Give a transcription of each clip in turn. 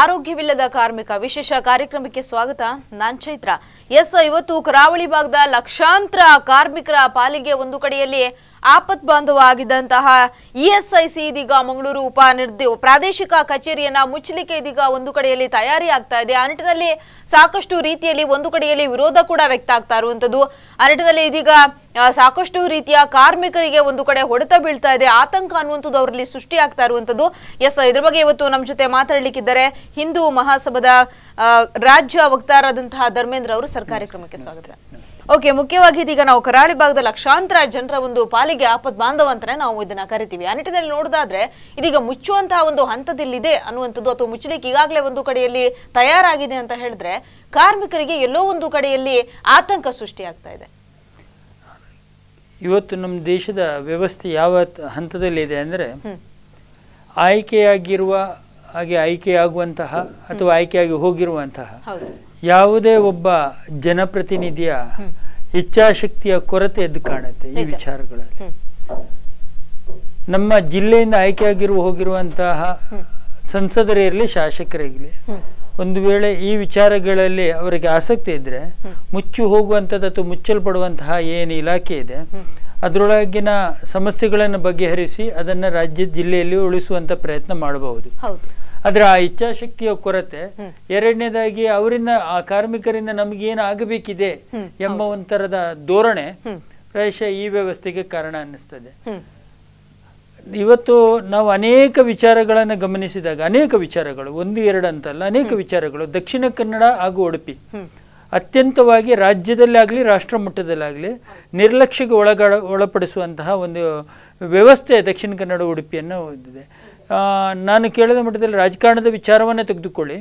ಆರೋಗ್ಯವಿಲ್ಲದ ಕಾರ್ಮಿಕ ವಿಶೇಷ ಕಾರ್ಯಕ್ರಮಕ್ಕೆ ಸ್ವಾಗತ ನಾನ್ ಚೈತ್ರ ಎಸ್ ಇವತ್ತು ಕರಾವಳಿ ಭಾಗದ ಲಕ್ಷಾಂತರ ಕಾರ್ಮಿಕರ ಪಾಲಿಗೆ ಒಂದು ಕಡೆಯಲ್ಲಿ ಆಪತ್ ಬಾಂಧವ ಆಗಿದ್ದಂತಹ ಸಿ ಇದೀಗ ಮಂಗಳೂರು ಉಪನಿರ್ದೇ ಪ್ರಾದೇಶಿಕ ಕಚೇರಿಯನ್ನ ಮುಚ್ಚಲಿಕ್ಕೆ ಇದೀಗ ಒಂದು ಕಡೆಯಲ್ಲಿ ತಯಾರಿ ಆಗ್ತಾ ಇದೆ ಆ ನಿಟ್ಟಿನಲ್ಲಿ ಸಾಕಷ್ಟು ರೀತಿಯಲ್ಲಿ ಒಂದು ಕಡೆಯಲ್ಲಿ ವಿರೋಧ ಕೂಡ ವ್ಯಕ್ತ ಆಗ್ತಾ ಇರುವಂತದ್ದು ಆ ನಿಟ್ಟಿನಲ್ಲಿ ಇದೀಗ ಸಾಕಷ್ಟು ರೀತಿಯ ಕಾರ್ಮಿಕರಿಗೆ ಒಂದು ಕಡೆ ಹೊಡೆತ ಬೀಳ್ತಾ ಇದೆ ಆತಂಕ ಅನ್ನುವಂಥದ್ದು ಅವರಲ್ಲಿ ಸೃಷ್ಟಿಯಾಗ್ತಾ ಇರುವಂತದ್ದು ಎಸ್ ಇದ್ರ ಬಗ್ಗೆ ಇವತ್ತು ನಮ್ಮ ಜೊತೆ ಮಾತಾಡಲಿಕ್ಕಿದ್ದಾರೆ ಹಿಂದೂ ಮಹಾಸಭಾದ ರಾಜ್ಯ ವಕ್ತಾರಾದಂತಹ ಧರ್ಮೇಂದ್ರ ಅವರು ಸರ್ಕಾರಿ ಕ್ರಮಕ್ಕೆ ಸ್ವಾಗತ ಓಕೆ ಮುಖ್ಯವಾಗಿ ಇದೀಗ ನಾವು ಕರಾಳಿ ಭಾಗದ ಲಕ್ಷಾಂತರ ಜನರ ಒಂದು ಪಾಲಿಗೆ ಆಪತ್ ಬಾಂಧವ ಅಂತಾನೆ ನಾವು ಇದನ್ನ ಕರಿತೀವಿ ಆ ನಿಟ್ಟಿನಲ್ಲಿ ನೋಡೋದಾದ್ರೆ ಇದೀಗ ಮುಚ್ಚುವಂತಹ ಒಂದು ಹಂತದಲ್ಲಿದೆ ಅನ್ನುವಂಥದ್ದು ಅಥವಾ ಮುಚ್ಚಲಿಕ್ಕೆ ಈಗಾಗಲೇ ಒಂದು ಕಡೆಯಲ್ಲಿ ತಯಾರಾಗಿದೆ ಅಂತ ಹೇಳಿದ್ರೆ ಕಾರ್ಮಿಕರಿಗೆ ಎಲ್ಲೋ ಒಂದು ಕಡೆಯಲ್ಲಿ ಆತಂಕ ಸೃಷ್ಟಿ ಆಗ್ತಾ ಇದೆ ಇವತ್ತು ನಮ್ಮ ದೇಶದ ವ್ಯವಸ್ಥೆ ಯಾವ ಹಂತದಲ್ಲಿದೆ ಅಂದರೆ ಆಯ್ಕೆಯಾಗಿರುವ ಹಾಗೆ ಆಯ್ಕೆಯಾಗುವಂತಹ ಅಥವಾ ಆಯ್ಕೆಯಾಗಿ ಹೋಗಿರುವಂತಹ ಯಾವುದೇ ಒಬ್ಬ ಜನಪ್ರತಿನಿಧಿಯ ಇಚ್ಛಾಶಕ್ತಿಯ ಕೊರತೆ ಎದ್ದು ಕಾಣುತ್ತೆ ಈ ವಿಚಾರಗಳಲ್ಲಿ ನಮ್ಮ ಜಿಲ್ಲೆಯಿಂದ ಆಯ್ಕೆಯಾಗಿರುವ ಹೋಗಿರುವಂತಹ ಸಂಸದರೇ ಇರಲಿ ಶಾಸಕರೇ ಇರಲಿ ಒಂದು ವೇಳೆ ಈ ವಿಚಾರಗಳಲ್ಲಿ ಅವರಿಗೆ ಆಸಕ್ತಿ ಇದ್ರೆ ಮುಚ್ಚಿ ಹೋಗುವಂಥದ್ದು ಅಥವಾ ಮುಚ್ಚಲ್ಪಡುವಂತಹ ಏನು ಇಲಾಖೆ ಇದೆ ಅದರೊಳಗಿನ ಸಮಸ್ಯೆಗಳನ್ನು ಬಗೆಹರಿಸಿ ಅದನ್ನು ರಾಜ್ಯ ಜಿಲ್ಲೆಯಲ್ಲಿ ಉಳಿಸುವಂಥ ಪ್ರಯತ್ನ ಮಾಡಬಹುದು ಅದರ ಆ ಇಚ್ಛಾಶಕ್ತಿಯ ಕೊರತೆ ಎರಡನೇದಾಗಿ ಅವರಿಂದ ಆ ಕಾರ್ಮಿಕರಿಂದ ಏನು ಆಗಬೇಕಿದೆ ಎಂಬ ಒಂಥರದ ಧೋರಣೆ ಪ್ರಾಯಶಃ ಈ ವ್ಯವಸ್ಥೆಗೆ ಕಾರಣ ಅನ್ನಿಸ್ತದೆ ಇವತ್ತು ನಾವು ಅನೇಕ ವಿಚಾರಗಳನ್ನು ಗಮನಿಸಿದಾಗ ಅನೇಕ ವಿಚಾರಗಳು ಒಂದು ಎರಡು ಅಂತಲ್ಲ ಅನೇಕ ವಿಚಾರಗಳು ದಕ್ಷಿಣ ಕನ್ನಡ ಹಾಗೂ ಉಡುಪಿ ಅತ್ಯಂತವಾಗಿ ರಾಜ್ಯದಲ್ಲಾಗಲಿ ರಾಷ್ಟ್ರ ಮಟ್ಟದಲ್ಲಾಗಲಿ ನಿರ್ಲಕ್ಷ್ಯಕ್ಕೆ ಒಳಗಡ ಒಳಪಡಿಸುವಂತಹ ಒಂದು ವ್ಯವಸ್ಥೆ ದಕ್ಷಿಣ ಕನ್ನಡ ಉಡುಪಿಯನ್ನು ಹೊಂದಿದೆ ನಾನು ಕೇಳಿದ ಮಟ್ಟದಲ್ಲಿ ರಾಜಕಾರಣದ ವಿಚಾರವನ್ನೇ ತೆಗೆದುಕೊಳ್ಳಿ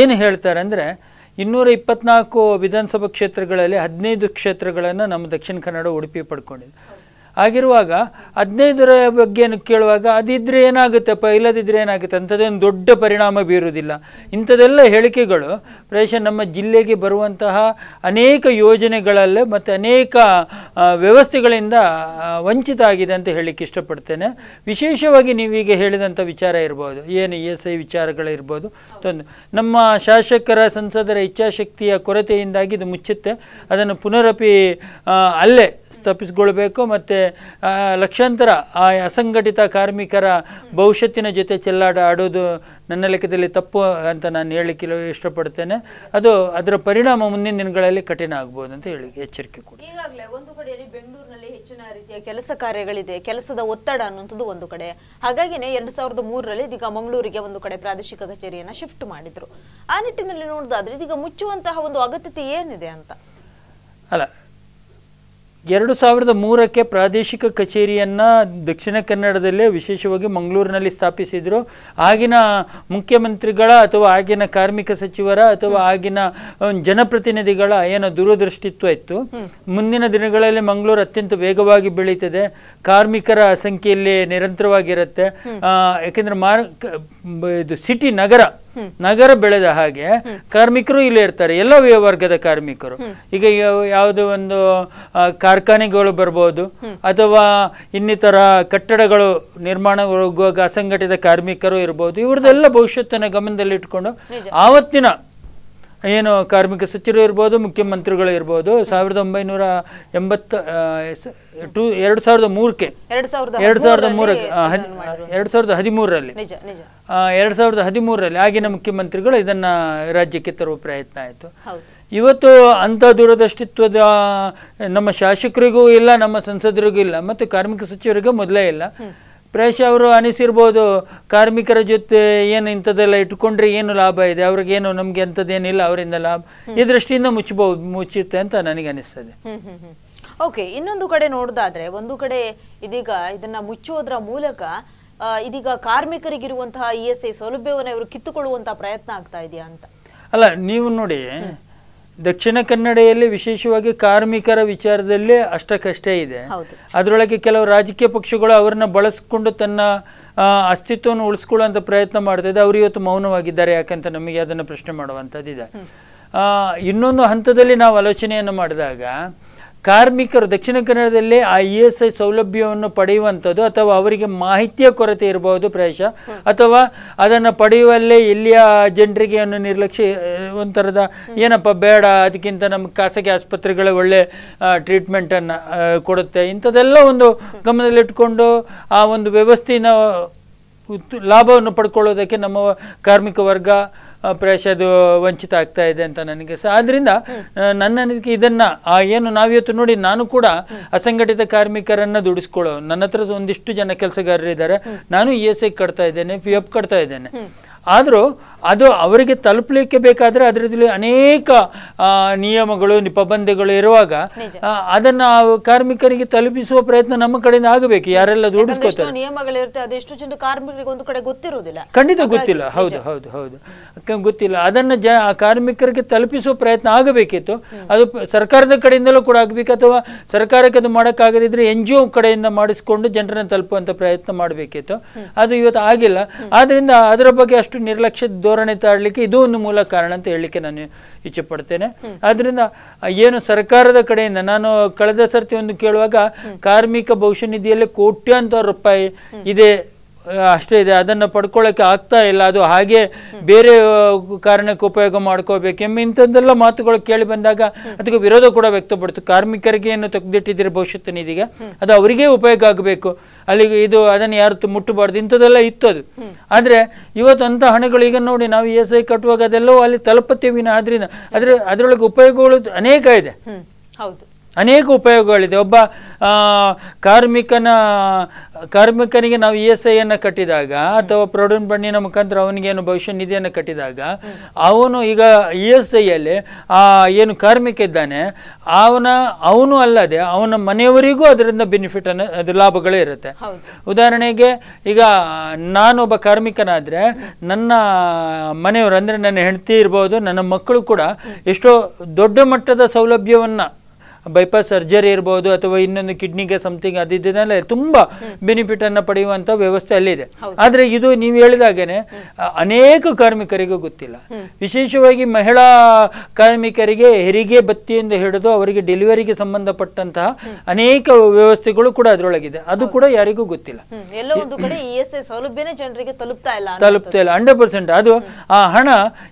ಏನು ಹೇಳ್ತಾರೆ ಅಂದರೆ ಇನ್ನೂರ ಇಪ್ಪತ್ನಾಲ್ಕು ವಿಧಾನಸಭಾ ಕ್ಷೇತ್ರಗಳಲ್ಲಿ ಹದಿನೈದು ಕ್ಷೇತ್ರಗಳನ್ನು ನಮ್ಮ ದಕ್ಷಿಣ ಕನ್ನಡ ಉಡುಪಿ ಪಡ್ಕೊಂಡಿದೆ ಆಗಿರುವಾಗ ಹದಿನೈದರ ಬಗ್ಗೆ ಕೇಳುವಾಗ ಅದಿದ್ದರೆ ಏನಾಗುತ್ತಪ್ಪ ಇಲ್ಲದಿದ್ದರೆ ಏನಾಗುತ್ತೆ ಅಂಥದ್ದೇನು ದೊಡ್ಡ ಪರಿಣಾಮ ಬೀರುವುದಿಲ್ಲ ಇಂಥದೆಲ್ಲ ಹೇಳಿಕೆಗಳು ಪ್ರದೇಶ ನಮ್ಮ ಜಿಲ್ಲೆಗೆ ಬರುವಂತಹ ಅನೇಕ ಯೋಜನೆಗಳಲ್ಲೇ ಮತ್ತು ಅನೇಕ ವ್ಯವಸ್ಥೆಗಳಿಂದ ವಂಚಿತ ಆಗಿದೆ ಅಂತ ಹೇಳಲಿಕ್ಕೆ ಇಷ್ಟಪಡ್ತೇನೆ ವಿಶೇಷವಾಗಿ ನೀವೀಗ ಹೇಳಿದಂಥ ವಿಚಾರ ಇರ್ಬೋದು ಏನು ಇ ಎಸ್ ಐ ವಿಚಾರಗಳಿರ್ಬೋದು ತೊಂದು ನಮ್ಮ ಶಾಸಕರ ಸಂಸದರ ಇಚ್ಛಾಶಕ್ತಿಯ ಕೊರತೆಯಿಂದಾಗಿ ಇದು ಮುಚ್ಚುತ್ತೆ ಅದನ್ನು ಪುನರಪಿ ಅಲ್ಲೇ ಸ್ಥಾಪಿಸ್ಕೊಳ್ಬೇಕು ಮತ್ತು ಲಕ್ಷಾಂತರ ಆ ಅಸಂಘಟಿತ ಕಾರ್ಮಿಕರ ಭವಿಷ್ಯತ್ತಿನ ಜೊತೆ ಚೆಲ್ಲಾಟ ಆಡೋದು ನನ್ನ ಲೆಕ್ಕದಲ್ಲಿ ತಪ್ಪು ಅಂತ ನಾನು ಹೇಳಲಿಕ್ಕೆ ಇಷ್ಟಪಡ್ತೇನೆ ಅದು ಅದರ ಪರಿಣಾಮ ಮುಂದಿನ ದಿನಗಳಲ್ಲಿ ಕಠಿಣ ಆಗ್ಬೋದು ಅಂತ ಹೇಳಿ ಎಚ್ಚರಿಕೆ ಕೊಡಿ ಈಗಾಗಲೇ ಒಂದು ಕಡೆಯಲ್ಲಿ ಬೆಂಗಳೂರಿನಲ್ಲಿ ಹೆಚ್ಚಿನ ರೀತಿಯ ಕೆಲಸ ಕಾರ್ಯಗಳಿದೆ ಕೆಲಸದ ಒತ್ತಡ ಅನ್ನುವಂಥದ್ದು ಒಂದು ಕಡೆ ಹಾಗಾಗಿನೇ ಎರಡು ಸಾವಿರದ ಮೂರರಲ್ಲಿ ಇದೀಗ ಮಂಗಳೂರಿಗೆ ಒಂದು ಕಡೆ ಪ್ರಾದೇಶಿಕ ಕಚೇರಿಯನ್ನು ಶಿಫ್ಟ್ ಮಾಡಿದ್ರು ಆ ನಿಟ್ಟಿನಲ್ಲಿ ನೋಡಿದಾದ್ರೆ ಇದೀಗ ಮುಚ್ಚುವಂತಹ ಒಂದು ಅಗತ್ಯತೆ ಏನಿದೆ ಅಂತ ಅಲ್ಲ ಎರಡು ಸಾವಿರದ ಮೂರಕ್ಕೆ ಪ್ರಾದೇಶಿಕ ಕಚೇರಿಯನ್ನು ದಕ್ಷಿಣ ಕನ್ನಡದಲ್ಲೇ ವಿಶೇಷವಾಗಿ ಮಂಗಳೂರಿನಲ್ಲಿ ಸ್ಥಾಪಿಸಿದರು ಆಗಿನ ಮುಖ್ಯಮಂತ್ರಿಗಳ ಅಥವಾ ಆಗಿನ ಕಾರ್ಮಿಕ ಸಚಿವರ ಅಥವಾ ಆಗಿನ ಜನಪ್ರತಿನಿಧಿಗಳ ಏನೋ ದೂರದೃಷ್ಟಿತ್ವ ಇತ್ತು ಮುಂದಿನ ದಿನಗಳಲ್ಲಿ ಮಂಗಳೂರು ಅತ್ಯಂತ ವೇಗವಾಗಿ ಬೆಳೀತದೆ ಕಾರ್ಮಿಕರ ಸಂಖ್ಯೆಯಲ್ಲಿ ನಿರಂತರವಾಗಿರುತ್ತೆ ಯಾಕೆಂದರೆ ಮಾರ್ ಇದು ಸಿಟಿ ನಗರ ನಗರ ಬೆಳೆದ ಹಾಗೆ ಕಾರ್ಮಿಕರು ಇಲ್ಲೇ ಇರ್ತಾರೆ ಎಲ್ಲ ವರ್ಗದ ಕಾರ್ಮಿಕರು ಈಗ ಯಾವುದೋ ಒಂದು ಕಾರ್ಖಾನೆಗಳು ಬರ್ಬೋದು ಅಥವಾ ಇನ್ನಿತರ ಕಟ್ಟಡಗಳು ಹೋಗುವಾಗ ಅಸಂಘಟಿತ ಕಾರ್ಮಿಕರು ಇರ್ಬೋದು ಇವ್ರದ್ದೆಲ್ಲ ಗಮನದಲ್ಲಿ ಗಮನದಲ್ಲಿಟ್ಕೊಂಡು ಆವತ್ತಿನ ಏನು ಕಾರ್ಮಿಕ ಸಚಿವರು ಇರ್ಬೋದು ಮುಖ್ಯಮಂತ್ರಿಗಳು ಇರ್ಬೋದು ಸಾವಿರದ ಒಂಬೈನೂರ ಎಂಬತ್ತ ಟು ಎರಡು ಸಾವಿರದ ಮೂರಕ್ಕೆ ಎರಡು ಸಾವಿರದ ಮೂರಕ್ಕೆ ಎರಡು ಸಾವಿರದ ಹದಿಮೂರರಲ್ಲಿ ಎರಡು ಸಾವಿರದ ಹದಿಮೂರರಲ್ಲಿ ಆಗಿನ ಮುಖ್ಯಮಂತ್ರಿಗಳು ಇದನ್ನು ರಾಜ್ಯಕ್ಕೆ ತರುವ ಪ್ರಯತ್ನ ಆಯಿತು ಇವತ್ತು ಅಂಥ ದೂರದೃಷ್ಟಿತ್ವದ ನಮ್ಮ ಶಾಸಕರಿಗೂ ಇಲ್ಲ ನಮ್ಮ ಸಂಸದರಿಗೂ ಇಲ್ಲ ಮತ್ತು ಕಾರ್ಮಿಕ ಸಚಿವರಿಗೂ ಮೊದಲೇ ಇಲ್ಲ ಪ್ರೇಶ ಅವರು ಅನಿಸಿರ್ಬೋದು ಕಾರ್ಮಿಕರ ಜೊತೆ ಏನು ಇಂಥದ್ದೆಲ್ಲ ಇಟ್ಕೊಂಡ್ರೆ ಏನು ಲಾಭ ಇದೆ ಅವ್ರಿಗೇನು ನಮ್ಗೆ ಅಂಥದ್ದೇನಿಲ್ಲ ಅವರಿಂದ ಲಾಭ ಈ ದೃಷ್ಟಿಯಿಂದ ಮುಚ್ಚಬಹುದು ಮುಚ್ಚುತ್ತೆ ಅಂತ ನನಗೆ ಅನಿಸ್ತದೆ ಓಕೆ ಇನ್ನೊಂದು ಕಡೆ ನೋಡೋದಾದ್ರೆ ಒಂದು ಕಡೆ ಇದೀಗ ಇದನ್ನ ಮುಚ್ಚುವುದರ ಮೂಲಕ ಇದೀಗ ಕಾರ್ಮಿಕರಿಗಿರುವಂತಹ ಇ ಎಸ್ ಐ ಸೌಲಭ್ಯವನ್ನ ಇವರು ಕಿತ್ತುಕೊಳ್ಳುವಂತಹ ಪ್ರಯತ್ನ ಆಗ್ತಾ ಇದೆಯಾ ಅಂತ ಅಲ್ಲ ನೀವು ನೋಡಿ ದಕ್ಷಿಣ ಕನ್ನಡೆಯಲ್ಲಿ ವಿಶೇಷವಾಗಿ ಕಾರ್ಮಿಕರ ವಿಚಾರದಲ್ಲಿ ಅಷ್ಟಕ್ಕಷ್ಟೇ ಇದೆ ಅದರೊಳಗೆ ಕೆಲವು ರಾಜಕೀಯ ಪಕ್ಷಗಳು ಅವರನ್ನ ಬಳಸಿಕೊಂಡು ತನ್ನ ಅಸ್ತಿತ್ವವನ್ನು ಉಳಿಸ್ಕೊಳ್ಳುವಂಥ ಪ್ರಯತ್ನ ಮಾಡ್ತಿದೆ ಅವ್ರು ಇವತ್ತು ಮೌನವಾಗಿದ್ದಾರೆ ಯಾಕಂತ ನಮಗೆ ಅದನ್ನು ಪ್ರಶ್ನೆ ಇದೆ ಇನ್ನೊಂದು ಹಂತದಲ್ಲಿ ನಾವು ಆಲೋಚನೆಯನ್ನು ಮಾಡಿದಾಗ ಕಾರ್ಮಿಕರು ದಕ್ಷಿಣ ಕನ್ನಡದಲ್ಲಿ ಆ ಇ ಎಸ್ ಐ ಸೌಲಭ್ಯವನ್ನು ಪಡೆಯುವಂಥದ್ದು ಅಥವಾ ಅವರಿಗೆ ಮಾಹಿತಿಯ ಕೊರತೆ ಇರಬಹುದು ಪ್ರಾಯಶಃ ಅಥವಾ ಅದನ್ನು ಪಡೆಯುವಲ್ಲೇ ಇಲ್ಲಿಯ ಜನರಿಗೆ ಅನ್ನು ನಿರ್ಲಕ್ಷ್ಯ ಒಂಥರದ ಏನಪ್ಪ ಬೇಡ ಅದಕ್ಕಿಂತ ನಮ್ಮ ಖಾಸಗಿ ಆಸ್ಪತ್ರೆಗಳ ಒಳ್ಳೆ ಟ್ರೀಟ್ಮೆಂಟನ್ನು ಕೊಡುತ್ತೆ ಇಂಥದ್ದೆಲ್ಲ ಒಂದು ಗಮನದಲ್ಲಿಟ್ಟುಕೊಂಡು ಆ ಒಂದು ವ್ಯವಸ್ಥೆಯನ್ನು ಲಾಭವನ್ನು ಪಡ್ಕೊಳ್ಳೋದಕ್ಕೆ ನಮ್ಮ ಕಾರ್ಮಿಕ ವರ್ಗ ಪ್ರೇಷದು ವಂಚಿತ ಆಗ್ತಾ ಇದೆ ಅಂತ ನನಗೆ ಸಹ ಆದ್ದರಿಂದ ನನ್ನ ಇದನ್ನು ಆ ಏನು ನಾವಿವತ್ತು ನೋಡಿ ನಾನು ಕೂಡ ಅಸಂಘಟಿತ ಕಾರ್ಮಿಕರನ್ನ ದುಡಿಸ್ಕೊಳ್ಳೋ ನನ್ನ ಹತ್ರ ಒಂದಿಷ್ಟು ಜನ ಕೆಲಸಗಾರರಿದ್ದಾರೆ ನಾನು ಇ ಎಸ್ ಐ ಕಟ್ತಾ ಇದ್ದೇನೆ ಪಿ ಎಫ್ ಕಟ್ತಾ ಇದ್ದೇನೆ ಆದರೂ ಅದು ಅವರಿಗೆ ತಲುಪಲಿಕ್ಕೆ ಬೇಕಾದರೆ ಅದರಲ್ಲಿ ಅನೇಕ ನಿಯಮಗಳು ನಿಪಬಂಧಗಳು ಇರುವಾಗ ಅದನ್ನು ಕಾರ್ಮಿಕರಿಗೆ ತಲುಪಿಸುವ ಪ್ರಯತ್ನ ನಮ್ಮ ಕಡೆಯಿಂದ ಆಗಬೇಕು ಯಾರೆಲ್ಲ ದುಡಿಸ್ಕೋತಾರೆ ನಿಯಮಗಳಿರುತ್ತೆ ಅದೆಷ್ಟು ಜನ ಕಾರ್ಮಿಕರಿಗೆ ಒಂದು ಕಡೆ ಗೊತ್ತಿರುವುದಿಲ್ಲ ಖಂಡಿತ ಗೊತ್ತಿಲ್ಲ ಹೌದು ಹೌದು ಹೌದು ಗೊತ್ತಿಲ್ಲ ಅದನ್ನು ಜ ಕಾರ್ಮಿಕರಿಗೆ ತಲುಪಿಸುವ ಪ್ರಯತ್ನ ಆಗಬೇಕಿತ್ತು ಅದು ಸರ್ಕಾರದ ಕಡೆಯಿಂದಲೂ ಕೂಡ ಆಗಬೇಕು ಅಥವಾ ಸರ್ಕಾರಕ್ಕೆ ಅದು ಮಾಡೋಕ್ಕಾಗದಿದ್ರೆ ಎನ್ ಜಿ ಒ ಕಡೆಯಿಂದ ಮಾಡಿಸ್ಕೊಂಡು ಜನರನ್ನು ತಲುಪುವಂಥ ಪ್ರಯತ್ನ ಮಾಡಬೇಕಿತ್ತು ಅದು ಇವತ್ತು ಆಗಿಲ್ಲ ಆದ್ರಿಂದ ಅದರ ಬಗ್ಗೆ ಅಷ್ಟು ನಿರ್ಲಕ್ಷ್ಯ ಧೋರಣೆ ತಾಡಲಿಕ್ಕೆ ಇದು ಒಂದು ಮೂಲ ಕಾರಣ ಅಂತ ಹೇಳಲಿಕ್ಕೆ ನಾನು ಇಚ್ಛೆ ಪಡ್ತೇನೆ ಆದ್ರಿಂದ ಏನು ಸರ್ಕಾರದ ಕಡೆಯಿಂದ ನಾನು ಕಳೆದ ಸರ್ತಿ ಒಂದು ಕೇಳುವಾಗ ಕಾರ್ಮಿಕ ಭವಿಷ್ಯ ನಿಧಿಯಲ್ಲಿ ಕೋಟ್ಯಾಂತರ ರೂಪಾಯಿ ಇದೆ ಅಷ್ಟೇ ಇದೆ ಅದನ್ನು ಪಡ್ಕೊಳ್ಳೋಕ್ಕೆ ಆಗ್ತಾ ಇಲ್ಲ ಅದು ಹಾಗೆ ಬೇರೆ ಕಾರಣಕ್ಕೆ ಉಪಯೋಗ ಮಾಡ್ಕೋಬೇಕೆಂಬ ಇಂಥದ್ದೆಲ್ಲ ಮಾತುಗಳು ಕೇಳಿ ಬಂದಾಗ ಅದಕ್ಕೆ ವಿರೋಧ ಕೂಡ ವ್ಯಕ್ತಪಡ್ತು ಕಾರ್ಮಿಕರಿಗೆ ಏನು ತೆಗೆದಿಟ್ಟಿದ್ದೀರಿ ಭವಿಷ್ಯತ್ತು ನಿಧಿಗೆ ಅದು ಅವರಿಗೆ ಉಪಯೋಗ ಆಗಬೇಕು ಅಲ್ಲಿಗೆ ಇದು ಅದನ್ನು ಯಾರು ಮುಟ್ಟಬಾರ್ದು ಇಂಥದ್ದೆಲ್ಲ ಇತ್ತು ಅದು ಆದರೆ ಇವತ್ತು ಅಂಥ ಹಣಗಳು ಈಗ ನೋಡಿ ನಾವು ಇ ಎಸ್ ಐ ಕಟ್ಟುವಾಗ ಅದೆಲ್ಲವೂ ಅಲ್ಲಿ ತಲುಪುತ್ತೇವಿನ ಆದ್ರಿಂದ ಅದ್ರ ಅದರೊಳಗೆ ಉಪಯೋಗಗಳು ಅನೇಕ ಇದೆ ಹೌದು ಅನೇಕ ಉಪಯೋಗಗಳಿದೆ ಒಬ್ಬ ಕಾರ್ಮಿಕನ ಕಾರ್ಮಿಕನಿಗೆ ನಾವು ಇ ಎಸ್ ಐಯನ್ನು ಕಟ್ಟಿದಾಗ ಅಥವಾ ಪ್ರೌಢನ್ ಬಣ್ಣಿನ ಮುಖಾಂತರ ಏನು ಭವಿಷ್ಯ ನಿಧಿಯನ್ನು ಕಟ್ಟಿದಾಗ ಅವನು ಈಗ ಇ ಎಸ್ ಐಯಲ್ಲಿ ಆ ಏನು ಕಾರ್ಮಿಕ ಇದ್ದಾನೆ ಅವನ ಅವನು ಅಲ್ಲದೆ ಅವನ ಮನೆಯವರಿಗೂ ಅದರಿಂದ ಬೆನಿಫಿಟ್ ಅನ್ನು ಅದು ಲಾಭಗಳೇ ಇರುತ್ತೆ ಉದಾಹರಣೆಗೆ ಈಗ ನಾನೊಬ್ಬ ಕಾರ್ಮಿಕನಾದರೆ ನನ್ನ ಮನೆಯವರು ಅಂದರೆ ನನ್ನ ಹೆಂಡತಿ ಇರ್ಬೋದು ನನ್ನ ಮಕ್ಕಳು ಕೂಡ ಎಷ್ಟೋ ದೊಡ್ಡ ಮಟ್ಟದ ಸೌಲಭ್ಯವನ್ನು ಬೈಪಾಸ್ ಸರ್ಜರಿ ಇರ್ಬೋದು ಅಥವಾ ಇನ್ನೊಂದು ಕಿಡ್ನಿಗೆ ಸಮಥಿಂಗ್ ಅದಿದ್ದೆಲ್ಲ ತುಂಬಾ ಬೆನಿಫಿಟ್ ಅನ್ನ ಪಡೆಯುವಂತ ವ್ಯವಸ್ಥೆ ಅಲ್ಲಿದೆ ಆದ್ರೆ ಇದು ನೀವು ಹೇಳಿದಾಗೇನೆ ಅನೇಕ ಕಾರ್ಮಿಕರಿಗೂ ಗೊತ್ತಿಲ್ಲ ವಿಶೇಷವಾಗಿ ಮಹಿಳಾ ಕಾರ್ಮಿಕರಿಗೆ ಹೆರಿಗೆ ಬತ್ತಿಯಿಂದ ಹಿಡಿದು ಅವರಿಗೆ ಡೆಲಿವರಿಗೆ ಸಂಬಂಧಪಟ್ಟಂತಹ ಅನೇಕ ವ್ಯವಸ್ಥೆಗಳು ಕೂಡ ಅದರೊಳಗಿದೆ ಅದು ಕೂಡ ಯಾರಿಗೂ ಗೊತ್ತಿಲ್ಲ ಎಲ್ಲ e ಜನರಿಗೆ ತಲುಪ್ತಾ ಇಲ್ಲ ತಲುಪ್ತಾ ಇಲ್ಲ ಹಂಡ್ರೆಡ್ ಪರ್ಸೆಂಟ್ ಅದು ಆ ಹಣ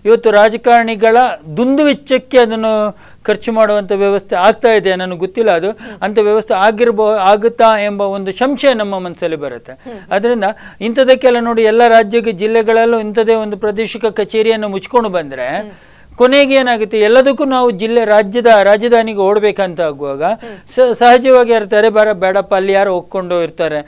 ಇವತ್ತು ರಾಜಕಾರಣಿಗಳ ದುಂದುವೆಚ್ಚಕ್ಕೆ ಅದನ್ನು ಖರ್ಚು ಮಾಡುವಂಥ ವ್ಯವಸ್ಥೆ ಆಗ್ತಾ ಇದೆ ನನಗೆ ಗೊತ್ತಿಲ್ಲ ಅದು ಅಂಥ ವ್ಯವಸ್ಥೆ ಆಗಿರ್ಬೋ ಆಗುತ್ತಾ ಎಂಬ ಒಂದು ಸಂಶಯ ನಮ್ಮ ಮನಸ್ಸಲ್ಲಿ ಬರುತ್ತೆ ಅದರಿಂದ ಇಂಥದಕ್ಕೆಲ್ಲ ನೋಡಿ ಎಲ್ಲ ರಾಜ್ಯಕ್ಕೆ ಜಿಲ್ಲೆಗಳಲ್ಲೂ ಇಂಥದೇ ಒಂದು ಪ್ರಾದೇಶಿಕ ಕಚೇರಿಯನ್ನು ಮುಚ್ಕೊಂಡು ಬಂದರೆ ಕೊನೆಗೆ ಏನಾಗುತ್ತೆ ಎಲ್ಲದಕ್ಕೂ ನಾವು ಜಿಲ್ಲೆ ರಾಜ್ಯದ ರಾಜಧಾನಿಗೆ ಓಡಬೇಕಂತ ಆಗುವಾಗ ಸಹಜವಾಗಿ ಇರ್ತಾರೆ ಬರ ಬೇಡಪ್ಪ ಅಲ್ಲಿ ಯಾರು ಹೋಗ್ಕೊಂಡು ಇರ್ತಾರೆ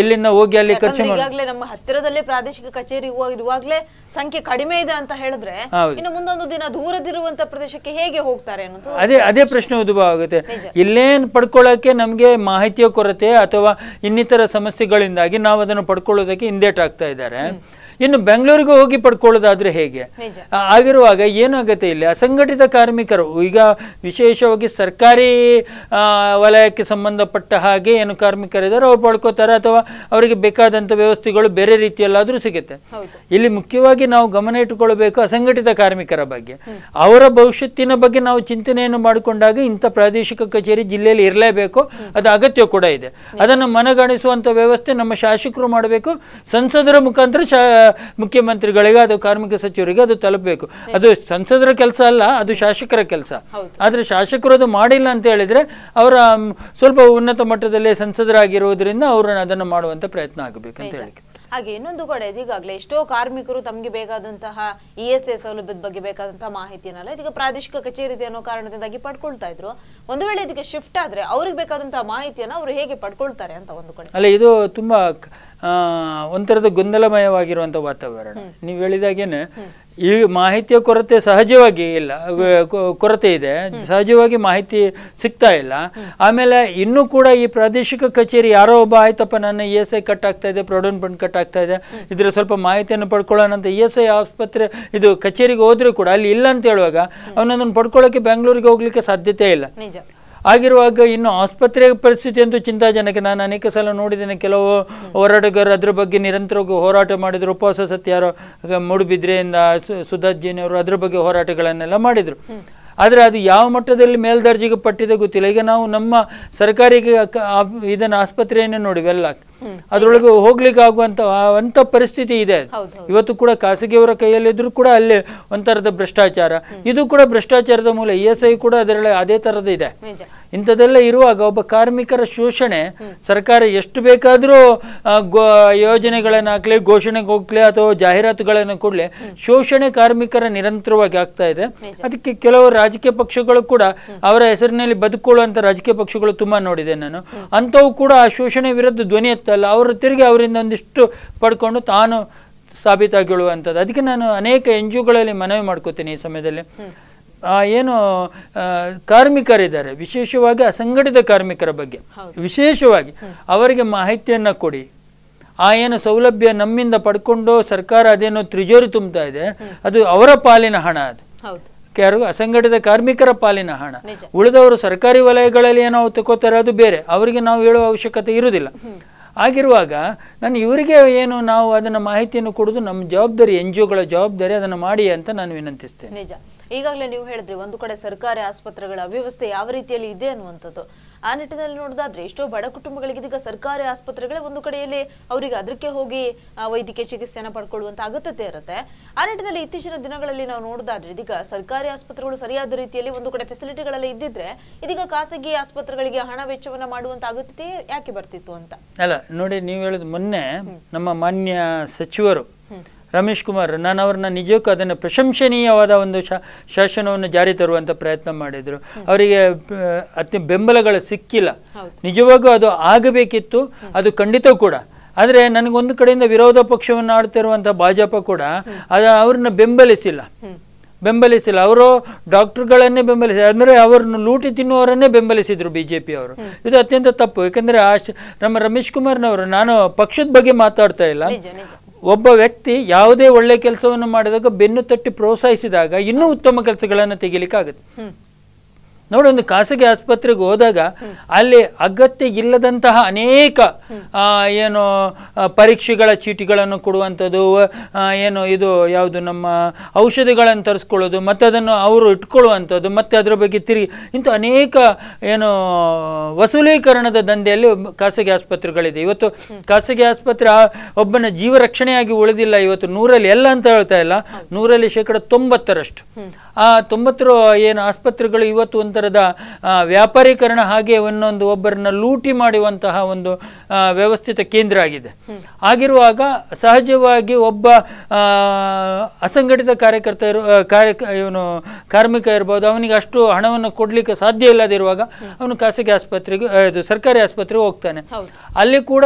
ಇಲ್ಲಿಂದ ಹೋಗಿ ಅಲ್ಲಿ ಖರ್ಚು ನಮ್ಮ ಹತ್ತಿರದಲ್ಲೇ ಪ್ರಾದೇಶಿಕ ಕಚೇರಿ ಇರುವಾಗಲೇ ಸಂಖ್ಯೆ ಕಡಿಮೆ ಇದೆ ಅಂತ ಹೇಳಿದ್ರೆ ಇನ್ನು ಮುಂದೊಂದು ದಿನ ದೂರದಿರುವಂತ ಪ್ರದೇಶಕ್ಕೆ ಹೇಗೆ ಹೋಗ್ತಾರೆ ಅದೇ ಅದೇ ಪ್ರಶ್ನೆ ಉದ್ಭವ ಆಗುತ್ತೆ ಇಲ್ಲೇನ್ ಪಡ್ಕೊಳ್ಳೋಕೆ ನಮ್ಗೆ ಮಾಹಿತಿಯ ಕೊರತೆ ಅಥವಾ ಇನ್ನಿತರ ಸಮಸ್ಯೆಗಳಿಂದಾಗಿ ನಾವು ಅದನ್ನು ಪಡ್ಕೊಳ್ಳೋದಕ್ಕೆ ಹಿಂದೇಟಾಗ್ತಾ ಆಗ್ತಾ ಇದ್ದಾರೆ ಇನ್ನು ಬೆಂಗಳೂರಿಗೆ ಹೋಗಿ ಪಡ್ಕೊಳ್ಳೋದಾದ್ರೆ ಹೇಗೆ ಆಗಿರುವಾಗ ಏನಾಗುತ್ತೆ ಇಲ್ಲಿ ಅಸಂಘಟಿತ ಕಾರ್ಮಿಕರು ಈಗ ವಿಶೇಷವಾಗಿ ಸರ್ಕಾರಿ ವಲಯಕ್ಕೆ ಸಂಬಂಧಪಟ್ಟ ಹಾಗೆ ಏನು ಕಾರ್ಮಿಕರಿದ್ದಾರೆ ಅವ್ರು ಪಡ್ಕೋತಾರೆ ಅಥವಾ ಅವರಿಗೆ ಬೇಕಾದಂಥ ವ್ಯವಸ್ಥೆಗಳು ಬೇರೆ ರೀತಿಯಲ್ಲಾದರೂ ಸಿಗುತ್ತೆ ಇಲ್ಲಿ ಮುಖ್ಯವಾಗಿ ನಾವು ಗಮನ ಇಟ್ಟುಕೊಳ್ಬೇಕು ಅಸಂಘಟಿತ ಕಾರ್ಮಿಕರ ಬಗ್ಗೆ ಅವರ ಭವಿಷ್ಯತ್ತಿನ ಬಗ್ಗೆ ನಾವು ಚಿಂತನೆಯನ್ನು ಮಾಡಿಕೊಂಡಾಗ ಇಂಥ ಪ್ರಾದೇಶಿಕ ಕಚೇರಿ ಜಿಲ್ಲೆಯಲ್ಲಿ ಇರಲೇಬೇಕು ಅದು ಅಗತ್ಯ ಕೂಡ ಇದೆ ಅದನ್ನು ಮನಗಾಣಿಸುವಂಥ ವ್ಯವಸ್ಥೆ ನಮ್ಮ ಶಾಸಕರು ಮಾಡಬೇಕು ಸಂಸದರ ಮುಖಾಂತರ ಶಾ ಮುಖ್ಯಮಂತ್ರಿಗಳಿಗೆ ಅದು ಕಾರ್ಮಿಕ ಸಚಿವರಿಗೆ ಅದು ತಲುಪಬೇಕು ಅದು ಸಂಸದರ ಕೆಲಸ ಅಲ್ಲ ಅದು ಶಾಸಕರ ಕೆಲಸ ಆದರೆ ಶಾಸಕರು ಅದು ಮಾಡಿಲ್ಲ ಅಂತ ಹೇಳಿದರೆ ಅವರ ಸ್ವಲ್ಪ ಉನ್ನತ ಮಟ್ಟದಲ್ಲಿ ಸಂಸದರಾಗಿರುವುದರಿಂದ ಅವರನ್ನು ಅದನ್ನು ಮಾಡುವಂಥ ಪ್ರಯತ್ನ ಆಗಬೇಕು ಅಂತ ಹೇಳಿ ಹಾಗೆ ಇನ್ನೊಂದು ಕಡೆ ಈಗಾಗಲೇ ಎಷ್ಟೋ ಕಾರ್ಮಿಕರು ತಮಗೆ ಬೇಕಾದಂತಹ ಇ ಎಸ್ ಎ ಸೌಲಭ್ಯದ ಬಗ್ಗೆ ಬೇಕಾದಂತಹ ಮಾಹಿತಿಯನ್ನೆಲ್ಲ ಇದೀಗ ಪ್ರಾದೇಶಿಕ ಕಚೇರಿ ಅನ್ನೋ ಕಾರಣದಿಂದಾಗಿ ಪಡ್ಕೊಳ್ತಾ ಇದ್ರು ಒಂದು ವೇಳೆ ಇದಕ್ಕೆ ಶಿಫ್ಟ್ ಆದ್ರೆ ಅವ್ರಿಗೆ ಬೇಕಾದಂತಹ ಮಾಹಿತಿಯನ್ನು ಅವರು ಹೇಗೆ ಪಡ್ಕೊಳ್ತಾರೆ ಅಂತ ಒಂದು ಕಡೆ ಅಲ್ಲ ಇದು ತುಂಬಾ ಒಂಥರದ ಗೊಂದಲಮಯವಾಗಿರುವಂಥ ವಾತಾವರಣ ನೀವು ಹೇಳಿದಾಗೇನೆ ಈ ಮಾಹಿತಿಯ ಕೊರತೆ ಸಹಜವಾಗಿ ಇಲ್ಲ ಕೊರತೆ ಇದೆ ಸಹಜವಾಗಿ ಮಾಹಿತಿ ಸಿಗ್ತಾ ಇಲ್ಲ ಆಮೇಲೆ ಇನ್ನೂ ಕೂಡ ಈ ಪ್ರಾದೇಶಿಕ ಕಚೇರಿ ಯಾರೋ ಒಬ್ಬ ಆಯ್ತಪ್ಪ ನನ್ನ ಇ ಎಸ್ ಐ ಕಟ್ ಆಗ್ತಾ ಇದೆ ಪ್ರೊಡನ್ ಬಂಡ್ ಕಟ್ ಆಗ್ತಾ ಇದೆ ಇದರ ಸ್ವಲ್ಪ ಮಾಹಿತಿಯನ್ನು ಪಡ್ಕೊಳ್ಳೋಣ ಅಂತ ಇ ಎಸ್ ಐ ಆಸ್ಪತ್ರೆ ಇದು ಕಚೇರಿಗೆ ಹೋದ್ರೂ ಕೂಡ ಅಲ್ಲಿ ಇಲ್ಲ ಅಂತ ಹೇಳುವಾಗ ಅವನದನ್ನು ಪಡ್ಕೊಳ್ಳೋಕೆ ಬೆಂಗಳೂರಿಗೆ ಹೋಗ್ಲಿಕ್ಕೆ ಸಾಧ್ಯತೆ ಇಲ್ಲ ಆಗಿರುವಾಗ ಇನ್ನು ಆಸ್ಪತ್ರೆಯ ಪರಿಸ್ಥಿತಿ ಅಂತೂ ಚಿಂತಾಜನಕ ನಾನು ಅನೇಕ ಸಲ ನೋಡಿದ್ದೇನೆ ಕೆಲವು ಹೋರಾಟಗಾರರು ಅದರ ಬಗ್ಗೆ ನಿರಂತರವಾಗಿ ಹೋರಾಟ ಮಾಡಿದರು ಉಪವಾಸ ಸತ್ಯಾರ ಮೂಡುಬಿದ್ರೆಯಿಂದ ಅವರು ಅದರ ಬಗ್ಗೆ ಹೋರಾಟಗಳನ್ನೆಲ್ಲ ಮಾಡಿದರು ಆದರೆ ಅದು ಯಾವ ಮಟ್ಟದಲ್ಲಿ ಮೇಲ್ದರ್ಜೆಗೆ ಪಟ್ಟಿದೆ ಗೊತ್ತಿಲ್ಲ ಈಗ ನಾವು ನಮ್ಮ ಸರ್ಕಾರಿಗೆ ಇದನ್ನು ಆಸ್ಪತ್ರೆಯನ್ನೇ ನೋಡಿವೆಲ್ಲ ಅದರೊಳಗೆ ಹೋಗ್ಲಿಕ್ಕೆ ಆಗುವಂತ ಅಂತ ಪರಿಸ್ಥಿತಿ ಇದೆ ಇವತ್ತು ಕೂಡ ಖಾಸಗಿಯವರ ಕೈಯಲ್ಲಿದ್ರು ಕೂಡ ಅಲ್ಲಿ ಒಂಥರದ ಭ್ರಷ್ಟಾಚಾರ ಇದು ಕೂಡ ಭ್ರಷ್ಟಾಚಾರದ ಮೂಲ ಇ ಎಸ್ ಐ ಕೂಡ ಅದರಲ್ಲಿ ಅದೇ ತರದ ಇದೆ ಇಂಥದ್ದೆಲ್ಲ ಇರುವಾಗ ಒಬ್ಬ ಕಾರ್ಮಿಕರ ಶೋಷಣೆ ಸರ್ಕಾರ ಎಷ್ಟು ಬೇಕಾದರೂ ಹಾಕ್ಲಿ ಘೋಷಣೆಗೆ ಹೋಗ್ಲಿ ಅಥವಾ ಜಾಹೀರಾತುಗಳನ್ನು ಕೊಡ್ಲಿ ಶೋಷಣೆ ಕಾರ್ಮಿಕರ ನಿರಂತರವಾಗಿ ಆಗ್ತಾ ಇದೆ ಅದಕ್ಕೆ ಕೆಲವು ರಾಜಕೀಯ ಪಕ್ಷಗಳು ಕೂಡ ಅವರ ಹೆಸರಿನಲ್ಲಿ ಬದುಕೊಳ್ಳುವಂತ ರಾಜಕೀಯ ಪಕ್ಷಗಳು ತುಂಬಾ ನೋಡಿದೆ ನಾನು ಅಂಥವು ಕೂಡ ಆ ಶೋಷಣೆ ವಿರುದ್ಧ ಧ್ವನಿ ಎತ್ತ ಅವರು ತಿರುಗಿ ಅವರಿಂದ ಒಂದಿಷ್ಟು ಪಡ್ಕೊಂಡು ತಾನು ಸಾಬೀತಾಗಿಳುವಂಥದ್ದು ಅದಕ್ಕೆ ನಾನು ಅನೇಕ ಎನ್ ಜಿ ಒಗಳಲ್ಲಿ ಮನವಿ ಮಾಡ್ಕೋತೀನಿ ಈ ಸಮಯದಲ್ಲಿ ಏನು ಕಾರ್ಮಿಕರಿದ್ದಾರೆ ವಿಶೇಷವಾಗಿ ಅಸಂಘಟಿತ ಕಾರ್ಮಿಕರ ಬಗ್ಗೆ ವಿಶೇಷವಾಗಿ ಅವರಿಗೆ ಮಾಹಿತಿಯನ್ನು ಕೊಡಿ ಆ ಏನು ಸೌಲಭ್ಯ ನಮ್ಮಿಂದ ಪಡ್ಕೊಂಡು ಸರ್ಕಾರ ಅದೇನೋ ತ್ರಿಜೋರಿ ತುಂಬ್ತಾ ಇದೆ ಅದು ಅವರ ಪಾಲಿನ ಹಣ ಅದು ಯಾರು ಅಸಂಘಟಿತ ಕಾರ್ಮಿಕರ ಪಾಲಿನ ಹಣ ಉಳಿದವರು ಸರ್ಕಾರಿ ವಲಯಗಳಲ್ಲಿ ಏನೋ ತಗೋತಾರೆ ಅದು ಬೇರೆ ಅವರಿಗೆ ನಾವು ಹೇಳುವ ಅವಶ್ಯಕತೆ ಇರುವುದಿಲ್ಲ ಆಗಿರುವಾಗ ನಾನು ಇವರಿಗೆ ಏನು ನಾವು ಅದನ್ನು ಮಾಹಿತಿಯನ್ನು ಕೊಡೋದು ನಮ್ಮ ಜವಾಬ್ದಾರಿ ಎನ್ ಜಿ ಒಗಳ ಜವಾಬ್ದಾರಿ ಅದನ್ನು ಮಾಡಿ ಅಂತ ನಾನು ವಿನಂತಿಸ್ತೇನೆ ನಿಜ ಈಗಾಗಲೇ ನೀವು ಹೇಳಿದ್ರಿ ಒಂದು ಕಡೆ ಸರ್ಕಾರಿ ಆಸ್ಪತ್ರೆಗಳ ಅವ್ಯವಸ್ಥೆ ಯಾವ ರೀತಿಯಲ್ಲಿ ಇದೆ ಅನ್ನುವಂಥದ್ದು ಆ ನಿಟ್ಟಿನಲ್ಲಿ ನೋಡೋದಾದ್ರೆ ಎಷ್ಟೋ ಬಡ ಕುಟುಂಬಗಳಿಗೆ ಇದೀಗ ಸರ್ಕಾರಿ ಆಸ್ಪತ್ರೆಗಳೇ ಒಂದು ಕಡೆಯಲ್ಲಿ ಅವರಿಗೆ ಅದಕ್ಕೆ ಹೋಗಿ ವೈದ್ಯಕೀಯ ಚಿಕಿತ್ಸೆಯನ್ನು ಪಡ್ಕೊಳ್ಳುವಂತ ಅಗತ್ಯತೆ ಇರುತ್ತೆ ಆ ನಿಟ್ಟಿನಲ್ಲಿ ಇತ್ತೀಚಿನ ದಿನಗಳಲ್ಲಿ ನಾವು ನೋಡೋದಾದ್ರೆ ಇದೀಗ ಸರ್ಕಾರಿ ಆಸ್ಪತ್ರೆಗಳು ಸರಿಯಾದ ರೀತಿಯಲ್ಲಿ ಒಂದು ಕಡೆ ಫೆಸಿಲಿಟಿಗಳೆಲ್ಲ ಇದ್ದಿದ್ರೆ ಇದೀಗ ಖಾಸಗಿ ಆಸ್ಪತ್ರೆಗಳಿಗೆ ಹಣ ವೆಚ್ಚವನ್ನ ಮಾಡುವಂತ ಅಗತ್ಯತೆ ಯಾಕೆ ಬರ್ತಿತ್ತು ಅಂತ ಅಲ್ಲ ನೋಡಿ ನೀವು ಹೇಳಿದ ಮೊನ್ನೆ ನಮ್ಮ ಮಾನ್ಯ ಸಚಿವರು ರಮೇಶ್ ಕುಮಾರ್ ನಾನು ಅವ್ರನ್ನ ನಿಜಕ್ಕೂ ಅದನ್ನು ಪ್ರಶಂಸನೀಯವಾದ ಒಂದು ಶಾಸನವನ್ನು ಜಾರಿ ತರುವಂಥ ಪ್ರಯತ್ನ ಮಾಡಿದರು ಅವರಿಗೆ ಅತಿ ಬೆಂಬಲಗಳು ಸಿಕ್ಕಿಲ್ಲ ನಿಜವಾಗೂ ಅದು ಆಗಬೇಕಿತ್ತು ಅದು ಖಂಡಿತ ಕೂಡ ಆದರೆ ನನಗೊಂದು ಕಡೆಯಿಂದ ವಿರೋಧ ಪಕ್ಷವನ್ನು ಆಡ್ತಿರುವಂಥ ಭಾಜಪ ಕೂಡ ಅದು ಅವ್ರನ್ನ ಬೆಂಬಲಿಸಿಲ್ಲ ಬೆಂಬಲಿಸಿಲ್ಲ ಅವರು ಡಾಕ್ಟರ್ಗಳನ್ನೇ ಬೆಂಬಲಿಸಿ ಅಂದರೆ ಅವರನ್ನು ಲೂಟಿ ತಿನ್ನುವರನ್ನೇ ಬೆಂಬಲಿಸಿದರು ಬಿ ಜೆ ಅವರು ಇದು ಅತ್ಯಂತ ತಪ್ಪು ಯಾಕಂದರೆ ಆ ನಮ್ಮ ರಮೇಶ್ ಕುಮಾರ್ನವರು ನಾನು ಪಕ್ಷದ ಬಗ್ಗೆ ಮಾತಾಡ್ತಾ ಇಲ್ಲ ಒಬ್ಬ ವ್ಯಕ್ತಿ ಯಾವುದೇ ಒಳ್ಳೆ ಕೆಲಸವನ್ನು ಮಾಡಿದಾಗ ಬೆನ್ನು ತಟ್ಟಿ ಪ್ರೋತ್ಸಾಹಿಸಿದಾಗ ಇನ್ನೂ ಉತ್ತಮ ಕೆಲಸಗಳನ್ನು ಆಗುತ್ತೆ ನೋಡಿ ಒಂದು ಖಾಸಗಿ ಆಸ್ಪತ್ರೆಗೆ ಹೋದಾಗ ಅಲ್ಲಿ ಅಗತ್ಯ ಇಲ್ಲದಂತಹ ಅನೇಕ ಏನು ಪರೀಕ್ಷೆಗಳ ಚೀಟಿಗಳನ್ನು ಕೊಡುವಂಥದ್ದು ಏನು ಇದು ಯಾವುದು ನಮ್ಮ ಔಷಧಿಗಳನ್ನು ತರಿಸ್ಕೊಳ್ಳೋದು ಮತ್ತು ಅದನ್ನು ಅವರು ಇಟ್ಕೊಳ್ಳುವಂಥದ್ದು ಮತ್ತು ಅದರ ಬಗ್ಗೆ ತಿರುಗಿ ಇಂಥ ಅನೇಕ ಏನು ವಸೂಲೀಕರಣದ ದಂಧೆಯಲ್ಲಿ ಖಾಸಗಿ ಆಸ್ಪತ್ರೆಗಳಿದೆ ಇವತ್ತು ಖಾಸಗಿ ಆಸ್ಪತ್ರೆ ಒಬ್ಬನ ಜೀವ ರಕ್ಷಣೆಯಾಗಿ ಉಳಿದಿಲ್ಲ ಇವತ್ತು ನೂರಲ್ಲಿ ಎಲ್ಲ ಅಂತ ಹೇಳ್ತಾ ಇಲ್ಲ ನೂರಲ್ಲಿ ಶೇಕಡ ತೊಂಬತ್ತರಷ್ಟು ಆ ತೊಂಬತ್ತರ ಏನು ಆಸ್ಪತ್ರೆಗಳು ಇವತ್ತು ಒಂಥರದ ವ್ಯಾಪಾರೀಕರಣ ಹಾಗೆ ಒಂದೊಂದು ಒಬ್ಬರನ್ನ ಲೂಟಿ ಮಾಡುವಂತಹ ಒಂದು ವ್ಯವಸ್ಥಿತ ಕೇಂದ್ರ ಆಗಿದೆ ಆಗಿರುವಾಗ ಸಹಜವಾಗಿ ಒಬ್ಬ ಅಸಂಘಟಿತ ಕಾರ್ಯಕರ್ತ ಇರು ಕಾರ್ಯ ಇವನು ಕಾರ್ಮಿಕ ಇರ್ಬೋದು ಅವನಿಗೆ ಅಷ್ಟು ಹಣವನ್ನು ಕೊಡಲಿಕ್ಕೆ ಸಾಧ್ಯ ಇಲ್ಲದಿರುವಾಗ ಅವನು ಖಾಸಗಿ ಆಸ್ಪತ್ರೆಗೆ ಇದು ಸರ್ಕಾರಿ ಆಸ್ಪತ್ರೆಗೆ ಹೋಗ್ತಾನೆ ಅಲ್ಲಿ ಕೂಡ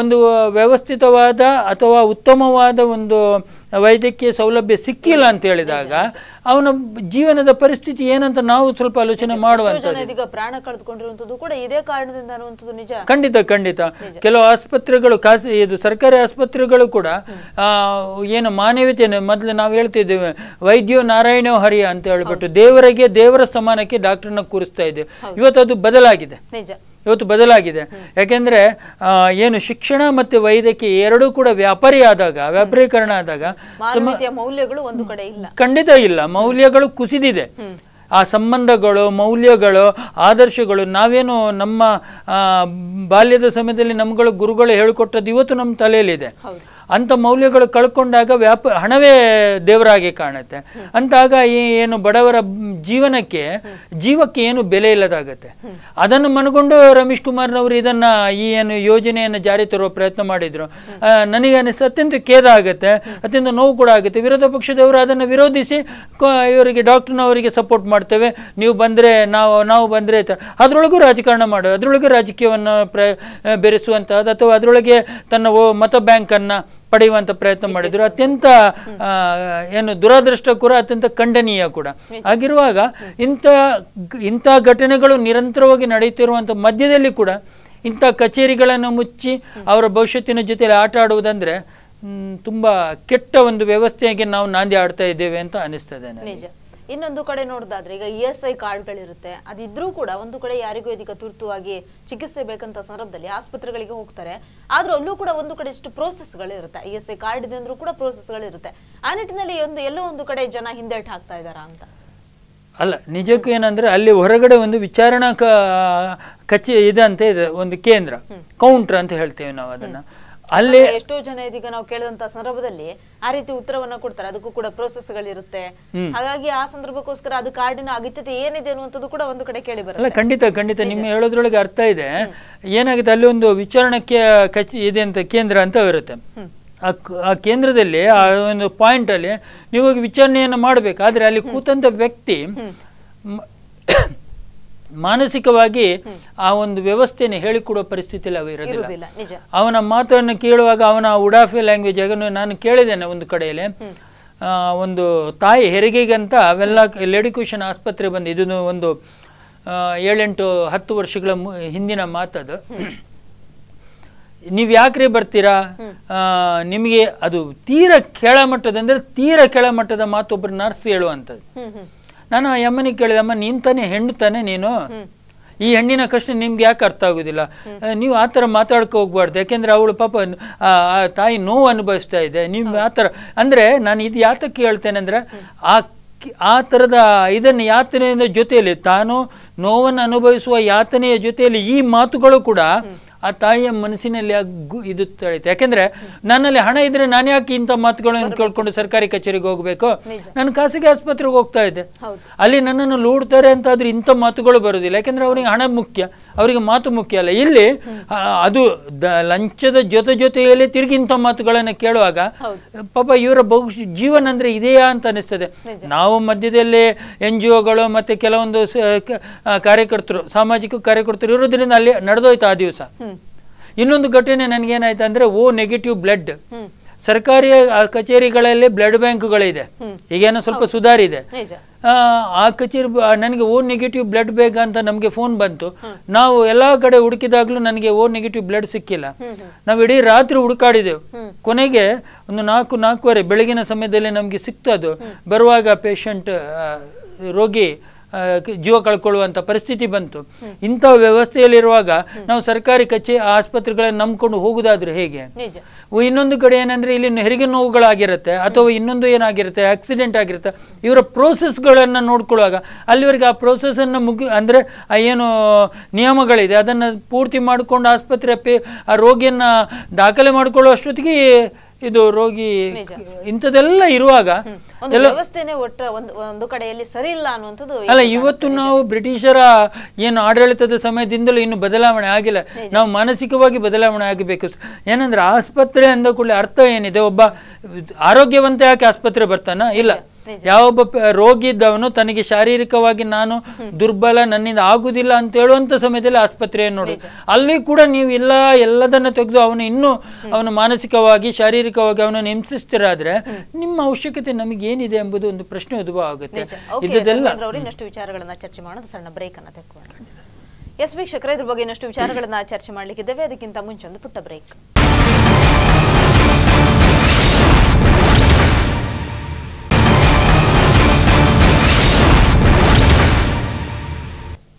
ಒಂದು ವ್ಯವಸ್ಥಿತವಾದ ಅಥವಾ ಉತ್ತಮವಾದ ಒಂದು ವೈದ್ಯಕೀಯ ಸೌಲಭ್ಯ ಸಿಕ್ಕಿಲ್ಲ ಅಂತ ಹೇಳಿದಾಗ ಅವನ ಜೀವನದ ಪರಿಸ್ಥಿತಿ ಏನಂತ ನಾವು ಸ್ವಲ್ಪ ಆಲೋಚನೆ ಮಾಡುವ ಪ್ರಾಣ ಕಳೆದುಕೊಂಡಿರುವಂತದ್ದು ಕೂಡ ಇದೇ ಕಾರಣದಿಂದ ಅನ್ನುವಂಥದ್ದು ನಿಜ ಖಂಡಿತ ಖಂಡಿತ ಕೆಲವು ಆಸ್ಪತ್ರೆಗಳು ಖಾಸಗಿ ಇದು ಸರ್ಕಾರಿ ಆಸ್ಪತ್ರೆಗಳು ಕೂಡ ಏನು ಮಾನವೀಯತೆ ಮೊದಲು ನಾವು ಹೇಳ್ತಿದ್ದೇವೆ ವೈದ್ಯೋ ನಾರಾಯಣೋ ಹರಿಯ ಅಂತ ಹೇಳ್ಬಿಟ್ಟು ದೇವರಿಗೆ ದೇವರ ಸಮಾನಕ್ಕೆ ಡಾಕ್ಟರ್ನ ಕೂರಿಸ್ತಾ ಇದ್ದೇವೆ ಇವತ್ತು ಅದು ಬದಲಾಗಿದೆ ನಿಜ ಇವತ್ತು ಬದಲಾಗಿದೆ ಯಾಕೆಂದ್ರೆ ಏನು ಶಿಕ್ಷಣ ಮತ್ತು ವೈದ್ಯಕೀಯ ಎರಡೂ ಕೂಡ ವ್ಯಾಪಾರಿ ಆದಾಗ ವ್ಯಾಪಾರೀಕರಣ ಆದಾಗ ಮೌಲ್ಯಗಳು ಒಂದು ಕಡೆ ಇಲ್ಲ ಖಂಡಿತ ಇಲ್ಲ ಮೌಲ್ಯಗಳು ಕುಸಿದಿದೆ ಆ ಸಂಬಂಧಗಳು ಮೌಲ್ಯಗಳು ಆದರ್ಶಗಳು ನಾವೇನು ನಮ್ಮ ಬಾಲ್ಯದ ಸಮಯದಲ್ಲಿ ನಮ್ಗಳು ಗುರುಗಳು ಹೇಳಿಕೊಟ್ಟದ್ದು ಇವತ್ತು ನಮ್ಮ ತಲೆಯಲ್ಲಿದೆ ಅಂಥ ಮೌಲ್ಯಗಳು ಕಳ್ಕೊಂಡಾಗ ವ್ಯಾಪ ಹಣವೇ ದೇವರಾಗಿ ಕಾಣುತ್ತೆ ಅಂತಾಗ ಈ ಏನು ಬಡವರ ಜೀವನಕ್ಕೆ ಜೀವಕ್ಕೆ ಏನು ಬೆಲೆ ಇಲ್ಲದಾಗತ್ತೆ ಅದನ್ನು ಮನಗೊಂಡು ರಮೇಶ್ ಕುಮಾರ್ನವರು ಇದನ್ನು ಈ ಏನು ಯೋಜನೆಯನ್ನು ಜಾರಿ ತರುವ ಪ್ರಯತ್ನ ಮಾಡಿದರು ನನಗೆ ಅನಿಸ್ತು ಅತ್ಯಂತ ಖೇದ ಆಗುತ್ತೆ ಅತ್ಯಂತ ನೋವು ಕೂಡ ಆಗುತ್ತೆ ವಿರೋಧ ಪಕ್ಷದವರು ಅದನ್ನು ವಿರೋಧಿಸಿ ಇವರಿಗೆ ಅವರಿಗೆ ಸಪೋರ್ಟ್ ಮಾಡ್ತೇವೆ ನೀವು ಬಂದರೆ ನಾವು ನಾವು ಬಂದರೆ ಅದರೊಳಗೂ ರಾಜಕಾರಣ ಮಾಡೋದು ಅದರೊಳಗೆ ರಾಜಕೀಯವನ್ನು ಪ್ರ ಬೆರೆಸುವಂಥದ್ದು ಅಥವಾ ಅದರೊಳಗೆ ತನ್ನ ಮತ ಬ್ಯಾಂಕನ್ನು ಪಡೆಯುವಂತ ಪ್ರಯತ್ನ ಮಾಡಿದ್ರು ಅತ್ಯಂತ ಏನು ದುರಾದೃಷ್ಟ ಕೂಡ ಅತ್ಯಂತ ಖಂಡನೀಯ ಕೂಡ ಆಗಿರುವಾಗ ಇಂಥ ಇಂಥ ಘಟನೆಗಳು ನಿರಂತರವಾಗಿ ನಡೆಯುತ್ತಿರುವಂಥ ಮಧ್ಯದಲ್ಲಿ ಕೂಡ ಇಂಥ ಕಚೇರಿಗಳನ್ನು ಮುಚ್ಚಿ ಅವರ ಭವಿಷ್ಯತ್ತಿನ ಜೊತೆಯಲ್ಲಿ ಆಟ ಆಡುವುದಂದ್ರೆ ತುಂಬಾ ಕೆಟ್ಟ ಒಂದು ವ್ಯವಸ್ಥೆಯಾಗಿ ನಾವು ನಾಂದಿ ಆಡ್ತಾ ಇದ್ದೇವೆ ಅಂತ ಅನಿಸ್ತದೆ ಇನ್ನೊಂದು ಕಡೆ ನೋಡೋದಾದ್ರೆ ಈಗ ಇ ಎಸ್ ಐ ಕಾರ್ಡ್ಗಳಿರುತ್ತೆ ಅದಿದ್ರೂ ಕೂಡ ಒಂದು ಕಡೆ ಯಾರಿಗೂ ಇದೀಗ ತುರ್ತುವಾಗಿ ಚಿಕಿತ್ಸೆ ಬೇಕಂತ ಸಂದರ್ಭದಲ್ಲಿ ಆಸ್ಪತ್ರೆಗಳಿಗೆ ಹೋಗ್ತಾರೆ ಆದ್ರೂ ಅಲ್ಲೂ ಕೂಡ ಒಂದು ಕಡೆ ಇಷ್ಟು ಪ್ರೋಸೆಸ್ಗಳಿರುತ್ತೆ ಇ ಎಸ್ ಐ ಕಾರ್ಡ್ ಇದೆ ಅಂದ್ರೂ ಕೂಡ ಪ್ರೋಸೆಸ್ಗಳಿರುತ್ತೆ ಆ ನಿಟ್ಟಿನಲ್ಲಿ ಒಂದು ಎಲ್ಲೋ ಒಂದು ಕಡೆ ಜನ ಹಿಂದೇಟ್ ಹಾಕ್ತಾ ಇದ್ದಾರಾ ಅಂತ ಅಲ್ಲ ನಿಜಕ್ಕೂ ಏನಂದ್ರೆ ಅಲ್ಲಿ ಹೊರಗಡೆ ಒಂದು ವಿಚಾರಣಾ ಕಚೇ ಇದೆ ಅಂತ ಇದೆ ಒಂದು ಕೇಂದ್ರ ಕೌಂಟರ್ ಅಂತ ಹೇಳ್ತೇವೆ ನಾವು ಅದನ್ನು ಅಲ್ಲಿ ಎಷ್ಟೋ ಜನ ಇದೀಗ ನಾವು ಕೇಳಿದಂತ ಸಂದರ್ಭದಲ್ಲಿ ಆ ರೀತಿ ಉತ್ತರವನ್ನ ಕೊಡ್ತಾರೆ ಅದಕ್ಕೂ ಕೂಡ ಪ್ರೋಸೆಸ್ ಗಳಿರುತ್ತೆ ಹಾಗಾಗಿ ಆ ಸಂದರ್ಭಕ್ಕೋಸ್ಕರ ಅದು ಕಾರ್ಡಿನ ಅಗತ್ಯತೆ ಏನಿದೆ ಅನ್ನುವಂಥದ್ದು ಕೂಡ ಒಂದು ಕಡೆ ಕೇಳಿ ಬರಲ್ಲ ಖಂಡಿತ ಖಂಡಿತ ನಿಮ್ಗೆ ಹೇಳೋದ್ರೊಳಗೆ ಅರ್ಥ ಇದೆ ಏನಾಗುತ್ತೆ ಅಲ್ಲಿ ಒಂದು ವಿಚಾರಣಕ್ಕೆ ಇದೆ ಅಂತ ಕೇಂದ್ರ ಅಂತ ಇರುತ್ತೆ ಆ ಕೇಂದ್ರದಲ್ಲಿ ಆ ಒಂದು ಪಾಯಿಂಟ್ ಅಲ್ಲಿ ನೀವು ವಿಚಾರಣೆಯನ್ನು ಮಾಡಬೇಕು ಆದ್ರೆ ಅಲ್ಲಿ ಕೂತಂತ ವ್ಯಕ್ತಿ ಮಾನಸಿಕವಾಗಿ ಆ ಒಂದು ವ್ಯವಸ್ಥೆಯನ್ನು ಹೇಳಿಕೊಡುವ ಪರಿಸ್ಥಿತಿಯಲ್ಲಿ ಇರೋದಿಲ್ಲ ಅವನ ಮಾತನ್ನು ಕೇಳುವಾಗ ಅವನ ಉಡಾಫಿ ಲ್ಯಾಂಗ್ವೇಜ್ ಆಗ ನಾನು ಕೇಳಿದ್ದೇನೆ ಒಂದು ಕಡೆಯಲ್ಲಿ ಒಂದು ತಾಯಿ ಹೆರಿಗೆಗಂತ ಅವೆಲ್ಲ ಲೇಡಿ ಆಸ್ಪತ್ರೆ ಬಂದು ಇದನ್ನು ಒಂದು ಏಳೆಂಟು ಹತ್ತು ವರ್ಷಗಳ ಹಿಂದಿನ ಮಾತದು ನೀವು ಯಾಕ್ರಿ ಬರ್ತೀರಾ ನಿಮಗೆ ಅದು ತೀರ ಕೆಳಮಟ್ಟದಂದ್ರೆ ಅಂದರೆ ತೀರ ಕೆಳಮಟ್ಟದ ಮಾತು ಒಬ್ಬರು ನರ್ಸ್ ಹೇಳುವಂಥದ್ದು ನಾನು ಆ ಅಮ್ಮನಿಗೆ ಕೇಳಿದೆ ಅಮ್ಮ ನೀನ್ ತಾನೇ ಹೆಣ್ಣು ತಾನೆ ನೀನು ಈ ಹೆಣ್ಣಿನ ಕಷ್ಟ ನಿಮ್ಗೆ ಯಾಕೆ ಅರ್ಥ ಆಗೋದಿಲ್ಲ ನೀವು ಆ ಥರ ಮಾತಾಡ್ಕೊ ಹೋಗ್ಬಾರ್ದು ಯಾಕೆಂದ್ರೆ ಅವಳು ಪಾಪ ತಾಯಿ ನೋವು ಅನುಭವಿಸ್ತಾ ಇದೆ ನೀವು ಆ ಥರ ಅಂದರೆ ನಾನು ಇದು ಯಾತಕ್ಕೆ ಹೇಳ್ತೇನೆ ಅಂದ್ರೆ ಆ ಆ ಥರದ ಇದನ್ನು ಯಾತನೆಯಿಂದ ಜೊತೆಯಲ್ಲಿ ತಾನು ನೋವನ್ನು ಅನುಭವಿಸುವ ಯಾತನೆಯ ಜೊತೆಯಲ್ಲಿ ಈ ಮಾತುಗಳು ಕೂಡ ಆ ತಾಯಿಯ ಮನಸ್ಸಿನಲ್ಲಿ ಗು ಇದು ತಳೀತು ಯಾಕೆಂದ್ರೆ ನನ್ನಲ್ಲಿ ಹಣ ಇದ್ರೆ ನಾನು ಯಾಕೆ ಇಂಥ ಮಾತುಗಳನ್ನು ಕೇಳ್ಕೊಂಡು ಸರ್ಕಾರಿ ಕಚೇರಿಗೆ ಹೋಗ್ಬೇಕು ನಾನು ಖಾಸಗಿ ಆಸ್ಪತ್ರೆಗೆ ಹೋಗ್ತಾ ಇದ್ದೆ ಅಲ್ಲಿ ನನ್ನನ್ನು ಲೂಡ್ತಾರೆ ಅಂತ ಆದ್ರೆ ಇಂಥ ಮಾತುಗಳು ಬರೋದಿಲ್ಲ ಯಾಕೆಂದ್ರೆ ಅವ್ರಿಗೆ ಹಣ ಮುಖ್ಯ ಅವರಿಗೆ ಮಾತು ಮುಖ್ಯ ಅಲ್ಲ ಇಲ್ಲಿ ಅದು ಲಂಚದ ಜೊತೆ ಜೊತೆಯಲ್ಲಿ ತಿರುಗಿ ಇಂಥ ಮಾತುಗಳನ್ನು ಕೇಳುವಾಗ ಪಾಪ ಇವರ ಬಹುಶಃ ಜೀವನ ಅಂದ್ರೆ ಇದೆಯಾ ಅಂತ ಅನಿಸ್ತದೆ ನಾವು ಮಧ್ಯದಲ್ಲಿ ಎನ್ ಜಿ ಒಗಳು ಮತ್ತೆ ಕೆಲವೊಂದು ಕಾರ್ಯಕರ್ತರು ಸಾಮಾಜಿಕ ಕಾರ್ಯಕರ್ತರು ಇರೋದ್ರಿಂದ ಅಲ್ಲಿ ನಡೆದೋಯ್ತು ಆ ದಿವಸ ಇನ್ನೊಂದು ಘಟನೆ ನನಗೇನಾಯ್ತು ಅಂದ್ರೆ ಓ ನೆಗೆಟಿವ್ ಬ್ಲಡ್ ಸರ್ಕಾರಿ ಕಚೇರಿಗಳಲ್ಲಿ ಬ್ಲಡ್ ಬ್ಯಾಂಕ್ಗಳಿದೆ ಈಗೇನೋ ಸ್ವಲ್ಪ ಸುಧಾರಿದೆ ಆ ಕಚೇರಿ ನನಗೆ ಓ ನೆಗೆಟಿವ್ ಬ್ಲಡ್ ಅಂತ ನಮಗೆ ಫೋನ್ ಬಂತು ನಾವು ಎಲ್ಲ ಕಡೆ ಹುಡುಕಿದಾಗಲೂ ನನಗೆ ಓ ನೆಗೆಟಿವ್ ಬ್ಲಡ್ ಸಿಕ್ಕಿಲ್ಲ ನಾವು ಇಡೀ ರಾತ್ರಿ ಹುಡುಕಾಡಿದೆವು ಕೊನೆಗೆ ಒಂದು ನಾಲ್ಕು ನಾಲ್ಕೂವರೆ ಬೆಳಗಿನ ಸಮಯದಲ್ಲಿ ನಮಗೆ ಸಿಕ್ತದು ಬರುವಾಗ ಪೇಷಂಟ್ ರೋಗಿ ಜೀವ ಕಳ್ಕೊಳ್ಳುವಂಥ ಪರಿಸ್ಥಿತಿ ಬಂತು ಇಂಥ ವ್ಯವಸ್ಥೆಯಲ್ಲಿರುವಾಗ ನಾವು ಸರ್ಕಾರಿ ಕಚೇ ಆಸ್ಪತ್ರೆಗಳನ್ನು ನಂಬ್ಕೊಂಡು ಹೋಗುದಾದ್ರೆ ಹೇಗೆ ಇನ್ನೊಂದು ಕಡೆ ಏನಂದ್ರೆ ಇಲ್ಲಿ ಹೆರಿಗೆ ನೋವುಗಳಾಗಿರುತ್ತೆ ಅಥವಾ ಇನ್ನೊಂದು ಏನಾಗಿರುತ್ತೆ ಆಕ್ಸಿಡೆಂಟ್ ಆಗಿರುತ್ತೆ ಇವರ ಪ್ರೋಸೆಸ್ಗಳನ್ನು ನೋಡ್ಕೊಳ್ಳುವಾಗ ಅಲ್ಲಿವರೆಗೆ ಆ ಪ್ರೋಸೆಸ್ಸನ್ನು ಮುಗಿ ಅಂದರೆ ಏನು ನಿಯಮಗಳಿದೆ ಅದನ್ನು ಪೂರ್ತಿ ಮಾಡಿಕೊಂಡು ಆಸ್ಪತ್ರೆ ಆ ರೋಗಿಯನ್ನು ದಾಖಲೆ ಮಾಡಿಕೊಳ್ಳೋ ಅಷ್ಟೊತ್ತಿಗೆ ಇದು ರೋಗಿ ಇಂಥದೆಲ್ಲ ಇರುವಾಗ ಒಂದು ಕಡೆಯಲ್ಲಿ ಸರಿ ಇಲ್ಲ ಅನ್ನುವಂಥದ್ದು ಅಲ್ಲ ಇವತ್ತು ನಾವು ಬ್ರಿಟಿಷರ ಏನು ಆಡಳಿತದ ಸಮಯದಿಂದಲೂ ಇನ್ನು ಬದಲಾವಣೆ ಆಗಿಲ್ಲ ನಾವು ಮಾನಸಿಕವಾಗಿ ಬದಲಾವಣೆ ಆಗಬೇಕು ಏನಂದ್ರೆ ಆಸ್ಪತ್ರೆ ಅಂದ ಕೂಡಲೇ ಅರ್ಥ ಏನಿದೆ ಒಬ್ಬ ಆರೋಗ್ಯವಂತ ಯಾಕೆ ಆಸ್ಪತ್ರೆ ಬರ್ತಾನ ಇಲ್ಲ ಯಾವೊಬ್ಬ ರೋಗಿ ಇದ್ದವನು ತನಗೆ ಶಾರೀರಿಕವಾಗಿ ನಾನು ದುರ್ಬಲ ನನ್ನಿಂದ ಆಗುದಿಲ್ಲ ಅಂತ ಹೇಳುವಂತ ಸಮಯದಲ್ಲಿ ಆಸ್ಪತ್ರೆಯನ್ನು ನೋಡಿ ಅಲ್ಲಿ ಕೂಡ ನೀವು ಇಲ್ಲ ಎಲ್ಲದನ್ನ ತೆಗೆದು ಅವನು ಇನ್ನೂ ಅವನು ಮಾನಸಿಕವಾಗಿ ಶಾರೀರಿಕವಾಗಿ ಅವನನ್ನು ಹಿಂಸಿಸ್ತಿರಾದ್ರೆ ನಿಮ್ಮ ಅವಶ್ಯಕತೆ ನಮಗೆ ಏನಿದೆ ಎಂಬುದು ಒಂದು ಪ್ರಶ್ನೆ ಉದ್ಭವ ಆಗುತ್ತೆ ಇದೆಲ್ಲ ಇನ್ನಷ್ಟು ವಿಚಾರಗಳನ್ನ ಚರ್ಚೆ ಮಾಡೋದು ಸಣ್ಣ ಬ್ರೇಕ್ ಅನ್ನ ಎಸ್ ವೀಕ್ಷಕರ ಇದ್ರ ಬಗ್ಗೆ ಇನ್ನಷ್ಟು ವಿಚಾರಗಳನ್ನ ಚರ್ಚೆ ಮಾಡ್ಲಿಕ್ಕಿದ್ದೇವೆ ಅದಕ್ಕಿಂತ ಮುಂಚೆ ಒಂದು ಪುಟ್ಟ ಬ್ರೇಕ್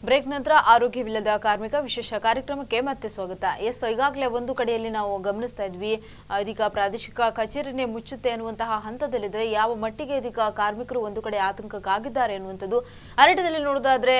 ಬ್ರೇಕ್ ನಂತರ ಆರೋಗ್ಯವಿಲ್ಲದ ಕಾರ್ಮಿಕ ವಿಶೇಷ ಕಾರ್ಯಕ್ರಮಕ್ಕೆ ಮತ್ತೆ ಸ್ವಾಗತ ಎಸ್ ಈಗಾಗಲೇ ಒಂದು ಕಡೆಯಲ್ಲಿ ನಾವು ಗಮನಿಸ್ತಾ ಇದ್ವಿ ಇದೀಗ ಪ್ರಾದೇಶಿಕ ಕಚೇರಿನೇ ಮುಚ್ಚುತ್ತೆ ಅನ್ನುವಂತಹ ಹಂತದಲ್ಲಿದ್ರೆ ಯಾವ ಮಟ್ಟಿಗೆ ಇದೀಗ ಕಾರ್ಮಿಕರು ಒಂದು ಕಡೆ ಆತಂಕಕ್ಕಾಗಿದ್ದಾರೆ ಅನ್ನುವಂಥದ್ದು ಅರಟದಲ್ಲಿ ನೋಡೋದಾದ್ರೆ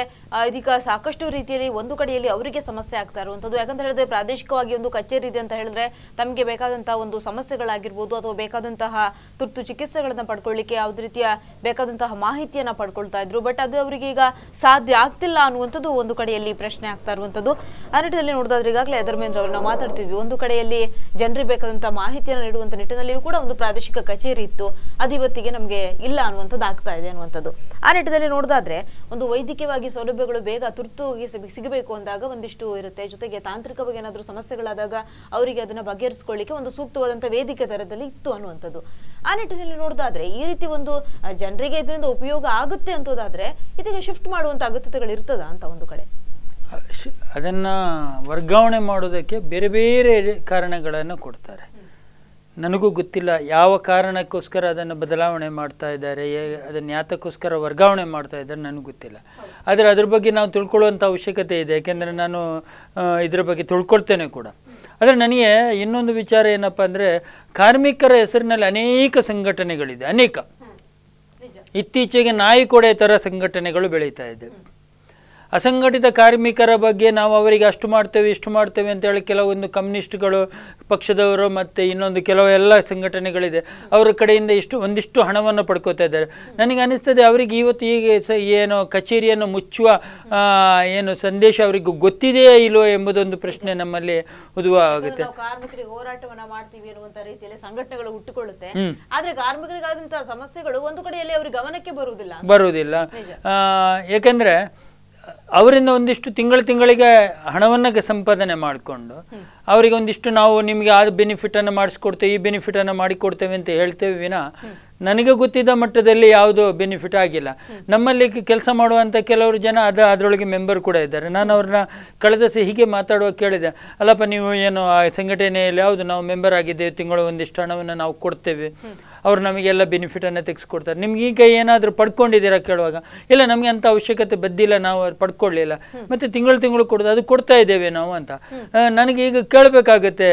ಇದೀಗ ಸಾಕಷ್ಟು ರೀತಿಯಲ್ಲಿ ಒಂದು ಕಡೆಯಲ್ಲಿ ಅವರಿಗೆ ಸಮಸ್ಯೆ ಆಗ್ತಾ ಇರುವಂಥದ್ದು ಯಾಕಂತ ಹೇಳಿದ್ರೆ ಪ್ರಾದೇಶಿಕವಾಗಿ ಒಂದು ಕಚೇರಿ ಇದೆ ಅಂತ ಹೇಳಿದ್ರೆ ತಮಗೆ ಬೇಕಾದಂತಹ ಒಂದು ಸಮಸ್ಯೆಗಳಾಗಿರ್ಬೋದು ಅಥವಾ ಬೇಕಾದಂತಹ ತುರ್ತು ಚಿಕಿತ್ಸೆಗಳನ್ನ ಪಡ್ಕೊಳ್ಳಿಕ್ಕೆ ಯಾವ್ದು ರೀತಿಯ ಬೇಕಾದಂತಹ ಮಾಹಿತಿಯನ್ನ ಪಡ್ಕೊಳ್ತಾ ಇದ್ರು ಬಟ್ ಅದು ಅವರಿಗೆ ಈಗ ಸಾಧ್ಯ ಆಗ್ತಿಲ್ಲ ಅನ್ನುವಂಥದ್ದು ಇರುವಂತದ್ದು ಒಂದು ಕಡೆಯಲ್ಲಿ ಪ್ರಶ್ನೆ ಆಗ್ತಾ ಇರುವಂತದ್ದು ಆ ನಿಟ್ಟಿನಲ್ಲಿ ನೋಡೋದಾದ್ರೆ ಈಗಾಗಲೇ ಅವರು ನಾವು ಮಾತಾಡ್ತಿದ್ವಿ ಒಂದು ಕಡೆಯಲ್ಲಿ ಜನರಿಗೆ ಬೇಕಾದಂತಹ ಮಾಹಿತಿಯನ್ನು ನೀಡುವಂತ ನಿಟ್ಟಿನಲ್ಲಿಯೂ ಕೂಡ ಒಂದು ಪ್ರಾದೇಶಿಕ ಕಚೇರಿ ಇತ್ತು ಅದು ಇವತ್ತಿಗೆ ನಮಗೆ ಇಲ್ಲ ಅನ್ನುವಂಥದ್ದು ಆಗ್ತಾ ಇದೆ ಅನ್ನುವಂಥದ್ದು ಆ ನಿಟ್ಟಿನಲ್ಲಿ ನೋಡಿದಾದ್ರೆ ಒಂದು ವೈದ್ಯಕೀಯವಾಗಿ ಸೌಲಭ್ಯಗಳು ಬೇಗ ತುರ್ತು ಸಿಗಬೇಕು ಅಂದಾಗ ಒಂದಿಷ್ಟು ಇರುತ್ತೆ ಜೊತೆಗೆ ತಾಂತ್ರಿಕವಾಗಿ ಏನಾದರೂ ಸಮಸ್ಯೆಗಳಾದಾಗ ಅವರಿಗೆ ಅದನ್ನ ಬಗೆಹರಿಸಿಕೊಳ್ಳಿಕ್ಕೆ ಒಂದು ಸೂಕ್ತವಾದಂತಹ ವೇದಿಕೆ ತರದಲ್ಲಿ ಇತ್ತು ಅನ್ನುವಂಥದ್ದು ಆ ನಿಟ್ಟಿನಲ್ಲಿ ನೋಡೋದಾದ್ರೆ ಈ ರೀತಿ ಒಂದು ಜನರಿಗೆ ಇದರಿಂದ ಉಪಯೋಗ ಆಗುತ್ತೆ ಅಂತೋದಾದ್ರೆ ಇದಕ್ಕೆ ಶಿಫ್ಟ್ ಮಾಡುವಂತ ಅಗತ್ಯತೆಗಳು ಇರ್ತದ ಅಂತ ಒಂದು ಕಡೆ ಅದನ್ನ ವರ್ಗಾವಣೆ ಮಾಡೋದಕ್ಕೆ ಬೇರೆ ಬೇರೆ ಕಾರಣಗಳನ್ನು ಕೊಡ್ತಾರೆ ನನಗೂ ಗೊತ್ತಿಲ್ಲ ಯಾವ ಕಾರಣಕ್ಕೋಸ್ಕರ ಅದನ್ನು ಬದಲಾವಣೆ ಮಾಡ್ತಾ ಇದ್ದಾರೆ ಅದನ್ನು ಯಾತಕ್ಕೋಸ್ಕರ ವರ್ಗಾವಣೆ ಮಾಡ್ತಾ ಇದ್ದಾರೆ ನನಗೆ ಗೊತ್ತಿಲ್ಲ ಆದರೆ ಅದ್ರ ಬಗ್ಗೆ ನಾವು ತಿಳ್ಕೊಳ್ಳುವಂಥ ಅವಶ್ಯಕತೆ ಇದೆ ಯಾಕೆಂದರೆ ನಾನು ಇದರ ಬಗ್ಗೆ ತಿಳ್ಕೊಳ್ತೇನೆ ಕೂಡ ಆದರೆ ನನಗೆ ಇನ್ನೊಂದು ವಿಚಾರ ಏನಪ್ಪ ಅಂದರೆ ಕಾರ್ಮಿಕರ ಹೆಸರಿನಲ್ಲಿ ಅನೇಕ ಸಂಘಟನೆಗಳಿದೆ ಅನೇಕ ಇತ್ತೀಚೆಗೆ ನಾಯಿ ಕೊಡೆ ಥರ ಸಂಘಟನೆಗಳು ಬೆಳೀತಾ ಇದೆ ಅಸಂಘಟಿತ ಕಾರ್ಮಿಕರ ಬಗ್ಗೆ ನಾವು ಅವರಿಗೆ ಅಷ್ಟು ಮಾಡ್ತೇವೆ ಇಷ್ಟು ಮಾಡ್ತೇವೆ ಅಂತೇಳಿ ಕೆಲವೊಂದು ಕಮ್ಯುನಿಸ್ಟ್ಗಳು ಪಕ್ಷದವರು ಮತ್ತು ಇನ್ನೊಂದು ಕೆಲವು ಎಲ್ಲ ಸಂಘಟನೆಗಳಿದೆ ಅವರ ಕಡೆಯಿಂದ ಇಷ್ಟು ಒಂದಿಷ್ಟು ಹಣವನ್ನು ಪಡ್ಕೋತಾ ಇದ್ದಾರೆ ನನಗೆ ಅನ್ನಿಸ್ತದೆ ಅವರಿಗೆ ಇವತ್ತು ಈಗ ಏನು ಕಚೇರಿಯನ್ನು ಮುಚ್ಚುವ ಏನು ಸಂದೇಶ ಅವರಿಗೂ ಗೊತ್ತಿದೆಯೇ ಇಲ್ಲೋ ಎಂಬುದೊಂದು ಪ್ರಶ್ನೆ ನಮ್ಮಲ್ಲಿ ಉದುವ ಆಗುತ್ತೆ ಕಾರ್ಮಿಕರಿಗೆ ಹೋರಾಟವನ್ನು ಮಾಡ್ತೀವಿ ಅನ್ನುವಂಥ ರೀತಿಯಲ್ಲಿ ಸಂಘಟನೆಗಳು ಹುಟ್ಟುಕೊಳ್ಳುತ್ತೆ ಆದರೆ ಕಾರ್ಮಿಕರಿಗಾದಂತಹ ಸಮಸ್ಯೆಗಳು ಒಂದು ಕಡೆಯಲ್ಲಿ ಅವರಿಗೆ ಗಮನಕ್ಕೆ ಬರುವುದಿಲ್ಲ ಬರುವುದಿಲ್ಲ ಯಾಕೆಂದ್ರೆ ಅವರಿಂದ ಒಂದಿಷ್ಟು ತಿಂಗಳ ತಿಂಗಳಿಗೆ ಹಣವನ್ನು ಸಂಪಾದನೆ ಮಾಡಿಕೊಂಡು ಅವರಿಗೆ ಒಂದಿಷ್ಟು ನಾವು ನಿಮಗೆ ಆ ಬೆನಿಫಿಟನ್ನು ಮಾಡಿಸ್ಕೊಡ್ತೇವೆ ಈ ಬೆನಿಫಿಟನ್ನು ಮಾಡಿಕೊಡ್ತೇವೆ ಅಂತ ಹೇಳ್ತೇವೆ ವಿನಾ ನನಗೆ ಗೊತ್ತಿದ್ದ ಮಟ್ಟದಲ್ಲಿ ಯಾವುದು ಬೆನಿಫಿಟ್ ಆಗಿಲ್ಲ ನಮ್ಮಲ್ಲಿ ಕೆಲಸ ಮಾಡುವಂಥ ಕೆಲವರು ಜನ ಅದು ಅದರೊಳಗೆ ಮೆಂಬರ್ ಕೂಡ ಇದ್ದಾರೆ ನಾನು ಅವ್ರನ್ನ ಕಳೆದ ಸಹ ಹೀಗೆ ಮಾತಾಡುವ ಕೇಳಿದೆ ಅಲ್ಲಪ್ಪ ನೀವು ಏನು ಆ ಸಂಘಟನೆಯಲ್ಲಿ ಯಾವುದು ನಾವು ಮೆಂಬರ್ ಆಗಿದ್ದೇವೆ ತಿಂಗಳು ಒಂದಿಷ್ಟು ಹಣವನ್ನು ನಾವು ಕೊಡ್ತೇವೆ ಅವ್ರು ನಮಗೆಲ್ಲ ಬೆನಿಫಿಟನ್ನು ತೆಗೆಸ್ಕೊಡ್ತಾರೆ ನಿಮ್ಗೆ ಈಗ ಏನಾದರೂ ಪಡ್ಕೊಂಡಿದ್ದೀರಾ ಕೇಳುವಾಗ ಇಲ್ಲ ನಮಗೆ ಅಂಥ ಅವಶ್ಯಕತೆ ಬದ್ದಿಲ್ಲ ನಾವು ಪಡ್ಕೊ ಕೊಡಲಿಲ್ಲ ಮತ್ತೆ ತಿಂಗಳು ತಿಂಗಳು ಕೊಡೋದು ಅದು ಕೊಡ್ತಾ ಇದ್ದೇವೆ ನಾವು ಅಂತ ನನಗೆ ಈಗ ಕೇಳಬೇಕಾಗತ್ತೆ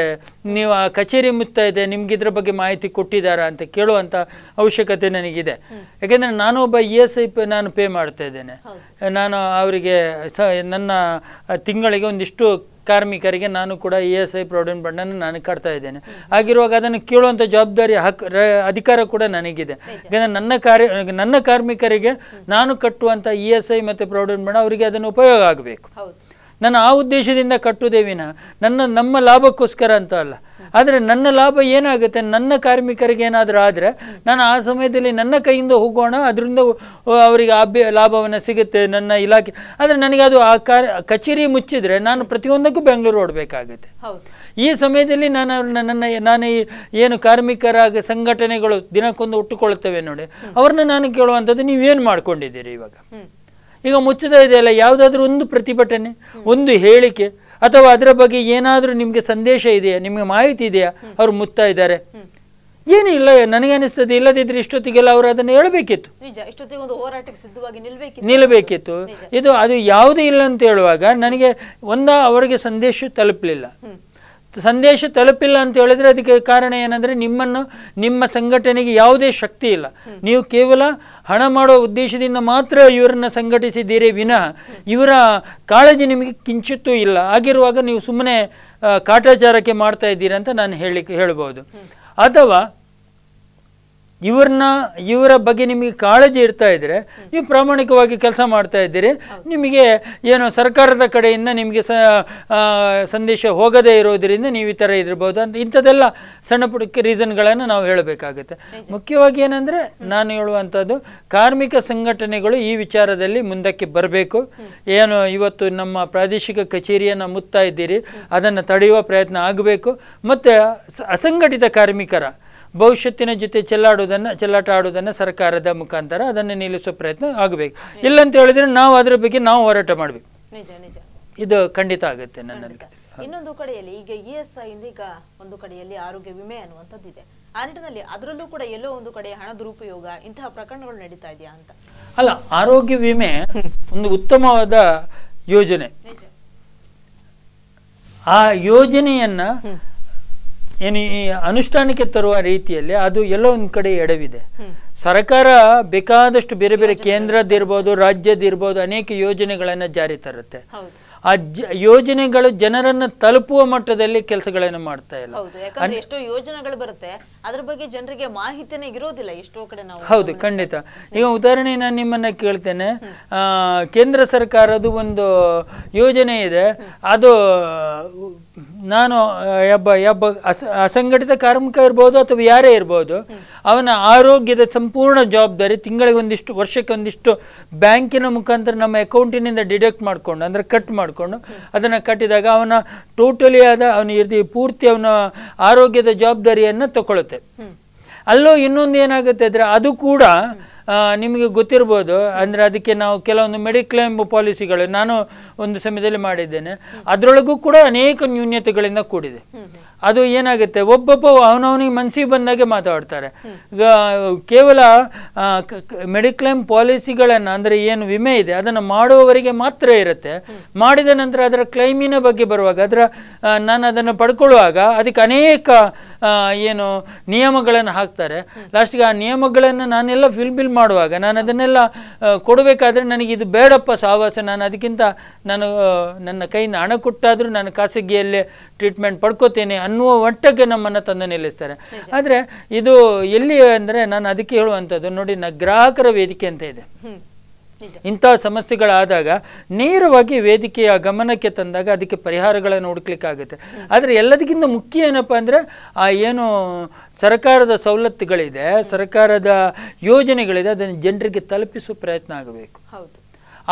ನೀವು ಆ ಕಚೇರಿ ಮುತ್ತಾ ಇದೆ ನಿಮ್ಗೆ ಇದ್ರ ಬಗ್ಗೆ ಮಾಹಿತಿ ಕೊಟ್ಟಿದ್ದಾರಾ ಅಂತ ಕೇಳುವಂತ ಅವಶ್ಯಕತೆ ನನಗಿದೆ ಯಾಕೆಂದರೆ ನಾನು ಒಬ್ಬ ಇ ಎಸ್ ಐ ನಾನು ಪೇ ಮಾಡ್ತಾ ಇದ್ದೇನೆ ನಾನು ಅವರಿಗೆ ನನ್ನ ತಿಂಗಳಿಗೆ ಒಂದಿಷ್ಟು ಕಾರ್ಮಿಕರಿಗೆ ನಾನು ಕೂಡ ಇ ಎಸ್ ಐ ಪ್ರಾವಿಡೆಂಟ್ ಬಣ್ಣನ ನಾನು ಕಟ್ತಾ ಇದ್ದೇನೆ ಹಾಗಿರುವಾಗ ಅದನ್ನು ಕೇಳುವಂಥ ಜವಾಬ್ದಾರಿ ಹಕ್ ಅಧಿಕಾರ ಕೂಡ ನನಗಿದೆ ಯಾಕಂದರೆ ನನ್ನ ಕಾರ್ಯ ನನ್ನ ಕಾರ್ಮಿಕರಿಗೆ ನಾನು ಕಟ್ಟುವಂಥ ಇ ಎಸ್ ಐ ಮತ್ತು ಪ್ರಾವಿಡೆಂಟ್ ಬಣ್ಣ ಅವರಿಗೆ ಅದನ್ನು ಉಪಯೋಗ ಆಗಬೇಕು ನಾನು ಆ ಉದ್ದೇಶದಿಂದ ಕಟ್ಟುವುದೇ ನನ್ನ ನಮ್ಮ ಲಾಭಕ್ಕೋಸ್ಕರ ಅಂತ ಅಲ್ಲ ಆದರೆ ನನ್ನ ಲಾಭ ಏನಾಗುತ್ತೆ ನನ್ನ ಕಾರ್ಮಿಕರಿಗೆ ಏನಾದರೂ ಆದರೆ ನಾನು ಆ ಸಮಯದಲ್ಲಿ ನನ್ನ ಕೈಯಿಂದ ಹೋಗೋಣ ಅದರಿಂದ ಅವರಿಗೆ ಆ ಲಾಭವನ್ನು ಸಿಗುತ್ತೆ ನನ್ನ ಇಲಾಖೆ ಆದರೆ ನನಗೆ ಅದು ಆ ಕಾರ್ ಕಚೇರಿ ಮುಚ್ಚಿದರೆ ನಾನು ಪ್ರತಿಯೊಂದಕ್ಕೂ ಬೆಂಗಳೂರು ಓಡಬೇಕಾಗುತ್ತೆ ಈ ಸಮಯದಲ್ಲಿ ನಾನು ಅವ್ರನ್ನ ನನ್ನ ನಾನು ಏನು ಕಾರ್ಮಿಕರಾಗ ಸಂಘಟನೆಗಳು ದಿನಕ್ಕೊಂದು ಹುಟ್ಟುಕೊಳ್ಳುತ್ತವೆ ನೋಡಿ ಅವ್ರನ್ನ ನಾನು ಕೇಳುವಂಥದ್ದು ನೀವೇನು ಮಾಡ್ಕೊಂಡಿದ್ದೀರಿ ಇವಾಗ ಈಗ ಮುಚ್ಚದ ಇದೆಯಲ್ಲ ಯಾವುದಾದ್ರೂ ಒಂದು ಪ್ರತಿಭಟನೆ ಒಂದು ಹೇಳಿಕೆ ಅಥವಾ ಅದರ ಬಗ್ಗೆ ಏನಾದರೂ ನಿಮಗೆ ಸಂದೇಶ ಇದೆಯಾ ನಿಮಗೆ ಮಾಹಿತಿ ಇದೆಯಾ ಅವ್ರು ಮುತ್ತಾ ಇದ್ದಾರೆ ಏನು ಇಲ್ಲ ನನಗೆ ಅನಿಸ್ತದೆ ಇಲ್ಲದಿದ್ರೆ ಇಷ್ಟೊತ್ತಿಗೆಲ್ಲ ಅವರು ಅದನ್ನು ಹೇಳಬೇಕಿತ್ತು ನಿಲ್ಲಬೇಕಿತ್ತು ಇದು ಅದು ಯಾವುದೇ ಇಲ್ಲ ಅಂತ ಹೇಳುವಾಗ ನನಗೆ ಒಂದ ಅವರಿಗೆ ಸಂದೇಶ ತಲುಪಲಿಲ್ಲ ಸಂದೇಶ ತಲುಪಿಲ್ಲ ಅಂತ ಹೇಳಿದ್ರೆ ಅದಕ್ಕೆ ಕಾರಣ ಏನಂದರೆ ನಿಮ್ಮನ್ನು ನಿಮ್ಮ ಸಂಘಟನೆಗೆ ಯಾವುದೇ ಶಕ್ತಿ ಇಲ್ಲ ನೀವು ಕೇವಲ ಹಣ ಮಾಡುವ ಉದ್ದೇಶದಿಂದ ಮಾತ್ರ ಇವರನ್ನು ಸಂಘಟಿಸಿದ್ದೀರಿ ವಿನಃ ಇವರ ಕಾಳಜಿ ನಿಮಗೆ ಕಿಂಚಿತ್ತೂ ಇಲ್ಲ ಆಗಿರುವಾಗ ನೀವು ಸುಮ್ಮನೆ ಕಾಟಾಚಾರಕ್ಕೆ ಮಾಡ್ತಾ ಇದ್ದೀರಾ ಅಂತ ನಾನು ಹೇಳಿ ಹೇಳ್ಬೋದು ಅಥವಾ ಇವ್ರನ್ನ ಇವರ ಬಗ್ಗೆ ನಿಮಗೆ ಕಾಳಜಿ ಇರ್ತಾ ಇದ್ರೆ ನೀವು ಪ್ರಾಮಾಣಿಕವಾಗಿ ಕೆಲಸ ಮಾಡ್ತಾ ಇದ್ದೀರಿ ನಿಮಗೆ ಏನು ಸರ್ಕಾರದ ಕಡೆಯಿಂದ ನಿಮಗೆ ಸಂದೇಶ ಹೋಗದೇ ಇರೋದರಿಂದ ನೀವು ಈ ಥರ ಇರ್ಬೋದು ಅಂತ ಇಂಥದ್ದೆಲ್ಲ ಸಣ್ಣ ಪುಟಕ್ಕೆ ರೀಸನ್ಗಳನ್ನು ನಾವು ಹೇಳಬೇಕಾಗುತ್ತೆ ಮುಖ್ಯವಾಗಿ ಏನಂದರೆ ನಾನು ಹೇಳುವಂಥದ್ದು ಕಾರ್ಮಿಕ ಸಂಘಟನೆಗಳು ಈ ವಿಚಾರದಲ್ಲಿ ಮುಂದಕ್ಕೆ ಬರಬೇಕು ಏನು ಇವತ್ತು ನಮ್ಮ ಪ್ರಾದೇಶಿಕ ಕಚೇರಿಯನ್ನು ಮುತ್ತಾ ಇದ್ದೀರಿ ಅದನ್ನು ತಡೆಯುವ ಪ್ರಯತ್ನ ಆಗಬೇಕು ಮತ್ತು ಅಸಂಘಟಿತ ಕಾರ್ಮಿಕರ ಭವಿಷ್ಯತ್ತಿನ ಜೊತೆ ಚೆಲ್ಲಾಡುವುದನ್ನು ಚೆಲ್ಲಾಟ ಆಡುವುದನ್ನು ಸರ್ಕಾರದ ಮುಖಾಂತರ ಅದನ್ನು ನಿಲ್ಲಿಸೋ ಪ್ರಯತ್ನ ಆಗಬೇಕು ಇಲ್ಲ ಅಂತ ಹೇಳಿದ್ರೆ ನಾವು ಅದರ ಬಗ್ಗೆ ನಾವು ಹೋರಾಟ ಮಾಡಬೇಕು ಇದು ಖಂಡಿತ ಆಗುತ್ತೆ ನನ್ನ ಇನ್ನೊಂದು ಕಡೆಯಲ್ಲಿ ಈಗ ಇ ಎಸ್ ಐ ಈಗ ಒಂದು ಕಡೆಯಲ್ಲಿ ಆರೋಗ್ಯ ವಿಮೆ ಇದೆ ಆ ನಿಟ್ಟಿನಲ್ಲಿ ಅದರಲ್ಲೂ ಕೂಡ ಎಲ್ಲೋ ಒಂದು ಕಡೆ ಹಣ ದುರುಪಯೋಗ ಇಂತಹ ಪ್ರಕರಣಗಳು ನಡೀತಾ ಇದೆಯಾ ಅಂತ ಅಲ್ಲ ಆರೋಗ್ಯ ವಿಮೆ ಒಂದು ಉತ್ತಮವಾದ ಯೋಜನೆ ಆ ಯೋಜನೆಯನ್ನ ಏನು ಈ ಅನುಷ್ಠಾನಕ್ಕೆ ತರುವ ರೀತಿಯಲ್ಲಿ ಅದು ಎಲ್ಲೋ ಒಂದು ಕಡೆ ಎಡವಿದೆ ಸರ್ಕಾರ ಬೇಕಾದಷ್ಟು ಬೇರೆ ಬೇರೆ ಕೇಂದ್ರದಿರ್ಬೋದು ರಾಜ್ಯದಿರ್ಬೋದು ಅನೇಕ ಯೋಜನೆಗಳನ್ನು ಜಾರಿ ತರುತ್ತೆ ಆ ಯೋಜನೆಗಳು ಜನರನ್ನ ತಲುಪುವ ಮಟ್ಟದಲ್ಲಿ ಕೆಲಸಗಳನ್ನು ಮಾಡ್ತಾ ಇಲ್ಲ ಎಷ್ಟೋ ಯೋಜನೆಗಳು ಬರುತ್ತೆ ಅದ್ರ ಬಗ್ಗೆ ಜನರಿಗೆ ಮಾಹಿತಿನೇ ಇರೋದಿಲ್ಲ ಎಷ್ಟೋ ಕಡೆ ನಾವು ಹೌದು ಖಂಡಿತ ಈಗ ಉದಾಹರಣೆ ನಾನು ನಿಮ್ಮನ್ನ ಕೇಳ್ತೇನೆ ಕೇಂದ್ರ ಸರ್ಕಾರದ ಒಂದು ಯೋಜನೆ ಇದೆ ಅದು ನಾನು ಒಬ್ಬ ಒಬ್ಬ ಅಸ ಅಸಂಘಟಿತ ಕಾರ್ಮಿಕ ಇರ್ಬೋದು ಅಥವಾ ಯಾರೇ ಇರ್ಬೋದು ಅವನ ಆರೋಗ್ಯದ ಸಂಪೂರ್ಣ ಜವಾಬ್ದಾರಿ ತಿಂಗಳಿಗೆ ಒಂದಿಷ್ಟು ವರ್ಷಕ್ಕೆ ಒಂದಿಷ್ಟು ಬ್ಯಾಂಕಿನ ಮುಖಾಂತರ ನಮ್ಮ ಅಕೌಂಟಿನಿಂದ ಡಿಡಕ್ಟ್ ಮಾಡಿಕೊಂಡು ಅಂದರೆ ಕಟ್ ಮಾಡಿಕೊಂಡು ಅದನ್ನು ಕಟ್ಟಿದಾಗ ಅವನ ಟೋಟಲಿ ಆದ ಅವನ ಪೂರ್ತಿ ಅವನ ಆರೋಗ್ಯದ ಜವಾಬ್ದಾರಿಯನ್ನು ತಗೊಳ್ಳುತ್ತೆ ಅಲ್ಲೂ ಇನ್ನೊಂದು ಏನಾಗುತ್ತೆ ಅಂದರೆ ಅದು ಕೂಡ ನಿಮಗೆ ಗೊತ್ತಿರ್ಬೋದು ಅಂದರೆ ಅದಕ್ಕೆ ನಾವು ಕೆಲವೊಂದು ಮೆಡಿಕ್ಲೇಮ್ ಪಾಲಿಸಿಗಳು ನಾನು ಒಂದು ಸಮಯದಲ್ಲಿ ಮಾಡಿದ್ದೇನೆ ಅದರೊಳಗೂ ಕೂಡ ಅನೇಕ ನ್ಯೂನತೆಗಳಿಂದ ಕೂಡಿದೆ ಅದು ಏನಾಗುತ್ತೆ ಒಬ್ಬೊಬ್ಬ ಅವನವನಿಗೆ ಮನಸ್ಸಿಗೆ ಬಂದಾಗೆ ಮಾತಾಡ್ತಾರೆ ಕೇವಲ ಮೆಡಿಕ್ಲೇಮ್ ಪಾಲಿಸಿಗಳನ್ನು ಅಂದರೆ ಏನು ವಿಮೆ ಇದೆ ಅದನ್ನು ಮಾಡುವವರಿಗೆ ಮಾತ್ರ ಇರುತ್ತೆ ಮಾಡಿದ ನಂತರ ಅದರ ಕ್ಲೈಮಿನ ಬಗ್ಗೆ ಬರುವಾಗ ಅದರ ನಾನು ಅದನ್ನು ಪಡ್ಕೊಳ್ಳುವಾಗ ಅದಕ್ಕೆ ಅನೇಕ ಏನು ನಿಯಮಗಳನ್ನು ಹಾಕ್ತಾರೆ ಲಾಸ್ಟಿಗೆ ಆ ನಿಯಮಗಳನ್ನು ನಾನೆಲ್ಲ ಬಿಲ್ ಮಾಡುವಾಗ ನಾನು ಅದನ್ನೆಲ್ಲ ಕೊಡಬೇಕಾದ್ರೆ ನನಗೆ ಇದು ಬೇಡಪ್ಪ ಸಹವಾಸ ನಾನು ಅದಕ್ಕಿಂತ ನಾನು ನನ್ನ ಕೈಯಿಂದ ಹಣ ಕೊಟ್ಟಾದರೂ ನಾನು ಖಾಸಗಿಯಲ್ಲೇ ಟ್ರೀಟ್ಮೆಂಟ್ ಪಡ್ಕೋತೇನೆ ಅನ್ನುವ ಮಟ್ಟಕ್ಕೆ ನಮ್ಮನ್ನು ತಂದು ನಿಲ್ಲಿಸ್ತಾರೆ ಆದರೆ ಇದು ಎಲ್ಲಿ ಅಂದರೆ ನಾನು ಅದಕ್ಕೆ ಹೇಳುವಂಥದ್ದು ನೋಡಿ ನ ಗ್ರಾಹಕರ ವೇದಿಕೆ ಅಂತ ಇದೆ ಇಂಥ ಸಮಸ್ಯೆಗಳಾದಾಗ ನೇರವಾಗಿ ವೇದಿಕೆಯ ಗಮನಕ್ಕೆ ತಂದಾಗ ಅದಕ್ಕೆ ಪರಿಹಾರಗಳನ್ನು ಹುಡುಕ್ಲಿಕ್ಕಾಗುತ್ತೆ ಆದರೆ ಎಲ್ಲದಕ್ಕಿಂತ ಮುಖ್ಯ ಏನಪ್ಪ ಅಂದರೆ ಆ ಏನು ಸರ್ಕಾರದ ಸವಲತ್ತುಗಳಿದೆ ಸರ್ಕಾರದ ಯೋಜನೆಗಳಿದೆ ಅದನ್ನು ಜನರಿಗೆ ತಲುಪಿಸುವ ಪ್ರಯತ್ನ ಆಗಬೇಕು ಹೌದು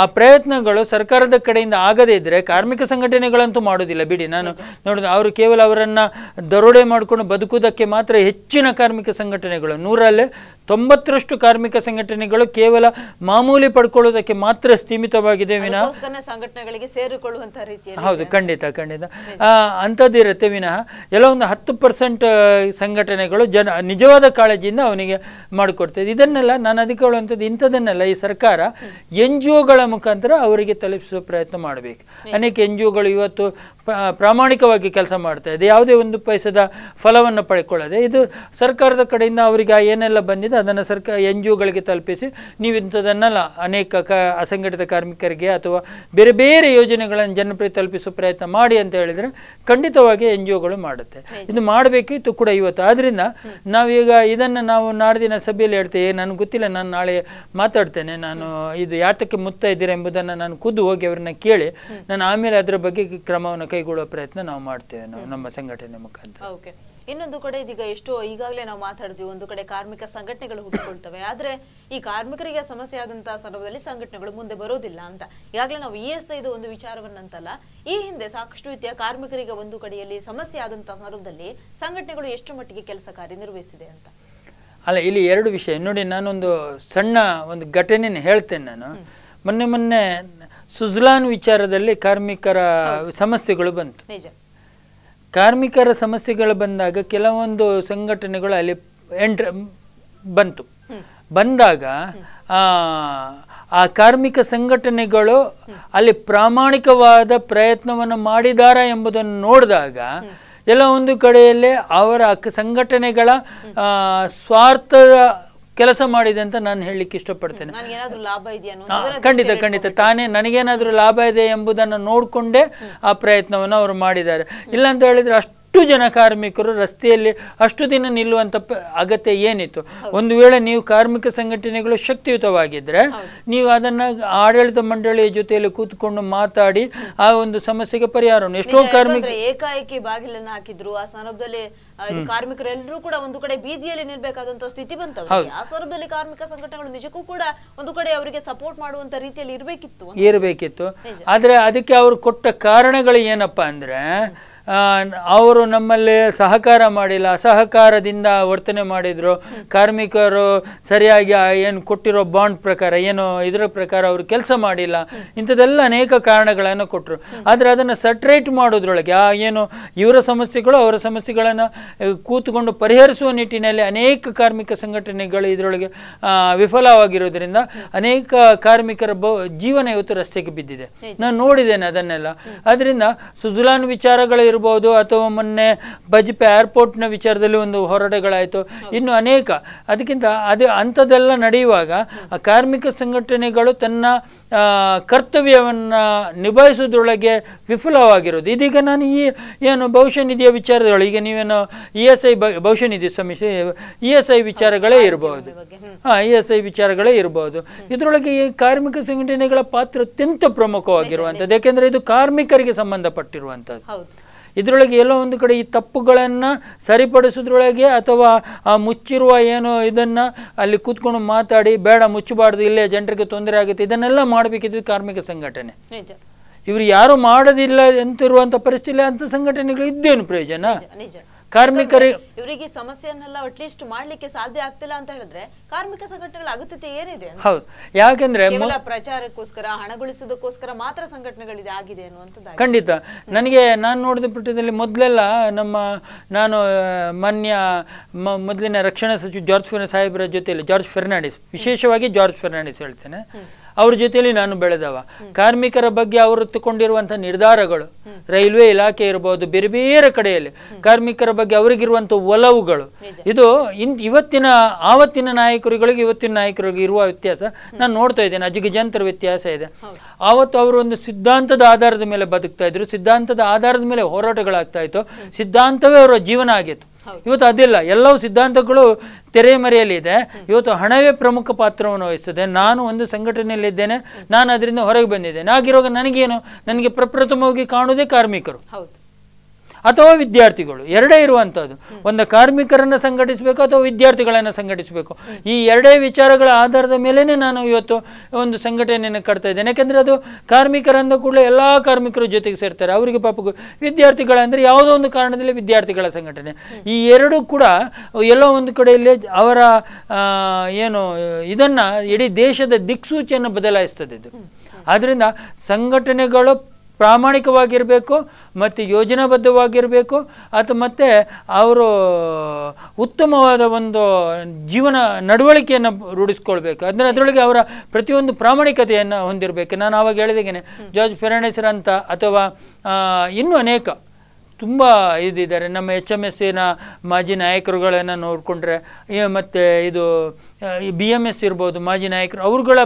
ಆ ಪ್ರಯತ್ನಗಳು ಸರ್ಕಾರದ ಕಡೆಯಿಂದ ಆಗದೇ ಇದ್ದರೆ ಕಾರ್ಮಿಕ ಸಂಘಟನೆಗಳಂತೂ ಮಾಡೋದಿಲ್ಲ ಬಿಡಿ ನಾನು ನೋಡಿದ ಅವರು ಕೇವಲ ಅವರನ್ನು ದರೋಡೆ ಮಾಡಿಕೊಂಡು ಬದುಕುವುದಕ್ಕೆ ಮಾತ್ರ ಹೆಚ್ಚಿನ ಕಾರ್ಮಿಕ ಸಂಘಟನೆಗಳು ನೂರಲ್ಲೇ ತೊಂಬತ್ತರಷ್ಟು ಕಾರ್ಮಿಕ ಸಂಘಟನೆಗಳು ಕೇವಲ ಮಾಮೂಲಿ ಪಡ್ಕೊಳ್ಳೋದಕ್ಕೆ ಮಾತ್ರ ಸೀಮಿತವಾಗಿದೆ ವಿನಃ ಸಂಘಟನೆಗಳಿಗೆ ಸೇರಿಕೊಳ್ಳುವಂತಹ ರೀತಿ ಹೌದು ಖಂಡಿತ ಖಂಡಿತ ಅಂಥದ್ದಿರುತ್ತೆ ವಿನಃ ಎಲ್ಲ ಒಂದು ಹತ್ತು ಪರ್ಸೆಂಟ್ ಸಂಘಟನೆಗಳು ಜನ ನಿಜವಾದ ಕಾಳಜಿಯಿಂದ ಅವನಿಗೆ ಮಾಡಿಕೊಡ್ತದೆ ಇದನ್ನೆಲ್ಲ ನಾನು ಅದಕ್ಕೆ ಇಂಥದನ್ನೆಲ್ಲ ಈ ಸರ್ಕಾರ ಎನ್ ಜಿ ಒಗಳ ಮುಖಾಂತರ ಅವರಿಗೆ ತಲುಪಿಸುವ ಪ್ರಯತ್ನ ಮಾಡಬೇಕು ಅನೇಕ ಎನ್ ಜಿ ಒಗಳು ಇವತ್ತು ಪ್ರಾಮಾಣಿಕವಾಗಿ ಕೆಲಸ ಮಾಡ್ತಾ ಇದೆ ಯಾವುದೇ ಒಂದು ಪೈಸದ ಫಲವನ್ನು ಪಡ್ಕೊಳ್ಳದೆ ಇದು ಸರ್ಕಾರದ ಕಡೆಯಿಂದ ಅವರಿಗೆ ಏನೆಲ್ಲ ಬಂದಿದೆ ಮಾಡಿದ ಅದನ್ನು ಸರ್ಕಾರ ಎನ್ ಜಿ ಒಗಳಿಗೆ ತಲುಪಿಸಿ ನೀವು ಇಂಥದನ್ನೆಲ್ಲ ಅನೇಕ ಕ ಅಸಂಘಟಿತ ಕಾರ್ಮಿಕರಿಗೆ ಅಥವಾ ಬೇರೆ ಬೇರೆ ಯೋಜನೆಗಳನ್ನು ಜನಪ್ರಿಯ ತಲುಪಿಸುವ ಪ್ರಯತ್ನ ಮಾಡಿ ಅಂತ ಹೇಳಿದರೆ ಖಂಡಿತವಾಗಿ ಎನ್ ಜಿ ಒಗಳು ಮಾಡುತ್ತೆ ಇದು ಮಾಡಬೇಕಿತ್ತು ಕೂಡ ಇವತ್ತು ಆದ್ದರಿಂದ ನಾವೀಗ ಇದನ್ನು ನಾವು ನಾಡ್ದಿನ ಸಭೆಯಲ್ಲಿ ಹೇಳ್ತೇವೆ ನನಗೆ ಗೊತ್ತಿಲ್ಲ ನಾನು ನಾಳೆ ಮಾತಾಡ್ತೇನೆ ನಾನು ಇದು ಯಾತಕ್ಕೆ ಮುತ್ತ ಇದ್ದೀರ ಎಂಬುದನ್ನು ನಾನು ಖುದ್ದು ಹೋಗಿ ಅವ್ರನ್ನ ಕೇಳಿ ನಾನು ಆಮೇಲೆ ಅದರ ಬಗ್ಗೆ ಕ್ರಮವನ್ನು ಕೈಗೊಳ್ಳುವ ಪ್ರಯತ್ನ ನಾವು ಮಾಡ್ತೇವೆ ನಾವು ನಮ್ಮ ಸಂಘಟನೆ ಮುಖಾಂತರ ಇನ್ನೊಂದು ಕಡೆ ಇದೀಗ ಎಷ್ಟೋ ಈಗಾಗಲೇ ನಾವು ಮಾತಾಡಿದ್ವಿ ಒಂದು ಕಡೆ ಕಾರ್ಮಿಕ ಸಂಘಟನೆಗಳು ಹುಟ್ಟಿಕೊಳ್ತವೆ ಆದ್ರೆ ಈ ಕಾರ್ಮಿಕರಿಗೆ ಸಮಸ್ಯೆ ಆದಂತಹ ಸಂದರ್ಭದಲ್ಲಿ ಸಂಘಟನೆಗಳು ಮುಂದೆ ಬರೋದಿಲ್ಲ ಅಂತ ಈಗಾಗಲೇ ನಾವು ಇ ಎಸ್ ಐದು ಒಂದು ವಿಚಾರವನ್ನಂತಲ್ಲ ಈ ಹಿಂದೆ ಸಾಕಷ್ಟು ರೀತಿಯ ಕಾರ್ಮಿಕರಿಗೆ ಒಂದು ಕಡೆಯಲ್ಲಿ ಸಮಸ್ಯೆ ಆದಂತಹ ಸಂದರ್ಭದಲ್ಲಿ ಸಂಘಟನೆಗಳು ಎಷ್ಟು ಮಟ್ಟಿಗೆ ಕೆಲಸ ಕಾರ್ಯನಿರ್ವಹಿಸಿದೆ ಅಂತ ಅಲ್ಲ ಇಲ್ಲಿ ಎರಡು ವಿಷಯ ನೋಡಿ ನಾನೊಂದು ಸಣ್ಣ ಒಂದು ಘಟನೆ ಹೇಳ್ತೇನೆ ನಾನು ಮೊನ್ನೆ ಮೊನ್ನೆ ಸುಜ್ಲಾನ್ ವಿಚಾರದಲ್ಲಿ ಕಾರ್ಮಿಕರ ಸಮಸ್ಯೆಗಳು ಬಂತು ಕಾರ್ಮಿಕರ ಸಮಸ್ಯೆಗಳು ಬಂದಾಗ ಕೆಲವೊಂದು ಸಂಘಟನೆಗಳು ಅಲ್ಲಿ ಎಂಟ್ರ ಬಂತು ಬಂದಾಗ ಆ ಕಾರ್ಮಿಕ ಸಂಘಟನೆಗಳು ಅಲ್ಲಿ ಪ್ರಾಮಾಣಿಕವಾದ ಪ್ರಯತ್ನವನ್ನು ಮಾಡಿದಾರ ಎಂಬುದನ್ನು ನೋಡಿದಾಗ ಎಲ್ಲ ಒಂದು ಕಡೆಯಲ್ಲೇ ಅವರ ಸಂಘಟನೆಗಳ ಸ್ವಾರ್ಥದ ಕೆಲಸ ಮಾಡಿದೆ ಅಂತ ನಾನು ಹೇಳಲಿಕ್ಕೆ ಇಷ್ಟಪಡ್ತೇನೆ ಖಂಡಿತ ಖಂಡಿತ ತಾನೇ ನನಗೇನಾದರೂ ಲಾಭ ಇದೆ ಎಂಬುದನ್ನು ನೋಡಿಕೊಂಡೇ ಆ ಪ್ರಯತ್ನವನ್ನು ಅವರು ಮಾಡಿದ್ದಾರೆ ಇಲ್ಲಾಂತ ಹೇಳಿದರೆ ಅಷ್ಟು ಅಷ್ಟು ಜನ ಕಾರ್ಮಿಕರು ರಸ್ತೆಯಲ್ಲಿ ಅಷ್ಟು ದಿನ ನಿಲ್ಲುವಂಥ ಅಗತ್ಯ ಏನಿತ್ತು ಒಂದು ವೇಳೆ ನೀವು ಕಾರ್ಮಿಕ ಸಂಘಟನೆಗಳು ಶಕ್ತಿಯುತವಾಗಿದ್ದರೆ ನೀವು ಅದನ್ನು ಆಡಳಿತ ಮಂಡಳಿಯ ಜೊತೆಯಲ್ಲಿ ಕೂತ್ಕೊಂಡು ಮಾತಾಡಿ ಆ ಒಂದು ಸಮಸ್ಯೆಗೆ ಪರಿಹಾರವನ್ನು ಎಷ್ಟೋ ಕಾರ್ಮಿಕ ಏಕಾಏಕಿ ಬಾಗಿಲನ್ನು ಹಾಕಿದ್ರು ಆ ಸಂದರ್ಭದಲ್ಲಿ ಕಾರ್ಮಿಕರೆಲ್ಲರೂ ಕೂಡ ಒಂದು ಕಡೆ ಬೀದಿಯಲ್ಲಿ ನಿಲ್ಬೇಕಾದಂತಹ ಸ್ಥಿತಿ ಬಂತು ಆ ಸಂದರ್ಭದಲ್ಲಿ ಕಾರ್ಮಿಕ ಸಂಘಟನೆಗಳು ನಿಜಕ್ಕೂ ಕೂಡ ಒಂದು ಕಡೆ ಅವರಿಗೆ ಸಪೋರ್ಟ್ ಮಾಡುವಂತ ರೀತಿಯಲ್ಲಿ ಇರಬೇಕಿತ್ತು ಇರಬೇಕಿತ್ತು ಆದ್ರೆ ಅದಕ್ಕೆ ಅವರು ಕೊಟ್ಟ ಕಾರಣಗಳು ಏನಪ್ಪಾ ಅಂದ್ರೆ ಅವರು ನಮ್ಮಲ್ಲಿ ಸಹಕಾರ ಮಾಡಿಲ್ಲ ಅಸಹಕಾರದಿಂದ ವರ್ತನೆ ಮಾಡಿದರು ಕಾರ್ಮಿಕರು ಸರಿಯಾಗಿ ಏನು ಕೊಟ್ಟಿರೋ ಬಾಂಡ್ ಪ್ರಕಾರ ಏನು ಇದರ ಪ್ರಕಾರ ಅವರು ಕೆಲಸ ಮಾಡಿಲ್ಲ ಇಂಥದ್ದೆಲ್ಲ ಅನೇಕ ಕಾರಣಗಳನ್ನು ಕೊಟ್ಟರು ಆದರೆ ಅದನ್ನು ಸಟ್ರೇಟ್ ಮಾಡೋದ್ರೊಳಗೆ ಆ ಏನು ಇವರ ಸಮಸ್ಯೆಗಳು ಅವರ ಸಮಸ್ಯೆಗಳನ್ನು ಕೂತ್ಕೊಂಡು ಪರಿಹರಿಸುವ ನಿಟ್ಟಿನಲ್ಲಿ ಅನೇಕ ಕಾರ್ಮಿಕ ಸಂಘಟನೆಗಳು ಇದರೊಳಗೆ ವಿಫಲವಾಗಿರೋದ್ರಿಂದ ಅನೇಕ ಕಾರ್ಮಿಕರ ಬ ಜೀವನ ಇವತ್ತು ರಸ್ತೆಗೆ ಬಿದ್ದಿದೆ ನಾನು ನೋಡಿದ್ದೇನೆ ಅದನ್ನೆಲ್ಲ ಅದರಿಂದ ಸುಜುಲಾನ್ ವಿಚಾರಗಳು ಇರ್ಬೋದು ಅಥವಾ ಮೊನ್ನೆ ಬಜ್ಪೆ ಏರ್ಪೋರ್ಟ್ನ ವಿಚಾರದಲ್ಲಿ ಒಂದು ಹೋರಾಟಗಳಾಯಿತು ಇನ್ನು ಅನೇಕ ಅದಕ್ಕಿಂತ ಅದು ಅಂಥದ್ದೆಲ್ಲ ನಡೆಯುವಾಗ ಆ ಕಾರ್ಮಿಕ ಸಂಘಟನೆಗಳು ತನ್ನ ಕರ್ತವ್ಯವನ್ನು ನಿಭಾಯಿಸೋದ್ರೊಳಗೆ ವಿಫಲವಾಗಿರೋದು ಇದೀಗ ನಾನು ಈ ಏನು ಭವಿಷ್ಯ ನಿಧಿಯ ವಿಚಾರದೊಳಗೆ ಈಗ ನೀವೇನು ಇ ಎಸ್ ಐ ಭವಿಷ್ಯ ನಿಧಿ ಸಮೀಕ್ಷೆ ಇ ಎಸ್ ಐ ವಿಚಾರಗಳೇ ಇರಬಹುದು ಹಾಂ ಇ ಎಸ್ ಐ ವಿಚಾರಗಳೇ ಇರಬಹುದು ಇದರೊಳಗೆ ಈ ಕಾರ್ಮಿಕ ಸಂಘಟನೆಗಳ ಪಾತ್ರ ಅತ್ಯಂತ ಪ್ರಮುಖವಾಗಿರುವಂಥದ್ದು ಯಾಕೆಂದರೆ ಇದು ಕಾರ್ಮಿಕರಿಗೆ ಸಂಬಂಧಪಟ್ಟಿರುವಂಥದ್ದು ಇದರೊಳಗೆ ಎಲ್ಲೋ ಒಂದು ಕಡೆ ಈ ತಪ್ಪುಗಳನ್ನು ಸರಿಪಡಿಸೋದ್ರೊಳಗೆ ಅಥವಾ ಆ ಮುಚ್ಚಿರುವ ಏನು ಇದನ್ನು ಅಲ್ಲಿ ಕೂತ್ಕೊಂಡು ಮಾತಾಡಿ ಬೇಡ ಮುಚ್ಚಬಾರ್ದು ಇಲ್ಲೇ ಜನರಿಗೆ ತೊಂದರೆ ಆಗುತ್ತೆ ಇದನ್ನೆಲ್ಲ ಮಾಡಬೇಕಿದ್ದು ಕಾರ್ಮಿಕ ಸಂಘಟನೆ ಇವರು ಯಾರು ಮಾಡೋದಿಲ್ಲ ಅಂತಿರುವಂಥ ಪರಿಸ್ಥಿತಿ ಅಂಥ ಸಂಘಟನೆಗಳು ಇದ್ದೇನು ಪ್ರಯೋಜನ ಕಾರ್ಮಿಕರಿಗೆ ಇವರಿಗೆ ಸಮಸ್ಯೆಯನ್ನೆಲ್ಲ ಅಟ್ಲೀಸ್ಟ್ ಮಾಡ್ಲಿಕ್ಕೆ ಸಾಧ್ಯ ಆಗ್ತಿಲ್ಲ ಅಂತ ಹೇಳಿದ್ರೆ ಕಾರ್ಮಿಕ ಸಂಘಟನೆಗಳ ಅಗತ್ಯತೆ ಏನಿದೆ ಹೌದು ಯಾಕಂದ್ರೆ ಪ್ರಚಾರಕ್ಕೋಸ್ಕರ ಹಣಗೊಳಿಸೋದಕ್ಕೋಸ್ಕರ ಮಾತ್ರ ಸಂಘಟನೆಗಳಿದೆ ಆಗಿದೆ ಅನ್ನುವಂಥದ್ದು ಖಂಡಿತ ನನಗೆ ನಾನು ನೋಡಿದ ಪುಟ್ಟದಲ್ಲಿ ಮೊದಲೆಲ್ಲ ನಮ್ಮ ನಾನು ಮಾನ್ಯ ಮೊದಲಿನ ರಕ್ಷಣಾ ಸಚಿವ ಜಾರ್ಜ್ ಫರ್ನಾ ಸಾಹೇಬರ ಜೊತೆಯಲ್ಲಿ ಜಾರ್ಜ್ ಫೆರ್ನಾಂಡಿಸ್ ವಿಶೇಷವಾಗಿ ಜಾರ್ಜ್ ಫೆರ್ನಾಂಡಿಸ್ ಹೇಳ್ತೇನೆ ಅವ್ರ ಜೊತೆಯಲ್ಲಿ ನಾನು ಬೆಳೆದವ ಕಾರ್ಮಿಕರ ಬಗ್ಗೆ ಅವರು ತಗೊಂಡಿರುವಂಥ ನಿರ್ಧಾರಗಳು ರೈಲ್ವೆ ಇಲಾಖೆ ಇರಬಹುದು ಬೇರೆ ಬೇರೆ ಕಡೆಯಲ್ಲಿ ಕಾರ್ಮಿಕರ ಬಗ್ಗೆ ಅವರಿಗಿರುವಂಥ ಒಲವುಗಳು ಇದು ಇನ್ ಇವತ್ತಿನ ಆವತ್ತಿನ ನಾಯಕರುಗಳಿಗೆ ಇವತ್ತಿನ ನಾಯಕರಿಗೆ ಇರುವ ವ್ಯತ್ಯಾಸ ನಾನು ನೋಡ್ತಾ ಇದ್ದೇನೆ ಅಜಿಗಜಾಂತರ ವ್ಯತ್ಯಾಸ ಇದೆ ಆವತ್ತು ಅವರು ಒಂದು ಸಿದ್ಧಾಂತದ ಆಧಾರದ ಮೇಲೆ ಬದುಕ್ತಾ ಇದ್ರು ಸಿದ್ಧಾಂತದ ಆಧಾರದ ಮೇಲೆ ಹೋರಾಟಗಳಾಗ್ತಾ ಇತ್ತು ಸಿದ್ಧಾಂತವೇ ಅವರ ಜೀವನ ಆಗಿತ್ತು ಇವತ್ತು ಅದಿಲ್ಲ ಎಲ್ಲವೂ ಸಿದ್ಧಾಂತಗಳು ತೆರೆಮರೆಯಲ್ಲಿದೆ ಇವತ್ತು ಹಣವೇ ಪ್ರಮುಖ ಪಾತ್ರವನ್ನು ವಹಿಸ್ತದೆ ನಾನು ಒಂದು ಸಂಘಟನೆಯಲ್ಲಿದ್ದೇನೆ ನಾನು ಅದರಿಂದ ಹೊರಗೆ ಬಂದಿದ್ದೇನೆ ಆಗಿರುವಾಗ ನನಗೇನು ನನಗೆ ಪ್ರಪ್ರಥಮವಾಗಿ ಕಾಣುವುದೇ ಕಾರ್ಮಿಕರು ಹೌದು ಅಥವಾ ವಿದ್ಯಾರ್ಥಿಗಳು ಎರಡೇ ಇರುವಂಥದ್ದು ಒಂದು ಕಾರ್ಮಿಕರನ್ನು ಸಂಘಟಿಸಬೇಕು ಅಥವಾ ವಿದ್ಯಾರ್ಥಿಗಳನ್ನು ಸಂಘಟಿಸಬೇಕು ಈ ಎರಡೇ ವಿಚಾರಗಳ ಆಧಾರದ ಮೇಲೇ ನಾನು ಇವತ್ತು ಒಂದು ಸಂಘಟನೆಯನ್ನು ಕಟ್ತಾ ಇದ್ದೇನೆ ಯಾಕೆಂದರೆ ಅದು ಕಾರ್ಮಿಕರಂದ ಕೂಡಲೇ ಎಲ್ಲ ಕಾರ್ಮಿಕರು ಜೊತೆಗೆ ಸೇರ್ತಾರೆ ಅವರಿಗೆ ಪಾಪ ವಿದ್ಯಾರ್ಥಿಗಳಂದರೆ ಯಾವುದೋ ಒಂದು ಕಾರಣದಲ್ಲಿ ವಿದ್ಯಾರ್ಥಿಗಳ ಸಂಘಟನೆ ಈ ಎರಡೂ ಕೂಡ ಎಲ್ಲೋ ಒಂದು ಕಡೆಯಲ್ಲಿ ಅವರ ಏನು ಇದನ್ನು ಇಡೀ ದೇಶದ ದಿಕ್ಸೂಚಿಯನ್ನು ಬದಲಾಯಿಸ್ತದೆ ಇದು ಆದ್ದರಿಂದ ಸಂಘಟನೆಗಳು ಪ್ರಾಮಾಣಿಕವಾಗಿರಬೇಕು ಮತ್ತು ಯೋಜನಾಬದ್ಧವಾಗಿರಬೇಕು ಅಥವಾ ಮತ್ತು ಅವರು ಉತ್ತಮವಾದ ಒಂದು ಜೀವನ ನಡವಳಿಕೆಯನ್ನು ರೂಢಿಸ್ಕೊಳ್ಬೇಕು ಅದನ್ನ ಅದರೊಳಗೆ ಅವರ ಪ್ರತಿಯೊಂದು ಪ್ರಾಮಾಣಿಕತೆಯನ್ನು ಹೊಂದಿರಬೇಕು ನಾನು ಆವಾಗ ಹೇಳಿದಾಗೇನೆ ಜಾರ್ಜ್ ಅಂತ ಅಥವಾ ಇನ್ನೂ ಅನೇಕ ತುಂಬ ಇದಿದ್ದಾರೆ ನಮ್ಮ ಎಚ್ ಎಮ್ ಎಸ್ ಮಾಜಿ ನಾಯಕರುಗಳನ್ನು ನೋಡಿಕೊಂಡ್ರೆ ಮತ್ತೆ ಇದು ಬಿ ಎಮ್ ಎಸ್ ಇರ್ಬೋದು ಮಾಜಿ ನಾಯಕರು ಅವ್ರುಗಳ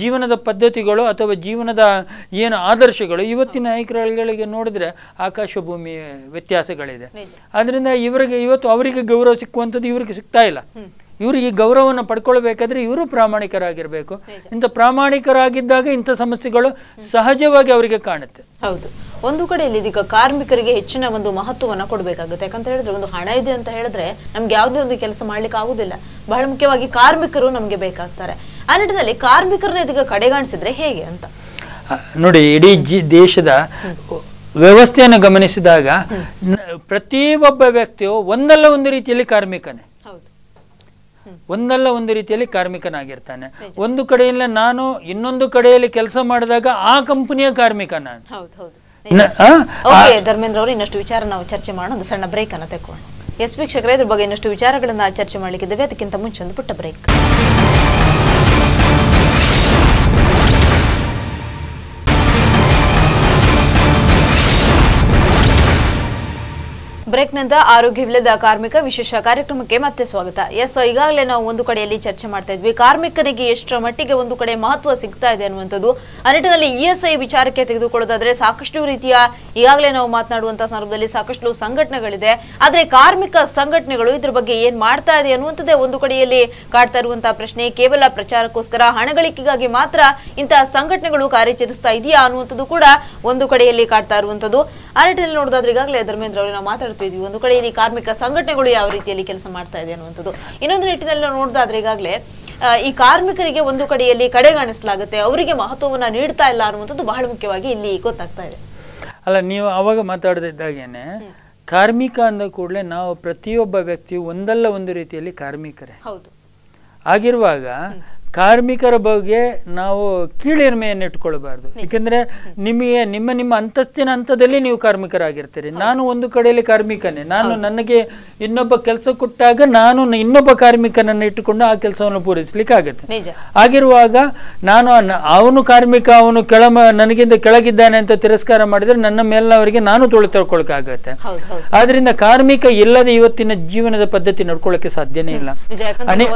ಜೀವನದ ಪದ್ಧತಿಗಳು ಅಥವಾ ಜೀವನದ ಏನು ಆದರ್ಶಗಳು ಇವತ್ತಿನ ನಾಯಕರುಗಳಿಗೆ ನೋಡಿದ್ರೆ ಆಕಾಶ ಭೂಮಿ ವ್ಯತ್ಯಾಸಗಳಿದೆ ಆದ್ದರಿಂದ ಇವರಿಗೆ ಇವತ್ತು ಅವರಿಗೆ ಗೌರವ ಸಿಕ್ಕುವಂಥದ್ದು ಇವರಿಗೆ ಸಿಗ್ತಾ ಇಲ್ಲ ಇವರು ಈ ಗೌರವವನ್ನು ಪಡ್ಕೊಳ್ಬೇಕಾದ್ರೆ ಇವರು ಪ್ರಾಮಾಣಿಕರಾಗಿರಬೇಕು ಇಂಥ ಪ್ರಾಮಾಣಿಕರಾಗಿದ್ದಾಗ ಇಂಥ ಸಮಸ್ಯೆಗಳು ಸಹಜವಾಗಿ ಅವರಿಗೆ ಕಾಣುತ್ತೆ ಹೌದು ಒಂದು ಕಡೆಯಲ್ಲಿ ಇದೀಗ ಕಾರ್ಮಿಕರಿಗೆ ಹೆಚ್ಚಿನ ಒಂದು ಮಹತ್ವವನ್ನು ಕೊಡಬೇಕಾಗುತ್ತೆ ಯಾಕಂತ ಹೇಳಿದ್ರೆ ಒಂದು ಹಣ ಇದೆ ಅಂತ ಹೇಳಿದ್ರೆ ನಮ್ಗೆ ಯಾವುದೇ ಒಂದು ಕೆಲಸ ಮಾಡ್ಲಿಕ್ಕೆ ಆಗುದಿಲ್ಲ ಬಹಳ ಮುಖ್ಯವಾಗಿ ಕಾರ್ಮಿಕರು ನಮ್ಗೆ ಬೇಕಾಗ್ತಾರೆ ಆ ನಿಟ್ಟಿನಲ್ಲಿ ಕಾರ್ಮಿಕರನ್ನ ಇದೀಗ ಕಡೆಗಾಣಿಸಿದ್ರೆ ಹೇಗೆ ಅಂತ ನೋಡಿ ಇಡೀ ಜಿ ದೇಶದ ವ್ಯವಸ್ಥೆಯನ್ನು ಗಮನಿಸಿದಾಗ ಪ್ರತಿಯೊಬ್ಬ ವ್ಯಕ್ತಿಯು ಒಂದಲ್ಲ ಒಂದು ರೀತಿಯಲ್ಲಿ ಕಾರ್ಮಿಕನೇ ಒಂದಲ್ಲ ಒಂದು ರೀತಿಯಲ್ಲಿ ಕಾರ್ಮಿಕನಾಗಿರ್ತಾನೆ ಒಂದು ಕಡೆಯಿಂದ ನಾನು ಇನ್ನೊಂದು ಕಡೆಯಲ್ಲಿ ಕೆಲಸ ಮಾಡಿದಾಗ ಆ ಕಂಪನಿಯ ಕಾರ್ಮಿಕ ನಾನು ಓಕೆ ಧರ್ಮೇಂದ್ರ ಅವರು ಇನ್ನಷ್ಟು ವಿಚಾರ ನಾವು ಚರ್ಚೆ ಮಾಡೋಣ ಒಂದು ಸಣ್ಣ ಬ್ರೇಕ್ ಅನ್ನ ತೆಕ್ಕೊಂಡು ಎಸ್ ವೀಕ್ಷಕರೇ ಇದ್ರ ಬಗ್ಗೆ ಇನ್ನಷ್ಟು ವಿಚಾರಗಳನ್ನ ಚರ್ಚೆ ಮಾಡಲಿಕ್ಕಿದ್ದೇವೆ ಅದಕ್ಕಿಂತ ಮುಂಚೆ ಒಂದು ಪುಟ್ಟ ಬ್ರೇಕ್ ಬ್ರೇಕ್ನಿಂದ ಆರೋಗ್ಯವಿಲ್ಲದ ಕಾರ್ಮಿಕ ವಿಶೇಷ ಕಾರ್ಯಕ್ರಮಕ್ಕೆ ಮತ್ತೆ ಸ್ವಾಗತ ಎಸ್ ಈಗಾಗಲೇ ನಾವು ಒಂದು ಕಡೆಯಲ್ಲಿ ಚರ್ಚೆ ಮಾಡ್ತಾ ಇದ್ವಿ ಕಾರ್ಮಿಕರಿಗೆ ಎಷ್ಟರ ಮಟ್ಟಿಗೆ ಒಂದು ಕಡೆ ಮಹತ್ವ ಸಿಗ್ತಾ ಇದೆ ಅನ್ನುವಂಥದ್ದು ಆ ನಿಟ್ಟಿನಲ್ಲಿ ಇಎಸ್ಐ ವಿಚಾರಕ್ಕೆ ತೆಗೆದುಕೊಳ್ಳೋದಾದ್ರೆ ಸಾಕಷ್ಟು ರೀತಿಯ ಈಗಾಗಲೇ ನಾವು ಮಾತನಾಡುವಂತಹ ಸಂದರ್ಭದಲ್ಲಿ ಸಾಕಷ್ಟು ಸಂಘಟನೆಗಳಿದೆ ಆದ್ರೆ ಕಾರ್ಮಿಕ ಸಂಘಟನೆಗಳು ಇದ್ರ ಬಗ್ಗೆ ಏನ್ ಮಾಡ್ತಾ ಇದೆ ಅನ್ನುವಂಥದ್ದೇ ಒಂದು ಕಡೆಯಲ್ಲಿ ಕಾಡ್ತಾ ಇರುವಂತಹ ಪ್ರಶ್ನೆ ಕೇವಲ ಪ್ರಚಾರಕ್ಕೋಸ್ಕರ ಹಣಗಳಿಕೆಗಾಗಿ ಮಾತ್ರ ಇಂತಹ ಸಂಘಟನೆಗಳು ಕಾರ್ಯಾಚರಿಸ್ತಾ ಇದೆಯಾ ಅನ್ನುವಂಥದ್ದು ಕೂಡ ಒಂದು ಕಡೆಯಲ್ಲಿ ಕಾಡ್ತಾ ಇರುವಂತದ್ದು ಆ ನಿಟ್ಟಿನಲ್ಲಿ ನೋಡೋದಾದ್ರೆ ಈಗಾಗಲೇ ಧರ್ಮೇಂದ್ರ ಅವರು ನಾವು ಮಾತಾಡ್ತಾ ಒಂದು ಕಡೆ ಇಲ್ಲಿ ಕಾರ್ಮಿಕ ಸಂಘಟನೆಗಳು ಯಾವ ರೀತಿಯಲ್ಲಿ ಕೆಲಸ ಮಾಡ್ತಾ ಇದೆ ಅನ್ನುವಂಥದ್ದು ಇನ್ನೊಂದು ನಿಟ್ಟಿನಲ್ಲಿ ನಾವು ಈಗಾಗಲೇ ಈ ಕಾರ್ಮಿಕರಿಗೆ ಒಂದು ಕಡೆಯಲ್ಲಿ ಕಡೆಗಾಣಿಸಲಾಗುತ್ತೆ ಅವರಿಗೆ ಮಹತ್ವವನ್ನು ನೀಡ್ತಾ ಇಲ್ಲ ಅನ್ನುವಂಥದ್ದು ಬಹಳ ಮುಖ್ಯವಾಗಿ ಇಲ್ಲಿ ಗೊತ್ತಾಗ್ತಾ ಇದೆ ಅಲ್ಲ ನೀವು ಅವಾಗ ಮಾತಾಡದಿದ್ದಾಗೇನೆ ಕಾರ್ಮಿಕ ಅಂದ ಕೂಡಲೇ ನಾವು ಪ್ರತಿಯೊಬ್ಬ ವ್ಯಕ್ತಿಯು ಒಂದಲ್ಲ ಒಂದು ರೀತಿಯಲ್ಲಿ ಕಾರ್ಮಿಕರೇ ಹೌದು ಆಗಿರುವಾಗ ಕಾರ್ಮಿಕರ ಬಗ್ಗೆ ನಾವು ಕೀಳಿರ್ಮೆಯನ್ನು ಇಟ್ಕೊಳ್ಬಾರ್ದು ಯಾಕೆಂದ್ರೆ ನಿಮಗೆ ನಿಮ್ಮ ನಿಮ್ಮ ಅಂತಸ್ತಿನ ಹಂತದಲ್ಲಿ ನೀವು ಕಾರ್ಮಿಕರಾಗಿರ್ತೀರಿ ನಾನು ಒಂದು ಕಡೆಯಲ್ಲಿ ಕಾರ್ಮಿಕನೇ ನಾನು ನನಗೆ ಇನ್ನೊಬ್ಬ ಕೆಲಸ ಕೊಟ್ಟಾಗ ನಾನು ಇನ್ನೊಬ್ಬ ಕಾರ್ಮಿಕನನ್ನು ಇಟ್ಟುಕೊಂಡು ಆ ಕೆಲಸವನ್ನು ಪೂರೈಸಲಿಕ್ಕೆ ಆಗುತ್ತೆ ಆಗಿರುವಾಗ ನಾನು ಅವನು ಕಾರ್ಮಿಕ ಅವನು ಕೆಳ ನನಗಿಂತ ಕೆಳಗಿದ್ದಾನೆ ಅಂತ ತಿರಸ್ಕಾರ ಮಾಡಿದ್ರೆ ನನ್ನ ಮೇಲಿನವರಿಗೆ ನಾನು ತೊಳೆ ತಳ್ಕೊಳಕಾಗತ್ತೆ ಆದ್ರಿಂದ ಕಾರ್ಮಿಕ ಇಲ್ಲದೆ ಇವತ್ತಿನ ಜೀವನದ ಪದ್ಧತಿ ನಡ್ಕೊಳ್ಳಕ್ಕೆ ಸಾಧ್ಯನೇ ಇಲ್ಲ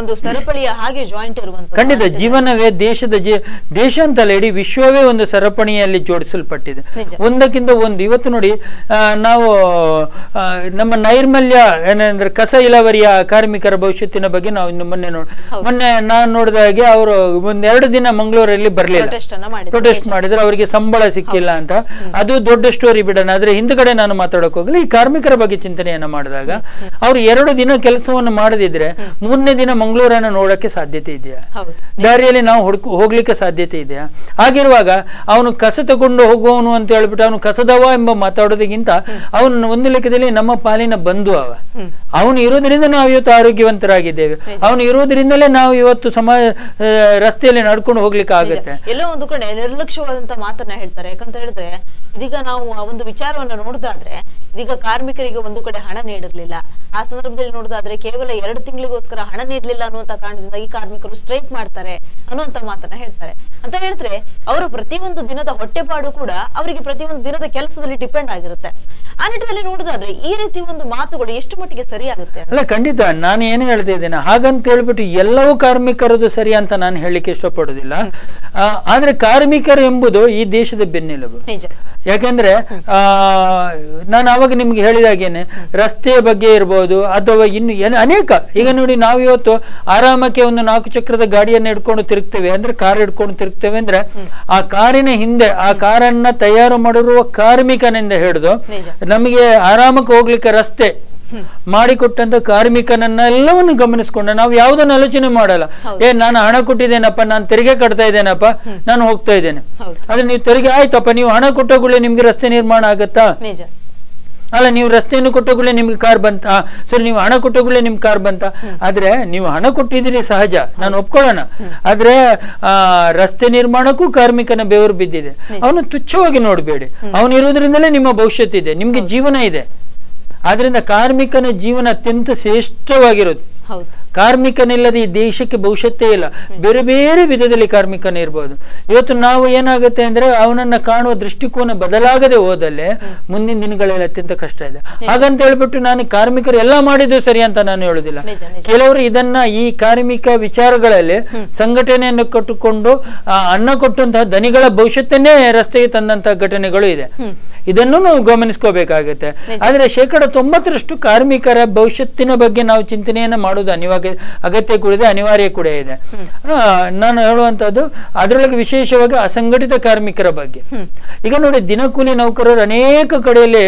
ಒಂದು ಹಾಗೆ ಜಾಯಿಂಟ್ ಇರುವಂತ ಖಂಡಿತ ಜೀವನವೇ ದೇಶದ ದೇಶ ಅಂತಲ್ಲ ಇಡೀ ವಿಶ್ವವೇ ಒಂದು ಸರಪಣಿಯಲ್ಲಿ ಜೋಡಿಸಲ್ಪಟ್ಟಿದೆ ಒಂದಕ್ಕಿಂತ ಒಂದು ಇವತ್ತು ನೋಡಿ ನಾವು ನಮ್ಮ ನೈರ್ಮಲ್ಯ ಏನಂದ್ರೆ ಕಸ ಇಲಾವರಿಯ ಕಾರ್ಮಿಕರ ಭವಿಷ್ಯತ್ತಿನ ಬಗ್ಗೆ ನಾವು ಇನ್ನು ಮೊನ್ನೆ ನೋಡ ಮೊನ್ನೆ ನಾನು ನೋಡಿದ ಹಾಗೆ ಅವರು ಒಂದೆರಡು ದಿನ ಮಂಗಳೂರಲ್ಲಿ ಬರಲಿಲ್ಲ ಪ್ರೊಟೆಸ್ಟ್ ಮಾಡಿದ್ರೆ ಅವರಿಗೆ ಸಂಬಳ ಸಿಕ್ಕಿಲ್ಲ ಅಂತ ಅದು ದೊಡ್ಡ ಸ್ಟೋರಿ ಬಿಡೋಣ ಆದ್ರೆ ಹಿಂದ್ಗಡೆ ನಾನು ಮಾತಾಡಕ್ ಹೋಗಲಿ ಈ ಕಾರ್ಮಿಕರ ಬಗ್ಗೆ ಚಿಂತನೆಯನ್ನ ಮಾಡಿದಾಗ ಅವ್ರು ಎರಡು ದಿನ ಕೆಲಸವನ್ನು ಮಾಡದಿದ್ರೆ ಮೂರನೇ ದಿನ ಮಂಗಳೂರನ್ನ ನೋಡಕ್ಕೆ ಸಾಧ್ಯತೆ ಇದೆಯಾ ದಾರಿಯಲ್ಲಿ ನಾವು ಹುಡುಕು ಹೋಗ್ಲಿಕ್ಕೆ ಸಾಧ್ಯತೆ ಇದೆ ಹಾಗಿರುವಾಗ ಅವನು ಕಸ ತಗೊಂಡು ಹೋಗುವವನು ಅಂತ ಹೇಳ್ಬಿಟ್ಟು ಅವನು ಕಸದವ ಎಂಬ ಮಾತಾಡೋದಕ್ಕಿಂತ ಅವನು ಒಂದು ಲೆಕ್ಕದಲ್ಲಿ ನಮ್ಮ ಪಾಲಿನ ಬಂಧು ಅವ ಅವನು ಇರೋದ್ರಿಂದ ನಾವು ಇವತ್ತು ಆರೋಗ್ಯವಂತರಾಗಿದ್ದೇವೆ ಅವನು ಇರೋದ್ರಿಂದಲೇ ನಾವು ಇವತ್ತು ಸಮ ರಸ್ತೆಯಲ್ಲಿ ನಡ್ಕೊಂಡು ಹೋಗ್ಲಿಕ್ಕೆ ಆಗುತ್ತೆ ಎಲ್ಲೋ ಒಂದು ಕಡೆ ನಿರ್ಲಕ್ಷ್ಯವಾದಂತ ಮಾತನ್ನ ಹೇಳ್ತಾರೆ ಯಾಕಂತ ಹೇಳಿದ್ರೆ ಇದೀಗ ನಾವು ಆ ಒಂದು ವಿಚಾರವನ್ನ ನೋಡುದಾದ್ರೆ ಇದೀಗ ಕಾರ್ಮಿಕರಿಗೆ ಒಂದು ಕಡೆ ಹಣ ನೀಡಿರ್ಲಿಲ್ಲ ಆ ಸಂದರ್ಭದಲ್ಲಿ ನೋಡುದಾದ್ರೆ ಕೇವಲ ಎರಡು ತಿಂಗಳಿಗೋಸ್ಕರ ಹಣ ನೀಡಲಿಲ್ಲ ಅನ್ನುವಂತ ಕಾರಣದಿಂದ ಈ ಕಾರ್ಮಿಕರು ಸ್ಟ್ರೈಕ್ ಮಾಡಿ ಮಾಡ್ತಾರೆ ಅನ್ನುವಂತ ಮಾತನ್ನ ಹೇಳ್ತಾರೆ ಅಂತ ಹೇಳಿದ್ರೆ ಅವರು ಪ್ರತಿಯೊಂದು ದಿನದ ಹೊಟ್ಟೆಪಾಡು ಕೂಡ ಅವರಿಗೆ ಪ್ರತಿಯೊಂದು ದಿನದ ಕೆಲಸದಲ್ಲಿ ಡಿಪೆಂಡ್ ಆಗಿರುತ್ತೆ ಆ ನಿಟ್ಟಿನಲ್ಲಿ ನೋಡಿದ್ರೆ ಈ ರೀತಿ ಒಂದು ಮಾತುಗಳು ಎಷ್ಟು ಮಟ್ಟಿಗೆ ಸರಿಯಾಗುತ್ತೆ ಅಲ್ಲ ಖಂಡಿತ ನಾನು ಏನು ಹೇಳ್ತಾ ಇದ್ದೇನೆ ಹಾಗಂತ ಹೇಳ್ಬಿಟ್ಟು ಎಲ್ಲವೂ ಕಾರ್ಮಿಕರದು ಸರಿ ಅಂತ ನಾನು ಹೇಳಲಿಕ್ಕೆ ಇಷ್ಟಪಡುದಿಲ್ಲ ಆದ್ರೆ ಕಾರ್ಮಿಕರು ಎಂಬುದು ಈ ದೇಶದ ಬೆನ್ನೆಲುಬು ಯಾಕೆಂದ್ರೆ ಆ ನಾನು ಅವಾಗ ನಿಮ್ಗೆ ಹೇಳಿದಾಗೇನೆ ರಸ್ತೆಯ ಬಗ್ಗೆ ಇರ್ಬೋದು ಅಥವಾ ಇನ್ನು ಅನೇಕ ಈಗ ನೋಡಿ ನಾವು ಇವತ್ತು ಆರಾಮಕ್ಕೆ ಒಂದು ನಾಲ್ಕು ಚಕ್ರದ ಗಾಡಿ ಗಾಡಿಯನ್ನು ಹಿಡ್ಕೊಂಡು ತಿರುಗ್ತೇವೆ ಅಂದ್ರೆ ಕಾರ್ ಹಿಡ್ಕೊಂಡು ತಿರುಗ್ತೇವೆ ಅಂದ್ರೆ ಆ ಕಾರಿನ ಹಿಂದೆ ಆ ಕಾರನ್ನ ತಯಾರು ಮಾಡಿರುವ ಕಾರ್ಮಿಕನಿಂದ ಹಿಡಿದು ನಮಗೆ ಆರಾಮಕ್ಕೆ ಹೋಗ್ಲಿಕ್ಕೆ ರಸ್ತೆ ಮಾಡಿಕೊಟ್ಟಂತ ಕಾರ್ಮಿಕನನ್ನ ಎಲ್ಲವನ್ನೂ ಗಮನಿಸ್ಕೊಂಡ ನಾವು ಯಾವುದನ್ನ ಆಲೋಚನೆ ಮಾಡಲ್ಲ ಏ ನಾನು ಹಣ ಕೊಟ್ಟಿದ್ದೇನಪ್ಪ ನಾನು ತೆರಿಗೆ ಕಟ್ತಾ ಇದ್ದೇನಪ್ಪ ನಾನು ಹೋಗ್ತಾ ಇದ್ದೇನೆ ಆದ್ರೆ ನೀವು ತೆರಿಗೆ ಆಯ್ತಪ್ಪ ನೀವು ಹಣ ಕೊಟ್ಟ ನಿಮ್ಗೆ ರಸ್ತೆ ನಿರ್ಮಾಣ ಆಗತ್ತಾ ಅಲ್ಲ ನೀವು ರಸ್ತೆಯನ್ನು ಕೊಟ್ಟೋಗುಳೆ ನಿಮ್ಗೆ ಕಾರ್ ಬಂತ ಸರಿ ನೀವು ಹಣ ಕೊಟ್ಟೋಗುಳೆ ನಿಮ್ಗೆ ಕಾರ್ ಬಂತ ಆದ್ರೆ ನೀವು ಹಣ ಕೊಟ್ಟಿದ್ರಿ ಸಹಜ ನಾನು ಒಪ್ಕೊಳ್ಳೋಣ ಆದ್ರೆ ರಸ್ತೆ ನಿರ್ಮಾಣಕ್ಕೂ ಕಾರ್ಮಿಕನ ಬೆವರು ಬಿದ್ದಿದೆ ಅವನು ತುಚ್ಛವಾಗಿ ನೋಡಬೇಡಿ ಅವನಿರೋದ್ರಿಂದಲೇ ನಿಮ್ಮ ಭವಿಷ್ಯತ್ ಇದೆ ನಿಮ್ಗೆ ಜೀವನ ಇದೆ ಆದ್ರಿಂದ ಕಾರ್ಮಿಕನ ಜೀವನ ಅತ್ಯಂತ ಶ್ರೇಷ್ಠವಾಗಿರೋದು ಕಾರ್ಮಿಕನಿಲ್ಲದೆ ಈ ದೇಶಕ್ಕೆ ಭವಿಷ್ಯತ್ತೇ ಇಲ್ಲ ಬೇರೆ ಬೇರೆ ವಿಧದಲ್ಲಿ ಕಾರ್ಮಿಕನಿರ್ಬೋದು ಇವತ್ತು ನಾವು ಏನಾಗುತ್ತೆ ಅಂದ್ರೆ ಅವನನ್ನ ಕಾಣುವ ದೃಷ್ಟಿಕೋನ ಬದಲಾಗದೆ ಹೋದಲ್ಲೇ ಮುಂದಿನ ದಿನಗಳಲ್ಲಿ ಅತ್ಯಂತ ಕಷ್ಟ ಇದೆ ಹಾಗಂತ ಹೇಳ್ಬಿಟ್ಟು ನಾನು ಕಾರ್ಮಿಕರು ಎಲ್ಲಾ ಮಾಡಿದ್ದು ಸರಿ ಅಂತ ನಾನು ಹೇಳುದಿಲ್ಲ ಕೆಲವರು ಇದನ್ನ ಈ ಕಾರ್ಮಿಕ ವಿಚಾರಗಳಲ್ಲಿ ಸಂಘಟನೆಯನ್ನು ಕಟ್ಟುಕೊಂಡು ಅನ್ನ ಕೊಟ್ಟಂತಹ ದನಿಗಳ ಭವಿಷ್ಯತ್ತನ್ನೇ ರಸ್ತೆಗೆ ತಂದಂತಹ ಘಟನೆಗಳು ಇದೆ ಇದನ್ನು ನಾವು ಗಮನಿಸ್ಕೋಬೇಕಾಗುತ್ತೆ ಆದ್ರೆ ಶೇಕಡ ತೊಂಬತ್ತರಷ್ಟು ಕಾರ್ಮಿಕರ ಭವಿಷ್ಯತ್ತಿನ ಬಗ್ಗೆ ನಾವು ಚಿಂತನೆಯನ್ನ ಮಾಡುವುದು ಅನಿವಾರ್ಯ ಅಗತ್ಯ ಕೂಡ ಇದೆ ಅನಿವಾರ್ಯ ಕೂಡ ಇದೆ ನಾನು ಹೇಳುವಂತದ್ದು ಅದರೊಳಗೆ ವಿಶೇಷವಾಗಿ ಅಸಂಘಟಿತ ಕಾರ್ಮಿಕರ ಬಗ್ಗೆ ಈಗ ನೋಡಿ ದಿನಕೂಲಿ ನೌಕರರು ಅನೇಕ ಕಡೆಯಲ್ಲಿ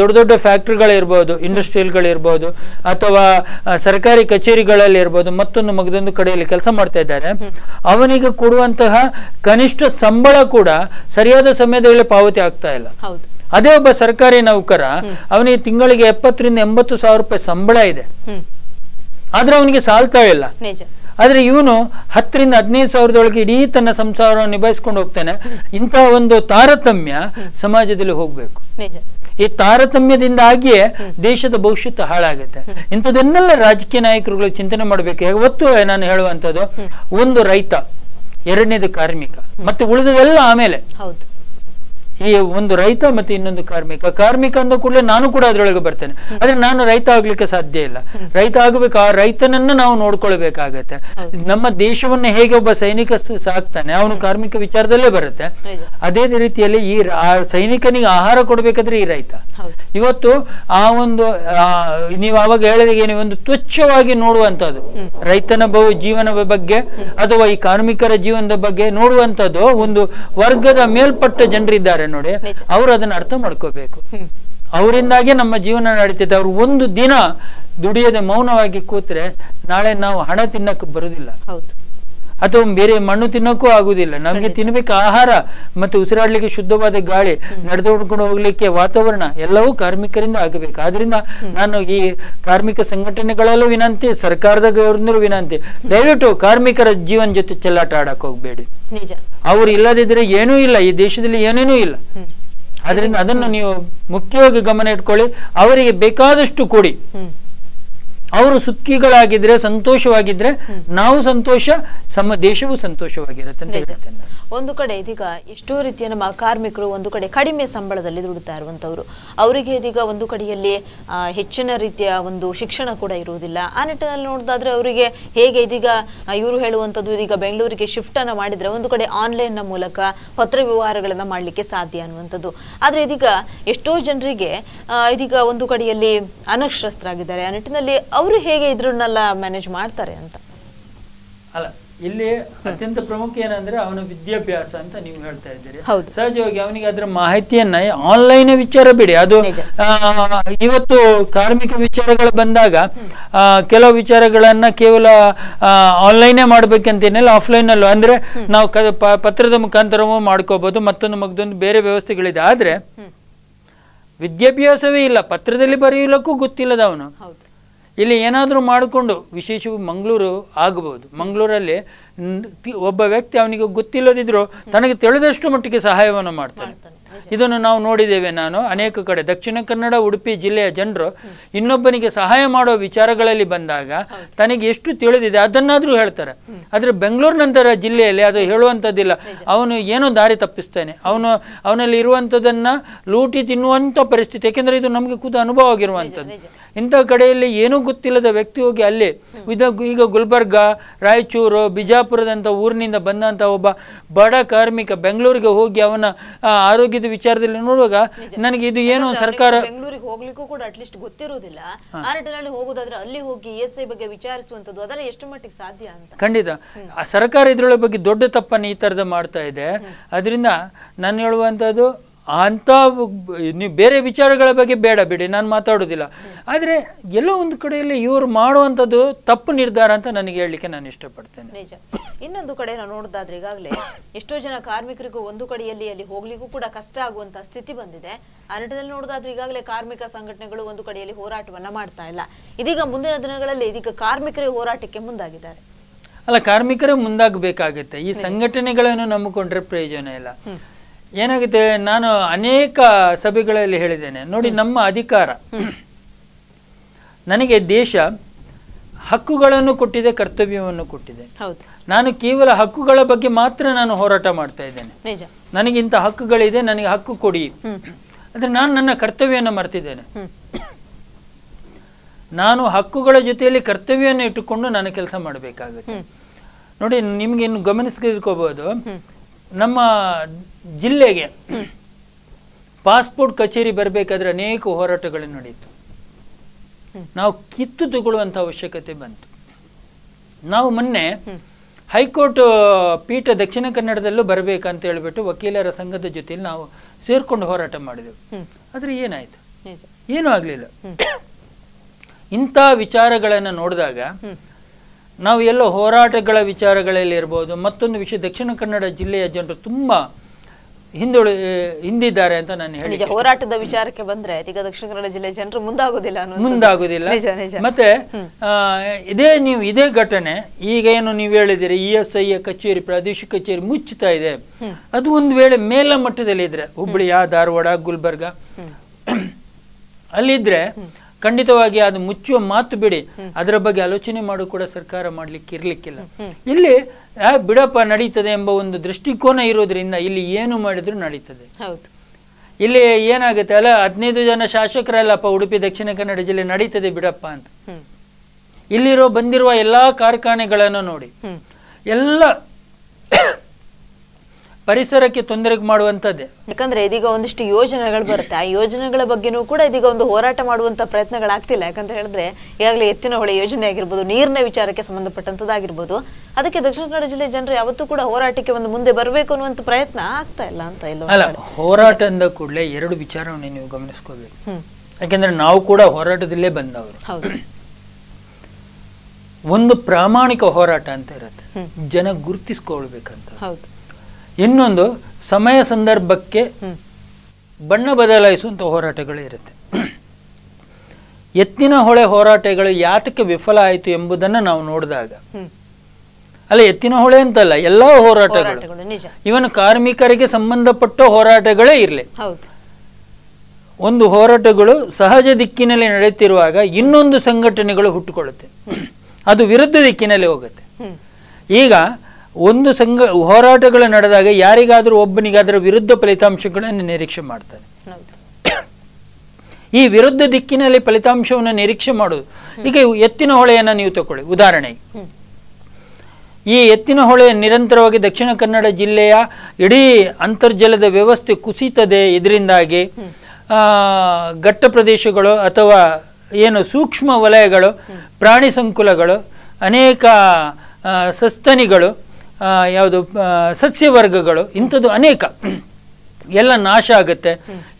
ದೊಡ್ಡ ದೊಡ್ಡ ಫ್ಯಾಕ್ಟ್ರಿಗಳಿರ್ಬೋದು ಇಂಡಸ್ಟ್ರಿಯಲ್ಗಳಿರ್ಬೋದು ಅಥವಾ ಸರ್ಕಾರಿ ಕಚೇರಿಗಳಲ್ಲಿ ಇರ್ಬೋದು ಮತ್ತೊಂದು ಮಗದೊಂದು ಕಡೆಯಲ್ಲಿ ಕೆಲಸ ಮಾಡ್ತಾ ಇದ್ದಾರೆ ಅವನಿಗೆ ಕೊಡುವಂತಹ ಕನಿಷ್ಠ ಸಂಬಳ ಕೂಡ ಸರಿಯಾದ ಸಮಯದಲ್ಲಿ ಪಾವತಿ ಆಗ್ತಾ ಇಲ್ಲ ಅದೇ ಒಬ್ಬ ಸರ್ಕಾರಿ ನೌಕರ ಅವನಿಗೆ ತಿಂಗಳಿಗೆ ಎಪ್ಪತ್ತರಿಂದ ಎಂಬತ್ತು ಸಾವಿರ ರೂಪಾಯಿ ಸಂಬಳ ಇದೆ ಆದ್ರೆ ಅವನಿಗೆ ಸಾಲ್ತಾ ಇಲ್ಲ ಆದ್ರೆ ಇವನು ಹತ್ತರಿಂದ ಹದಿನೈದು ಸಾವಿರದೊಳಗೆ ಇಡೀ ತನ್ನ ಸಂಸಾರವನ್ನು ನಿಭಾಯಿಸ್ಕೊಂಡು ಹೋಗ್ತಾನೆ ಇಂತಹ ಒಂದು ತಾರತಮ್ಯ ಸಮಾಜದಲ್ಲಿ ಹೋಗ್ಬೇಕು ಈ ತಾರತಮ್ಯದಿಂದ ಆಗಿಯೇ ದೇಶದ ಭವಿಷ್ಯತ್ ಹಾಳಾಗುತ್ತೆ ಇಂಥದನ್ನೆಲ್ಲ ರಾಜಕೀಯ ನಾಯಕರುಗಳು ಚಿಂತನೆ ಮಾಡಬೇಕು ಯಾವತ್ತು ನಾನು ಹೇಳುವಂಥದ್ದು ಒಂದು ರೈತ ಎರಡನೇದು ಕಾರ್ಮಿಕ ಮತ್ತೆ ಉಳಿದದೆಲ್ಲ ಆಮೇಲೆ ಈ ಒಂದು ರೈತ ಮತ್ತೆ ಇನ್ನೊಂದು ಕಾರ್ಮಿಕ ಕಾರ್ಮಿಕ ಅಂದ ಕೂಡಲೇ ನಾನು ಕೂಡ ಅದರೊಳಗೆ ಬರ್ತೇನೆ ಆದ್ರೆ ನಾನು ರೈತ ಆಗ್ಲಿಕ್ಕೆ ಸಾಧ್ಯ ಇಲ್ಲ ರೈತ ಆಗಬೇಕು ಆ ರೈತನನ್ನ ನಾವು ನೋಡ್ಕೊಳ್ಬೇಕಾಗತ್ತೆ ನಮ್ಮ ದೇಶವನ್ನ ಹೇಗೆ ಒಬ್ಬ ಸೈನಿಕ ಸಾಕ್ತಾನೆ ಅವನು ಕಾರ್ಮಿಕ ವಿಚಾರದಲ್ಲೇ ಬರುತ್ತೆ ಅದೇ ರೀತಿಯಲ್ಲಿ ಈ ಸೈನಿಕನಿಗೆ ಆಹಾರ ಕೊಡ್ಬೇಕಾದ್ರೆ ಈ ರೈತ ಇವತ್ತು ಆ ಒಂದು ನೀವು ಆವಾಗ ನೀವು ಒಂದು ತುಚ್ಛವಾಗಿ ನೋಡುವಂತದ್ದು ರೈತನ ಬಹು ಜೀವನ ಬಗ್ಗೆ ಅಥವಾ ಈ ಕಾರ್ಮಿಕರ ಜೀವನದ ಬಗ್ಗೆ ನೋಡುವಂತದ್ದು ಒಂದು ವರ್ಗದ ಮೇಲ್ಪಟ್ಟ ಜನರಿದ್ದಾರೆ ನೋಡಿ ಅವ್ರು ಅದನ್ನ ಅರ್ಥ ಮಾಡ್ಕೋಬೇಕು ಅವರಿಂದಾಗಿ ನಮ್ಮ ಜೀವನ ನಡೀತೈತೆ ಅವ್ರು ಒಂದು ದಿನ ದುಡಿಯದೆ ಮೌನವಾಗಿ ಕೂತ್ರೆ ನಾಳೆ ನಾವು ಹಣ ತಿನ್ನಕ್ಕೆ ಬರುದಿಲ್ಲ ಅಥವಾ ಬೇರೆ ಮಣ್ಣು ತಿನ್ನೋಕ್ಕೂ ಆಗುದಿಲ್ಲ ನಮಗೆ ತಿನ್ಬೇಕು ಆಹಾರ ಮತ್ತೆ ಉಸಿರಾಡ್ಲಿಕ್ಕೆ ಶುದ್ಧವಾದ ಗಾಳಿ ನಡೆದುಕೊಂಡು ಹೋಗ್ಲಿಕ್ಕೆ ವಾತಾವರಣ ಎಲ್ಲವೂ ಕಾರ್ಮಿಕರಿಂದ ಆಗಬೇಕು ಆದ್ರಿಂದ ನಾನು ಈ ಕಾರ್ಮಿಕ ಸಂಘಟನೆಗಳಲ್ಲೂ ವಿನಂತಿ ಸರ್ಕಾರದ ಗೌರ್ನರು ವಿನಂತಿ ದಯವಿಟ್ಟು ಕಾರ್ಮಿಕರ ಜೀವನ ಜೊತೆ ಚೆಲ್ಲಾಟ ಆಡಕ್ ಹೋಗ್ಬೇಡಿ ಅವ್ರು ಇಲ್ಲದಿದ್ರೆ ಏನೂ ಇಲ್ಲ ಈ ದೇಶದಲ್ಲಿ ಏನೇನೂ ಇಲ್ಲ ಆದ್ರಿಂದ ಅದನ್ನು ನೀವು ಮುಖ್ಯವಾಗಿ ಗಮನ ಇಟ್ಕೊಳ್ಳಿ ಅವರಿಗೆ ಬೇಕಾದಷ್ಟು ಕೊಡಿ ಅವರು ಸುಖಿಗಳಾಗಿದ್ರೆ ಸಂತೋಷವಾಗಿದ್ರೆ ನಾವು ಸಂತೋಷ ಸಮ ದೇಶವೂ ಸಂತೋಷವಾಗಿರುತ್ತೆ ಅಂತ ಹೇಳ್ತೇನೆ ಒಂದು ಕಡೆ ಇದೀಗ ಎಷ್ಟೋ ರೀತಿಯ ನಮ್ಮ ಕಾರ್ಮಿಕರು ಒಂದು ಕಡೆ ಕಡಿಮೆ ಸಂಬಳದಲ್ಲಿ ದುಡಿತಾ ಇರುವಂಥವ್ರು ಅವರಿಗೆ ಇದೀಗ ಒಂದು ಕಡೆಯಲ್ಲಿ ಹೆಚ್ಚಿನ ರೀತಿಯ ಒಂದು ಶಿಕ್ಷಣ ಕೂಡ ಇರುವುದಿಲ್ಲ ಆ ನಿಟ್ಟಿನಲ್ಲಿ ನೋಡಿದಾದ್ರೆ ಅವರಿಗೆ ಹೇಗೆ ಇದೀಗ ಇವರು ಹೇಳುವಂಥದ್ದು ಇದೀಗ ಬೆಂಗಳೂರಿಗೆ ಶಿಫ್ಟ್ ಅನ್ನು ಮಾಡಿದ್ರೆ ಒಂದು ಕಡೆ ಆನ್ಲೈನ್ ಮೂಲಕ ಪತ್ರ ವ್ಯವಹಾರಗಳನ್ನು ಮಾಡಲಿಕ್ಕೆ ಸಾಧ್ಯ ಅನ್ನುವಂಥದ್ದು ಆದರೆ ಇದೀಗ ಎಷ್ಟೋ ಜನರಿಗೆ ಇದೀಗ ಒಂದು ಕಡೆಯಲ್ಲಿ ಅನಕ್ಷರಸ್ಥರಾಗಿದ್ದಾರೆ ಆ ನಿಟ್ಟಿನಲ್ಲಿ ಅವರು ಹೇಗೆ ಇದ್ರನ್ನೆಲ್ಲ ಮ್ಯಾನೇಜ್ ಮಾಡ್ತಾರೆ ಅಂತ ಅಲ್ಲ ಇಲ್ಲಿ ಅತ್ಯಂತ ಪ್ರಮುಖ ಏನಂದ್ರೆ ಅವನ ವಿದ್ಯಾಭ್ಯಾಸ ಅಂತ ನೀವು ಹೇಳ್ತಾ ಇದ್ದೀರಿ ಸಹಜವಾಗಿ ಅವನಿಗೆ ಅದರ ಮಾಹಿತಿಯನ್ನ ಆನ್ಲೈನ್ ವಿಚಾರ ಬಿಡಿ ಅದು ಇವತ್ತು ಕಾರ್ಮಿಕ ವಿಚಾರಗಳು ಬಂದಾಗ ಕೆಲವು ವಿಚಾರಗಳನ್ನ ಕೇವಲ ಆನ್ಲೈನೇ ಏನಿಲ್ಲ ಆಫ್ಲೈನ್ ಅಲ್ಲೂ ಅಂದ್ರೆ ನಾವು ಪತ್ರದ ಮುಖಾಂತರವೂ ಮಾಡ್ಕೋಬಹುದು ಮತ್ತೊಂದು ಮಗದೊಂದು ಬೇರೆ ವ್ಯವಸ್ಥೆಗಳಿದೆ ಆದ್ರೆ ವಿದ್ಯಾಭ್ಯಾಸವೇ ಇಲ್ಲ ಪತ್ರದಲ್ಲಿ ಬರೆಯಲಕ್ಕೂ ಗೊತ್ತಿಲ್ಲದ ಅವನು ಇಲ್ಲಿ ಏನಾದರೂ ಮಾಡಿಕೊಂಡು ವಿಶೇಷವಾಗಿ ಮಂಗಳೂರು ಆಗಬಹುದು ಮಂಗಳೂರಲ್ಲಿ ಒಬ್ಬ ವ್ಯಕ್ತಿ ಅವನಿಗೆ ಗೊತ್ತಿಲ್ಲದಿದ್ದರೂ ತನಗೆ ತಿಳಿದಷ್ಟು ಮಟ್ಟಿಗೆ ಸಹಾಯವನ್ನು ಮಾಡ್ತಾನೆ ಇದನ್ನು ನಾವು ನೋಡಿದ್ದೇವೆ ನಾನು ಅನೇಕ ಕಡೆ ದಕ್ಷಿಣ ಕನ್ನಡ ಉಡುಪಿ ಜಿಲ್ಲೆಯ ಜನರು ಇನ್ನೊಬ್ಬನಿಗೆ ಸಹಾಯ ಮಾಡುವ ವಿಚಾರಗಳಲ್ಲಿ ಬಂದಾಗ ತನಗೆ ಎಷ್ಟು ತಿಳಿದಿದೆ ಅದನ್ನಾದರೂ ಹೇಳ್ತಾರೆ ಆದರೆ ಬೆಂಗಳೂರಿನಂತರ ಜಿಲ್ಲೆಯಲ್ಲಿ ಅದು ಹೇಳುವಂಥದ್ದಿಲ್ಲ ಅವನು ಏನೋ ದಾರಿ ತಪ್ಪಿಸ್ತಾನೆ ಅವನು ಅವನಲ್ಲಿ ಇರುವಂಥದ್ದನ್ನು ಲೂಟಿ ತಿನ್ನುವಂಥ ಪರಿಸ್ಥಿತಿ ಯಾಕೆಂದರೆ ಇದು ನಮಗೆ ಕೂತು ಅನುಭವ ಆಗಿರುವಂಥದ್ದು ಇಂಥ ಕಡೆಯಲ್ಲಿ ಏನೂ ಗೊತ್ತಿಲ್ಲದ ವ್ಯಕ್ತಿ ಹೋಗಿ ಅಲ್ಲಿ ಇದ ಈಗ ಗುಲ್ಬರ್ಗ ರಾಯಚೂರು ಬಿಜಾಪುರದಂಥ ಊರಿನಿಂದ ಬಂದಂಥ ಒಬ್ಬ ಬಡ ಕಾರ್ಮಿಕ ಬೆಂಗಳೂರಿಗೆ ಹೋಗಿ ಅವನ ಆರೋಗ್ಯದ ಇದು ವಿಚಾರದಲ್ಲಿ ನೋಡುವಾಗ ನನಗೆ ಇದು ಏನು ಸರ್ಕಾರ ಬೆಂಗಳೂರಿಗೆ ಹೋಗ್ಲಿಕ್ಕೂ ಕೂಡ ಅಟ್ಲೀಸ್ಟ್ ಗೊತ್ತಿರುವುದಿಲ್ಲ ಆ ನಿಟ್ಟಿನಲ್ಲಿ ಅಲ್ಲಿ ಹೋಗಿ ಎಸ್ e ಐ ಬಗ್ಗೆ ವಿಚಾರಿಸುವಂತದ್ದು ಅದರ ಎಷ್ಟು ಮಟ್ಟಿಗೆ ಸಾಧ್ಯ ಅಂತ ಖಂಡಿತ ಸರ್ಕಾರ ಇದ್ರೊಳಗೆ ಬಗ್ಗೆ ದೊಡ್ಡ ತಪ್ಪನ್ನು ಈ ತರದ ಮಾಡ್ತಾ ಇದೆ ಅದರಿಂದ ನಾನು ಹೇಳುವಂತದ್ದು ಅಂಥ ನೀವು ಬೇರೆ ವಿಚಾರಗಳ ಬಗ್ಗೆ ಬೇಡ ಬಿಡಿ ನಾನು ಮಾತಾಡೋದಿಲ್ಲ ಆದರೆ ಎಲ್ಲೋ ಒಂದು ಕಡೆಯಲ್ಲಿ ಇವರು ಮಾಡುವಂಥದ್ದು ತಪ್ಪು ನಿರ್ಧಾರ ಅಂತ ನನಗೆ ಹೇಳಲಿಕ್ಕೆ ನಾನು ಇಷ್ಟಪಡ್ತೇನೆ ನಿಜ ಇನ್ನೊಂದು ಕಡೆ ನಾವು ನೋಡೋದಾದ್ರೆ ಈಗಾಗಲೇ ಎಷ್ಟೋ ಜನ ಕಾರ್ಮಿಕರಿಗೂ ಒಂದು ಕಡೆಯಲ್ಲಿ ಅಲ್ಲಿ ಹೋಗ್ಲಿಕ್ಕೂ ಕೂಡ ಕಷ್ಟ ಆಗುವಂತಹ ಸ್ಥಿತಿ ಬಂದಿದೆ ಆ ನಿಟ್ಟಿನಲ್ಲಿ ನೋಡೋದಾದ್ರೆ ಈಗಾಗಲೇ ಕಾರ್ಮಿಕ ಸಂಘಟನೆಗಳು ಒಂದು ಕಡೆಯಲ್ಲಿ ಹೋರಾಟವನ್ನ ಮಾಡ್ತಾ ಇಲ್ಲ ಇದೀಗ ಮುಂದಿನ ದಿನಗಳಲ್ಲಿ ಇದೀಗ ಕಾರ್ಮಿಕರೇ ಹೋರಾಟಕ್ಕೆ ಮುಂದಾಗಿದ್ದಾರೆ ಅಲ್ಲ ಕಾರ್ಮಿಕರೇ ಮುಂದಾಗಬೇಕಾಗುತ್ತೆ ಈ ಸಂಘಟನೆಗಳನ್ನು ನಂಬಿಕೊಂಡ್ರೆ ಪ್ರಯೋಜನ ಇಲ್ಲ ಏನಾಗುತ್ತೆ ನಾನು ಅನೇಕ ಸಭೆಗಳಲ್ಲಿ ಹೇಳಿದ್ದೇನೆ ನೋಡಿ ನಮ್ಮ ಅಧಿಕಾರ ನನಗೆ ದೇಶ ಹಕ್ಕುಗಳನ್ನು ಕೊಟ್ಟಿದೆ ಕರ್ತವ್ಯವನ್ನು ಕೊಟ್ಟಿದೆ ನಾನು ಕೇವಲ ಹಕ್ಕುಗಳ ಬಗ್ಗೆ ಮಾತ್ರ ನಾನು ಹೋರಾಟ ಮಾಡ್ತಾ ಇದ್ದೇನೆ ನನಗೆ ಇಂಥ ಹಕ್ಕುಗಳಿದೆ ನನಗೆ ಹಕ್ಕು ಕೊಡಿ ಅಂದ್ರೆ ನಾನು ನನ್ನ ಕರ್ತವ್ಯವನ್ನು ಮರ್ತಿದ್ದೇನೆ ನಾನು ಹಕ್ಕುಗಳ ಜೊತೆಯಲ್ಲಿ ಕರ್ತವ್ಯವನ್ನು ಇಟ್ಟುಕೊಂಡು ನಾನು ಕೆಲಸ ಮಾಡಬೇಕಾಗುತ್ತೆ ನೋಡಿ ನಿಮ್ಗೆ ಇನ್ನು ಗಮನಿಸ್ಕೋಬಹುದು ನಮ್ಮ ಜಿಲ್ಲೆಗೆ ಪಾಸ್ಪೋರ್ಟ್ ಕಚೇರಿ ಬರಬೇಕಾದ್ರೆ ಅನೇಕ ಹೋರಾಟಗಳು ನಡೆಯಿತು ನಾವು ಕಿತ್ತು ತಗೊಳ್ಳುವಂಥ ಅವಶ್ಯಕತೆ ಬಂತು ನಾವು ಮೊನ್ನೆ ಹೈಕೋರ್ಟ್ ಪೀಠ ದಕ್ಷಿಣ ಕನ್ನಡದಲ್ಲೂ ಬರಬೇಕಂತ ಹೇಳಿಬಿಟ್ಟು ವಕೀಲರ ಸಂಘದ ಜೊತೆಯಲ್ಲಿ ನಾವು ಸೇರ್ಕೊಂಡು ಹೋರಾಟ ಮಾಡಿದೆವು ಆದ್ರೆ ಏನಾಯ್ತು ಏನೂ ಆಗಲಿಲ್ಲ ಇಂಥ ವಿಚಾರಗಳನ್ನು ನೋಡಿದಾಗ ನಾವು ಎಲ್ಲ ಹೋರಾಟಗಳ ವಿಚಾರಗಳಲ್ಲಿ ಇರ್ಬೋದು ಮತ್ತೊಂದು ವಿಷಯ ದಕ್ಷಿಣ ಕನ್ನಡ ಜಿಲ್ಲೆಯ ಜನರು ತುಂಬ ಹಿಂದುಳಿ ಹಿಂದಿದ್ದಾರೆ ಅಂತ ನಾನು ಹೇಳಿ ಹೋರಾಟದ ವಿಚಾರಕ್ಕೆ ಬಂದ್ರೆ ಈಗ ದಕ್ಷಿಣ ಕನ್ನಡ ಜಿಲ್ಲೆ ಜನರು ಮುಂದಾಗೋದಿಲ್ಲ ಮುಂದಾಗುದಿಲ್ಲ ಮತ್ತೆ ಇದೇ ನೀವು ಇದೇ ಘಟನೆ ಈಗ ಏನು ನೀವು ಹೇಳಿದಿರಿ ಇ ಎಸ್ ಐ ಕಚೇರಿ ಪ್ರಾದೇಶಿಕ ಕಚೇರಿ ಮುಚ್ಚುತ್ತಾ ಇದೆ ಅದು ಒಂದು ವೇಳೆ ಮೇಲ ಮಟ್ಟದಲ್ಲಿ ಇದ್ರೆ ಹುಬ್ಬಳ್ಳಿ ಧಾರವಾಡ ಗುಲ್ಬರ್ಗ ಅಲ್ಲಿದ್ರೆ ಖಂಡಿತವಾಗಿ ಅದು ಮುಚ್ಚುವ ಮಾತು ಬಿಡಿ ಅದರ ಬಗ್ಗೆ ಆಲೋಚನೆ ಮಾಡು ಕೂಡ ಸರ್ಕಾರ ಮಾಡಲಿಕ್ಕೆ ಇರಲಿಕ್ಕಿಲ್ಲ ಇಲ್ಲಿ ಬಿಡಪ್ಪ ನಡೀತದೆ ಎಂಬ ಒಂದು ದೃಷ್ಟಿಕೋನ ಇರೋದ್ರಿಂದ ಇಲ್ಲಿ ಏನು ಮಾಡಿದ್ರು ನಡೀತದೆ ಇಲ್ಲಿ ಏನಾಗುತ್ತೆ ಅಲ್ಲ ಹದಿನೈದು ಜನ ಶಾಸಕರಲ್ಲಪ್ಪ ಉಡುಪಿ ದಕ್ಷಿಣ ಕನ್ನಡ ಜಿಲ್ಲೆ ನಡೀತದೆ ಬಿಡಪ್ಪ ಅಂತ ಇಲ್ಲಿರೋ ಬಂದಿರುವ ಎಲ್ಲಾ ಕಾರ್ಖಾನೆಗಳನ್ನು ನೋಡಿ ಎಲ್ಲ ಪರಿಸರಕ್ಕೆ ತೊಂದರೆ ಮಾಡುವಂಥದ್ದೇ ಯಾಕಂದ್ರೆ ಇದೀಗ ಒಂದಿಷ್ಟು ಯೋಜನೆಗಳು ಬರುತ್ತೆ ಆ ಯೋಜನೆಗಳ ಬಗ್ಗೆನೂ ಕೂಡ ಇದೀಗ ಒಂದು ಹೋರಾಟ ಮಾಡುವಂತ ಪ್ರಯತ್ನಗಳಾಗ್ತಿಲ್ಲ ಯಾಕಂತ ಹೇಳಿದ್ರೆ ಈಗಾಗಲೇ ಎತ್ತಿನ ಹೊಳೆ ಯೋಜನೆ ಆಗಿರ್ಬೋದು ನೀರಿನ ವಿಚಾರಕ್ಕೆ ಸಂಬಂಧಪಟ್ಟಂತದ್ದಾಗಿರ್ಬೋದು ಅದಕ್ಕೆ ದಕ್ಷಿಣ ಕನ್ನಡ ಜಿಲ್ಲೆ ಜನರು ಯಾವತ್ತೂ ಕೂಡ ಹೋರಾಟಕ್ಕೆ ಒಂದು ಮುಂದೆ ಬರಬೇಕು ಅನ್ನುವಂತ ಪ್ರಯತ್ನ ಆಗ್ತಾ ಇಲ್ಲ ಅಂತ ಇಲ್ಲ ಅಲ್ಲ ಹೋರಾಟ ಅಂದ ಕೂಡಲೇ ಎರಡು ವಿಚಾರವನ್ನು ನೀವು ಗಮನಿಸ್ಕೋಬೇಕು ಯಾಕೆಂದ್ರೆ ನಾವು ಕೂಡ ಹೋರಾಟದಲ್ಲೇ ಬಂದವರು ಒಂದು ಪ್ರಾಮಾಣಿಕ ಹೋರಾಟ ಅಂತ ಇರುತ್ತೆ ಜನ ಗುರುತಿಸ್ಕೊಳ್ಬೇಕಂತ ಹೌದು ಇನ್ನೊಂದು ಸಮಯ ಸಂದರ್ಭಕ್ಕೆ ಬಣ್ಣ ಬದಲಾಯಿಸುವಂಥ ಹೋರಾಟಗಳು ಇರುತ್ತೆ ಎತ್ತಿನ ಹೊಳೆ ಹೋರಾಟಗಳು ಯಾತಕ್ಕೆ ವಿಫಲ ಆಯಿತು ಎಂಬುದನ್ನು ನಾವು ನೋಡಿದಾಗ ಅಲ್ಲ ಎತ್ತಿನ ಹೊಳೆ ಅಂತಲ್ಲ ಎಲ್ಲ ಹೋರಾಟಗಳು ಇವನ್ ಕಾರ್ಮಿಕರಿಗೆ ಸಂಬಂಧಪಟ್ಟ ಹೋರಾಟಗಳೇ ಇರಲಿ ಒಂದು ಹೋರಾಟಗಳು ಸಹಜ ದಿಕ್ಕಿನಲ್ಲಿ ನಡೆಯುತ್ತಿರುವಾಗ ಇನ್ನೊಂದು ಸಂಘಟನೆಗಳು ಹುಟ್ಟುಕೊಳ್ಳುತ್ತೆ ಅದು ವಿರುದ್ಧ ದಿಕ್ಕಿನಲ್ಲಿ ಹೋಗುತ್ತೆ ಈಗ ಒಂದು ಸಂಘ ಹೋರಾಟಗಳು ನಡೆದಾಗ ಯಾರಿಗಾದರೂ ಒಬ್ಬನಿಗಾದರೂ ವಿರುದ್ಧ ಫಲಿತಾಂಶಗಳನ್ನು ನಿರೀಕ್ಷೆ ಮಾಡ್ತಾರೆ ಈ ವಿರುದ್ಧ ದಿಕ್ಕಿನಲ್ಲಿ ಫಲಿತಾಂಶವನ್ನು ನಿರೀಕ್ಷೆ ಮಾಡೋದು ಈಗ ಎತ್ತಿನ ಹೊಳೆಯನ್ನು ನೀವು ತಗೊಳ್ಳಿ ಉದಾಹರಣೆಗೆ ಈ ಎತ್ತಿನ ಹೊಳೆ ನಿರಂತರವಾಗಿ ದಕ್ಷಿಣ ಕನ್ನಡ ಜಿಲ್ಲೆಯ ಇಡೀ ಅಂತರ್ಜಲದ ವ್ಯವಸ್ಥೆ ಕುಸಿತದೆ ಇದರಿಂದಾಗಿ ಘಟ್ಟ ಪ್ರದೇಶಗಳು ಅಥವಾ ಏನು ಸೂಕ್ಷ್ಮ ವಲಯಗಳು ಪ್ರಾಣಿ ಸಂಕುಲಗಳು ಅನೇಕ ಸಸ್ತನಿಗಳು ಯಾವುದು ಸಸ್ಯವರ್ಗಗಳು ಇಂಥದ್ದು ಅನೇಕ ಎಲ್ಲ ನಾಶ ಆಗುತ್ತೆ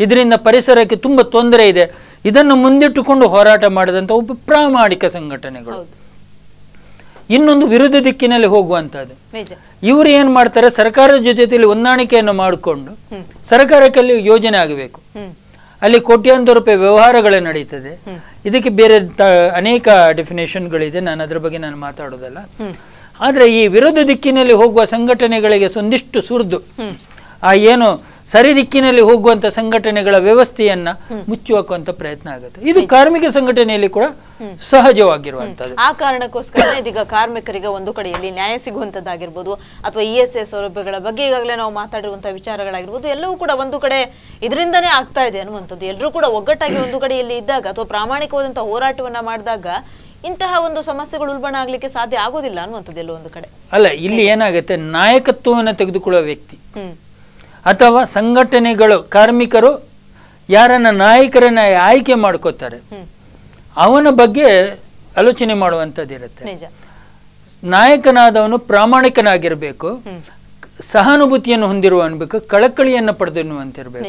ಇದರಿಂದ ಪರಿಸರಕ್ಕೆ ತುಂಬ ತೊಂದರೆ ಇದೆ ಇದನ್ನು ಮುಂದಿಟ್ಟುಕೊಂಡು ಹೋರಾಟ ಮಾಡಿದಂಥ ಒಬ್ಬ ಪ್ರಾಮಾಣಿಕ ಸಂಘಟನೆಗಳು ಇನ್ನೊಂದು ವಿರುದ್ಧ ದಿಕ್ಕಿನಲ್ಲಿ ಹೋಗುವಂತಹದ್ದು ಇವರು ಏನು ಮಾಡ್ತಾರೆ ಸರ್ಕಾರದ ಜೊತೆಯಲ್ಲಿ ಹೊಂದಾಣಿಕೆಯನ್ನು ಮಾಡಿಕೊಂಡು ಸರ್ಕಾರಕ್ಕೆ ಅಲ್ಲಿ ಯೋಜನೆ ಆಗಬೇಕು ಅಲ್ಲಿ ಕೋಟ್ಯಾಂತರ ರೂಪಾಯಿ ವ್ಯವಹಾರಗಳೇ ನಡೀತದೆ ಇದಕ್ಕೆ ಬೇರೆ ಅನೇಕ ಡೆಫಿನೇಷನ್ಗಳಿದೆ ನಾನು ಅದ್ರ ಬಗ್ಗೆ ನಾನು ಮಾತಾಡೋದಲ್ಲ ಆದರೆ ಈ ವಿರೋಧ ದಿಕ್ಕಿನಲ್ಲಿ ಹೋಗುವ ಸಂಘಟನೆಗಳಿಗೆ ಒಂದಿಷ್ಟು ಸುರಿದು ಆ ಏನು ಸರಿ ದಿಕ್ಕಿನಲ್ಲಿ ಹೋಗುವಂಥ ಸಂಘಟನೆಗಳ ವ್ಯವಸ್ಥೆಯನ್ನ ಮುಚ್ಚುವಂತ ಪ್ರಯತ್ನ ಆಗುತ್ತೆ ಇದು ಕಾರ್ಮಿಕ ಸಂಘಟನೆಯಲ್ಲಿ ಕೂಡ ಸಹಜವಾಗಿರುವಂತದ್ದು ಆ ಕಾರಣಕ್ಕೋಸ್ಕರ ಇದೀಗ ಕಾರ್ಮಿಕರಿಗೆ ಒಂದು ಕಡೆಯಲ್ಲಿ ನ್ಯಾಯ ಸಿಗುವಂತದ್ದಾಗಿರ್ಬೋದು ಅಥವಾ ಇ ಎಸ್ ಎ ಸೌಲಭ್ಯಗಳ ಬಗ್ಗೆ ಈಗಾಗಲೇ ನಾವು ಮಾತಾಡಿರುವಂತಹ ವಿಚಾರಗಳಾಗಿರ್ಬೋದು ಎಲ್ಲವೂ ಕೂಡ ಒಂದು ಕಡೆ ಇದರಿಂದನೇ ಆಗ್ತಾ ಇದೆ ಅನ್ನುವಂಥದ್ದು ಎಲ್ಲರೂ ಕೂಡ ಒಗ್ಗಟ್ಟಾಗಿ ಒಂದು ಕಡೆಯಲ್ಲಿ ಇದ್ದಾಗ ಅಥವಾ ಪ್ರಾಮಾಣಿಕವಾದಂತಹ ಹೋರಾಟವನ್ನ ಮಾಡಿದಾಗ ಇಂತಹ ಒಂದು ಸಮಸ್ಯೆಗಳು ಉಲ್ಬಣ ಆಗ್ಲಿಕ್ಕೆ ಸಾಧ್ಯ ಆಗೋದಿಲ್ಲ ಎಲ್ಲ ಒಂದು ಕಡೆ ಅಲ್ಲ ಇಲ್ಲಿ ಏನಾಗುತ್ತೆ ನಾಯಕತ್ವವನ್ನು ತೆಗೆದುಕೊಳ್ಳುವ ವ್ಯಕ್ತಿ ಅಥವಾ ಸಂಘಟನೆಗಳು ಕಾರ್ಮಿಕರು ಯಾರನ್ನ ನಾಯಕರನ್ನ ಆಯ್ಕೆ ಮಾಡ್ಕೋತಾರೆ ಅವನ ಬಗ್ಗೆ ಆಲೋಚನೆ ಮಾಡುವಂಥದ್ದಿರುತ್ತೆ ನಾಯಕನಾದವನು ಪ್ರಾಮಾಣಿಕನಾಗಿರಬೇಕು ಸಹಾನುಭೂತಿಯನ್ನು ಅನ್ಬೇಕು ಕಳಕಳಿಯನ್ನು ಪಡೆದಿರುವಂತಿರ್ಬೇಕು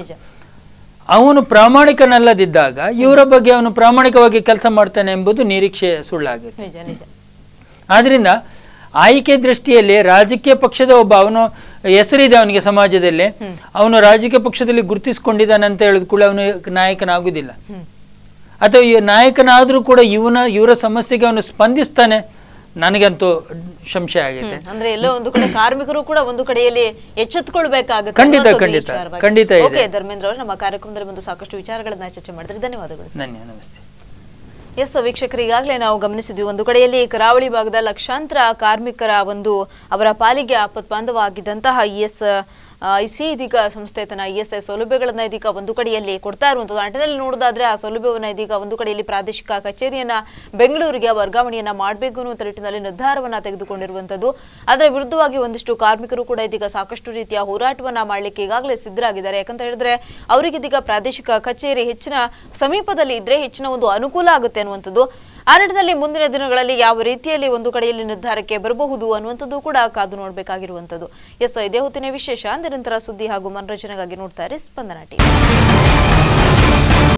ಅವನು ಪ್ರಾಮಾಣಿಕನಲ್ಲದಿದ್ದಾಗ ಇವರ ಬಗ್ಗೆ ಅವನು ಪ್ರಾಮಾಣಿಕವಾಗಿ ಕೆಲಸ ಮಾಡ್ತಾನೆ ಎಂಬುದು ನಿರೀಕ್ಷೆ ಸುಳ್ಳಾಗುತ್ತೆ ಆದ್ದರಿಂದ ಆಯ್ಕೆ ದೃಷ್ಟಿಯಲ್ಲಿ ರಾಜಕೀಯ ಪಕ್ಷದ ಒಬ್ಬ ಅವನು ಹೆಸರಿದೆ ಅವನಿಗೆ ಸಮಾಜದಲ್ಲಿ ಅವನು ರಾಜಕೀಯ ಪಕ್ಷದಲ್ಲಿ ಗುರುತಿಸಿಕೊಂಡಿದ್ದಾನೆ ಅಂತ ಹೇಳಿದ ಕೂಡ ಅವನು ನಾಯಕನಾಗುವುದಿಲ್ಲ ಅಥವಾ ನಾಯಕನಾದರೂ ಕೂಡ ಇವನ ಇವರ ಸಮಸ್ಯೆಗೆ ಅವನು ಸ್ಪಂದಿಸ್ತಾನೆ ನನಗಂತೂ ಸಂಶಯ ಆಗಿದೆ ಅಂದ್ರೆ ಎಲ್ಲೋ ಒಂದು ಕಡೆ ಕಾರ್ಮಿಕರು ಕೂಡ ಒಂದು ಕಡೆಯಲ್ಲಿ ಎಚ್ಚೆತ್ತುಕೊಳ್ಬೇಕಾಗುತ್ತೆ ಖಂಡಿತ ಖಂಡಿತ ಖಂಡಿತ ಇದೆ ಧರ್ಮೇಂದ್ರ ಅವರು ನಮ್ಮ ಕಾರ್ಯಕ್ರಮದಲ್ಲಿ ಬಂದು ಸಾಕಷ್ಟು ವಿಚಾರಗಳನ್ನ ಚರ್ಚೆ ಮಾಡಿದ್ರೆ ಧನ್ಯವಾದಗಳು ಧನ್ಯ ನಮಸ್ತೆ ಎಸ್ ವೀಕ್ಷಕರು ಈಗಾಗಲೇ ನಾವು ಗಮನಿಸಿದ್ವಿ ಒಂದು ಕಡೆಯಲ್ಲಿ ಕರಾವಳಿ ಭಾಗದ ಲಕ್ಷಾಂತರ ಕಾರ್ಮಿಕರ ಒಂದು ಅವರ ಪಾಲಿಗೆ ಆಗಿದ್ದಂತಹ ಇ ಎಸ್ ಸಿ ಇದೀಗ ಸಂಸ್ಥೆ ತನ್ನ ಐ ಎಸ್ ಐ ಸೌಲಭ್ಯಗಳನ್ನ ಇದೀಗ ಒಂದು ಕಡೆಯಲ್ಲಿ ಕೊಡ್ತಾ ಇರುವಂತದ್ದು ನಟನೆಯಲ್ಲಿ ನೋಡೋದಾದ್ರೆ ಆ ಸೌಲಭ್ಯವನ್ನ ಇದೀಗ ಒಂದು ಕಡೆಯಲ್ಲಿ ಪ್ರಾದೇಶಿಕ ಕಚೇರಿಯನ್ನ ಬೆಂಗಳೂರಿಗೆ ವರ್ಗಾವಣೆಯನ್ನ ಮಾಡಬೇಕು ಅನ್ನುವಂಥ ನಿಟ್ಟಿನಲ್ಲಿ ನಿರ್ಧಾರವನ್ನ ತೆಗೆದುಕೊಂಡಿರುವಂತದ್ದು ಅದರ ವಿರುದ್ಧವಾಗಿ ಒಂದಿಷ್ಟು ಕಾರ್ಮಿಕರು ಕೂಡ ಇದೀಗ ಸಾಕಷ್ಟು ರೀತಿಯ ಹೋರಾಟವನ್ನ ಮಾಡ್ಲಿಕ್ಕೆ ಈಗಾಗಲೇ ಸಿದ್ಧರಾಗಿದ್ದಾರೆ ಯಾಕಂತ ಹೇಳಿದ್ರೆ ಅವರಿಗೆ ಇದೀಗ ಪ್ರಾದೇಶಿಕ ಕಚೇರಿ ಹೆಚ್ಚಿನ ಸಮೀಪದಲ್ಲಿ ಇದ್ರೆ ಹೆಚ್ಚಿನ ಒಂದು ಅನುಕೂಲ ಆಗುತ್ತೆ ಅನ್ನುವಂಥದ್ದು ಆ ಮುಂದಿನ ದಿನಗಳಲ್ಲಿ ಯಾವ ರೀತಿಯಲ್ಲಿ ಒಂದು ಕಡೆಯಲ್ಲಿ ನಿರ್ಧಾರಕ್ಕೆ ಬರಬಹುದು ಅನ್ನುವಂಥದ್ದು ಕೂಡ ಕಾದು ನೋಡಬೇಕಾಗಿರುವಂಥದ್ದು ಎಸ್ ಇದೇ ಹೊತ್ತಿನ ವಿಶೇಷ ನಿರಂತರ ಸುದ್ದಿ ಹಾಗೂ ಮನರಂಜನೆಗಾಗಿ ನೋಡ್ತಾರೆ ಸ್ಪಂದನ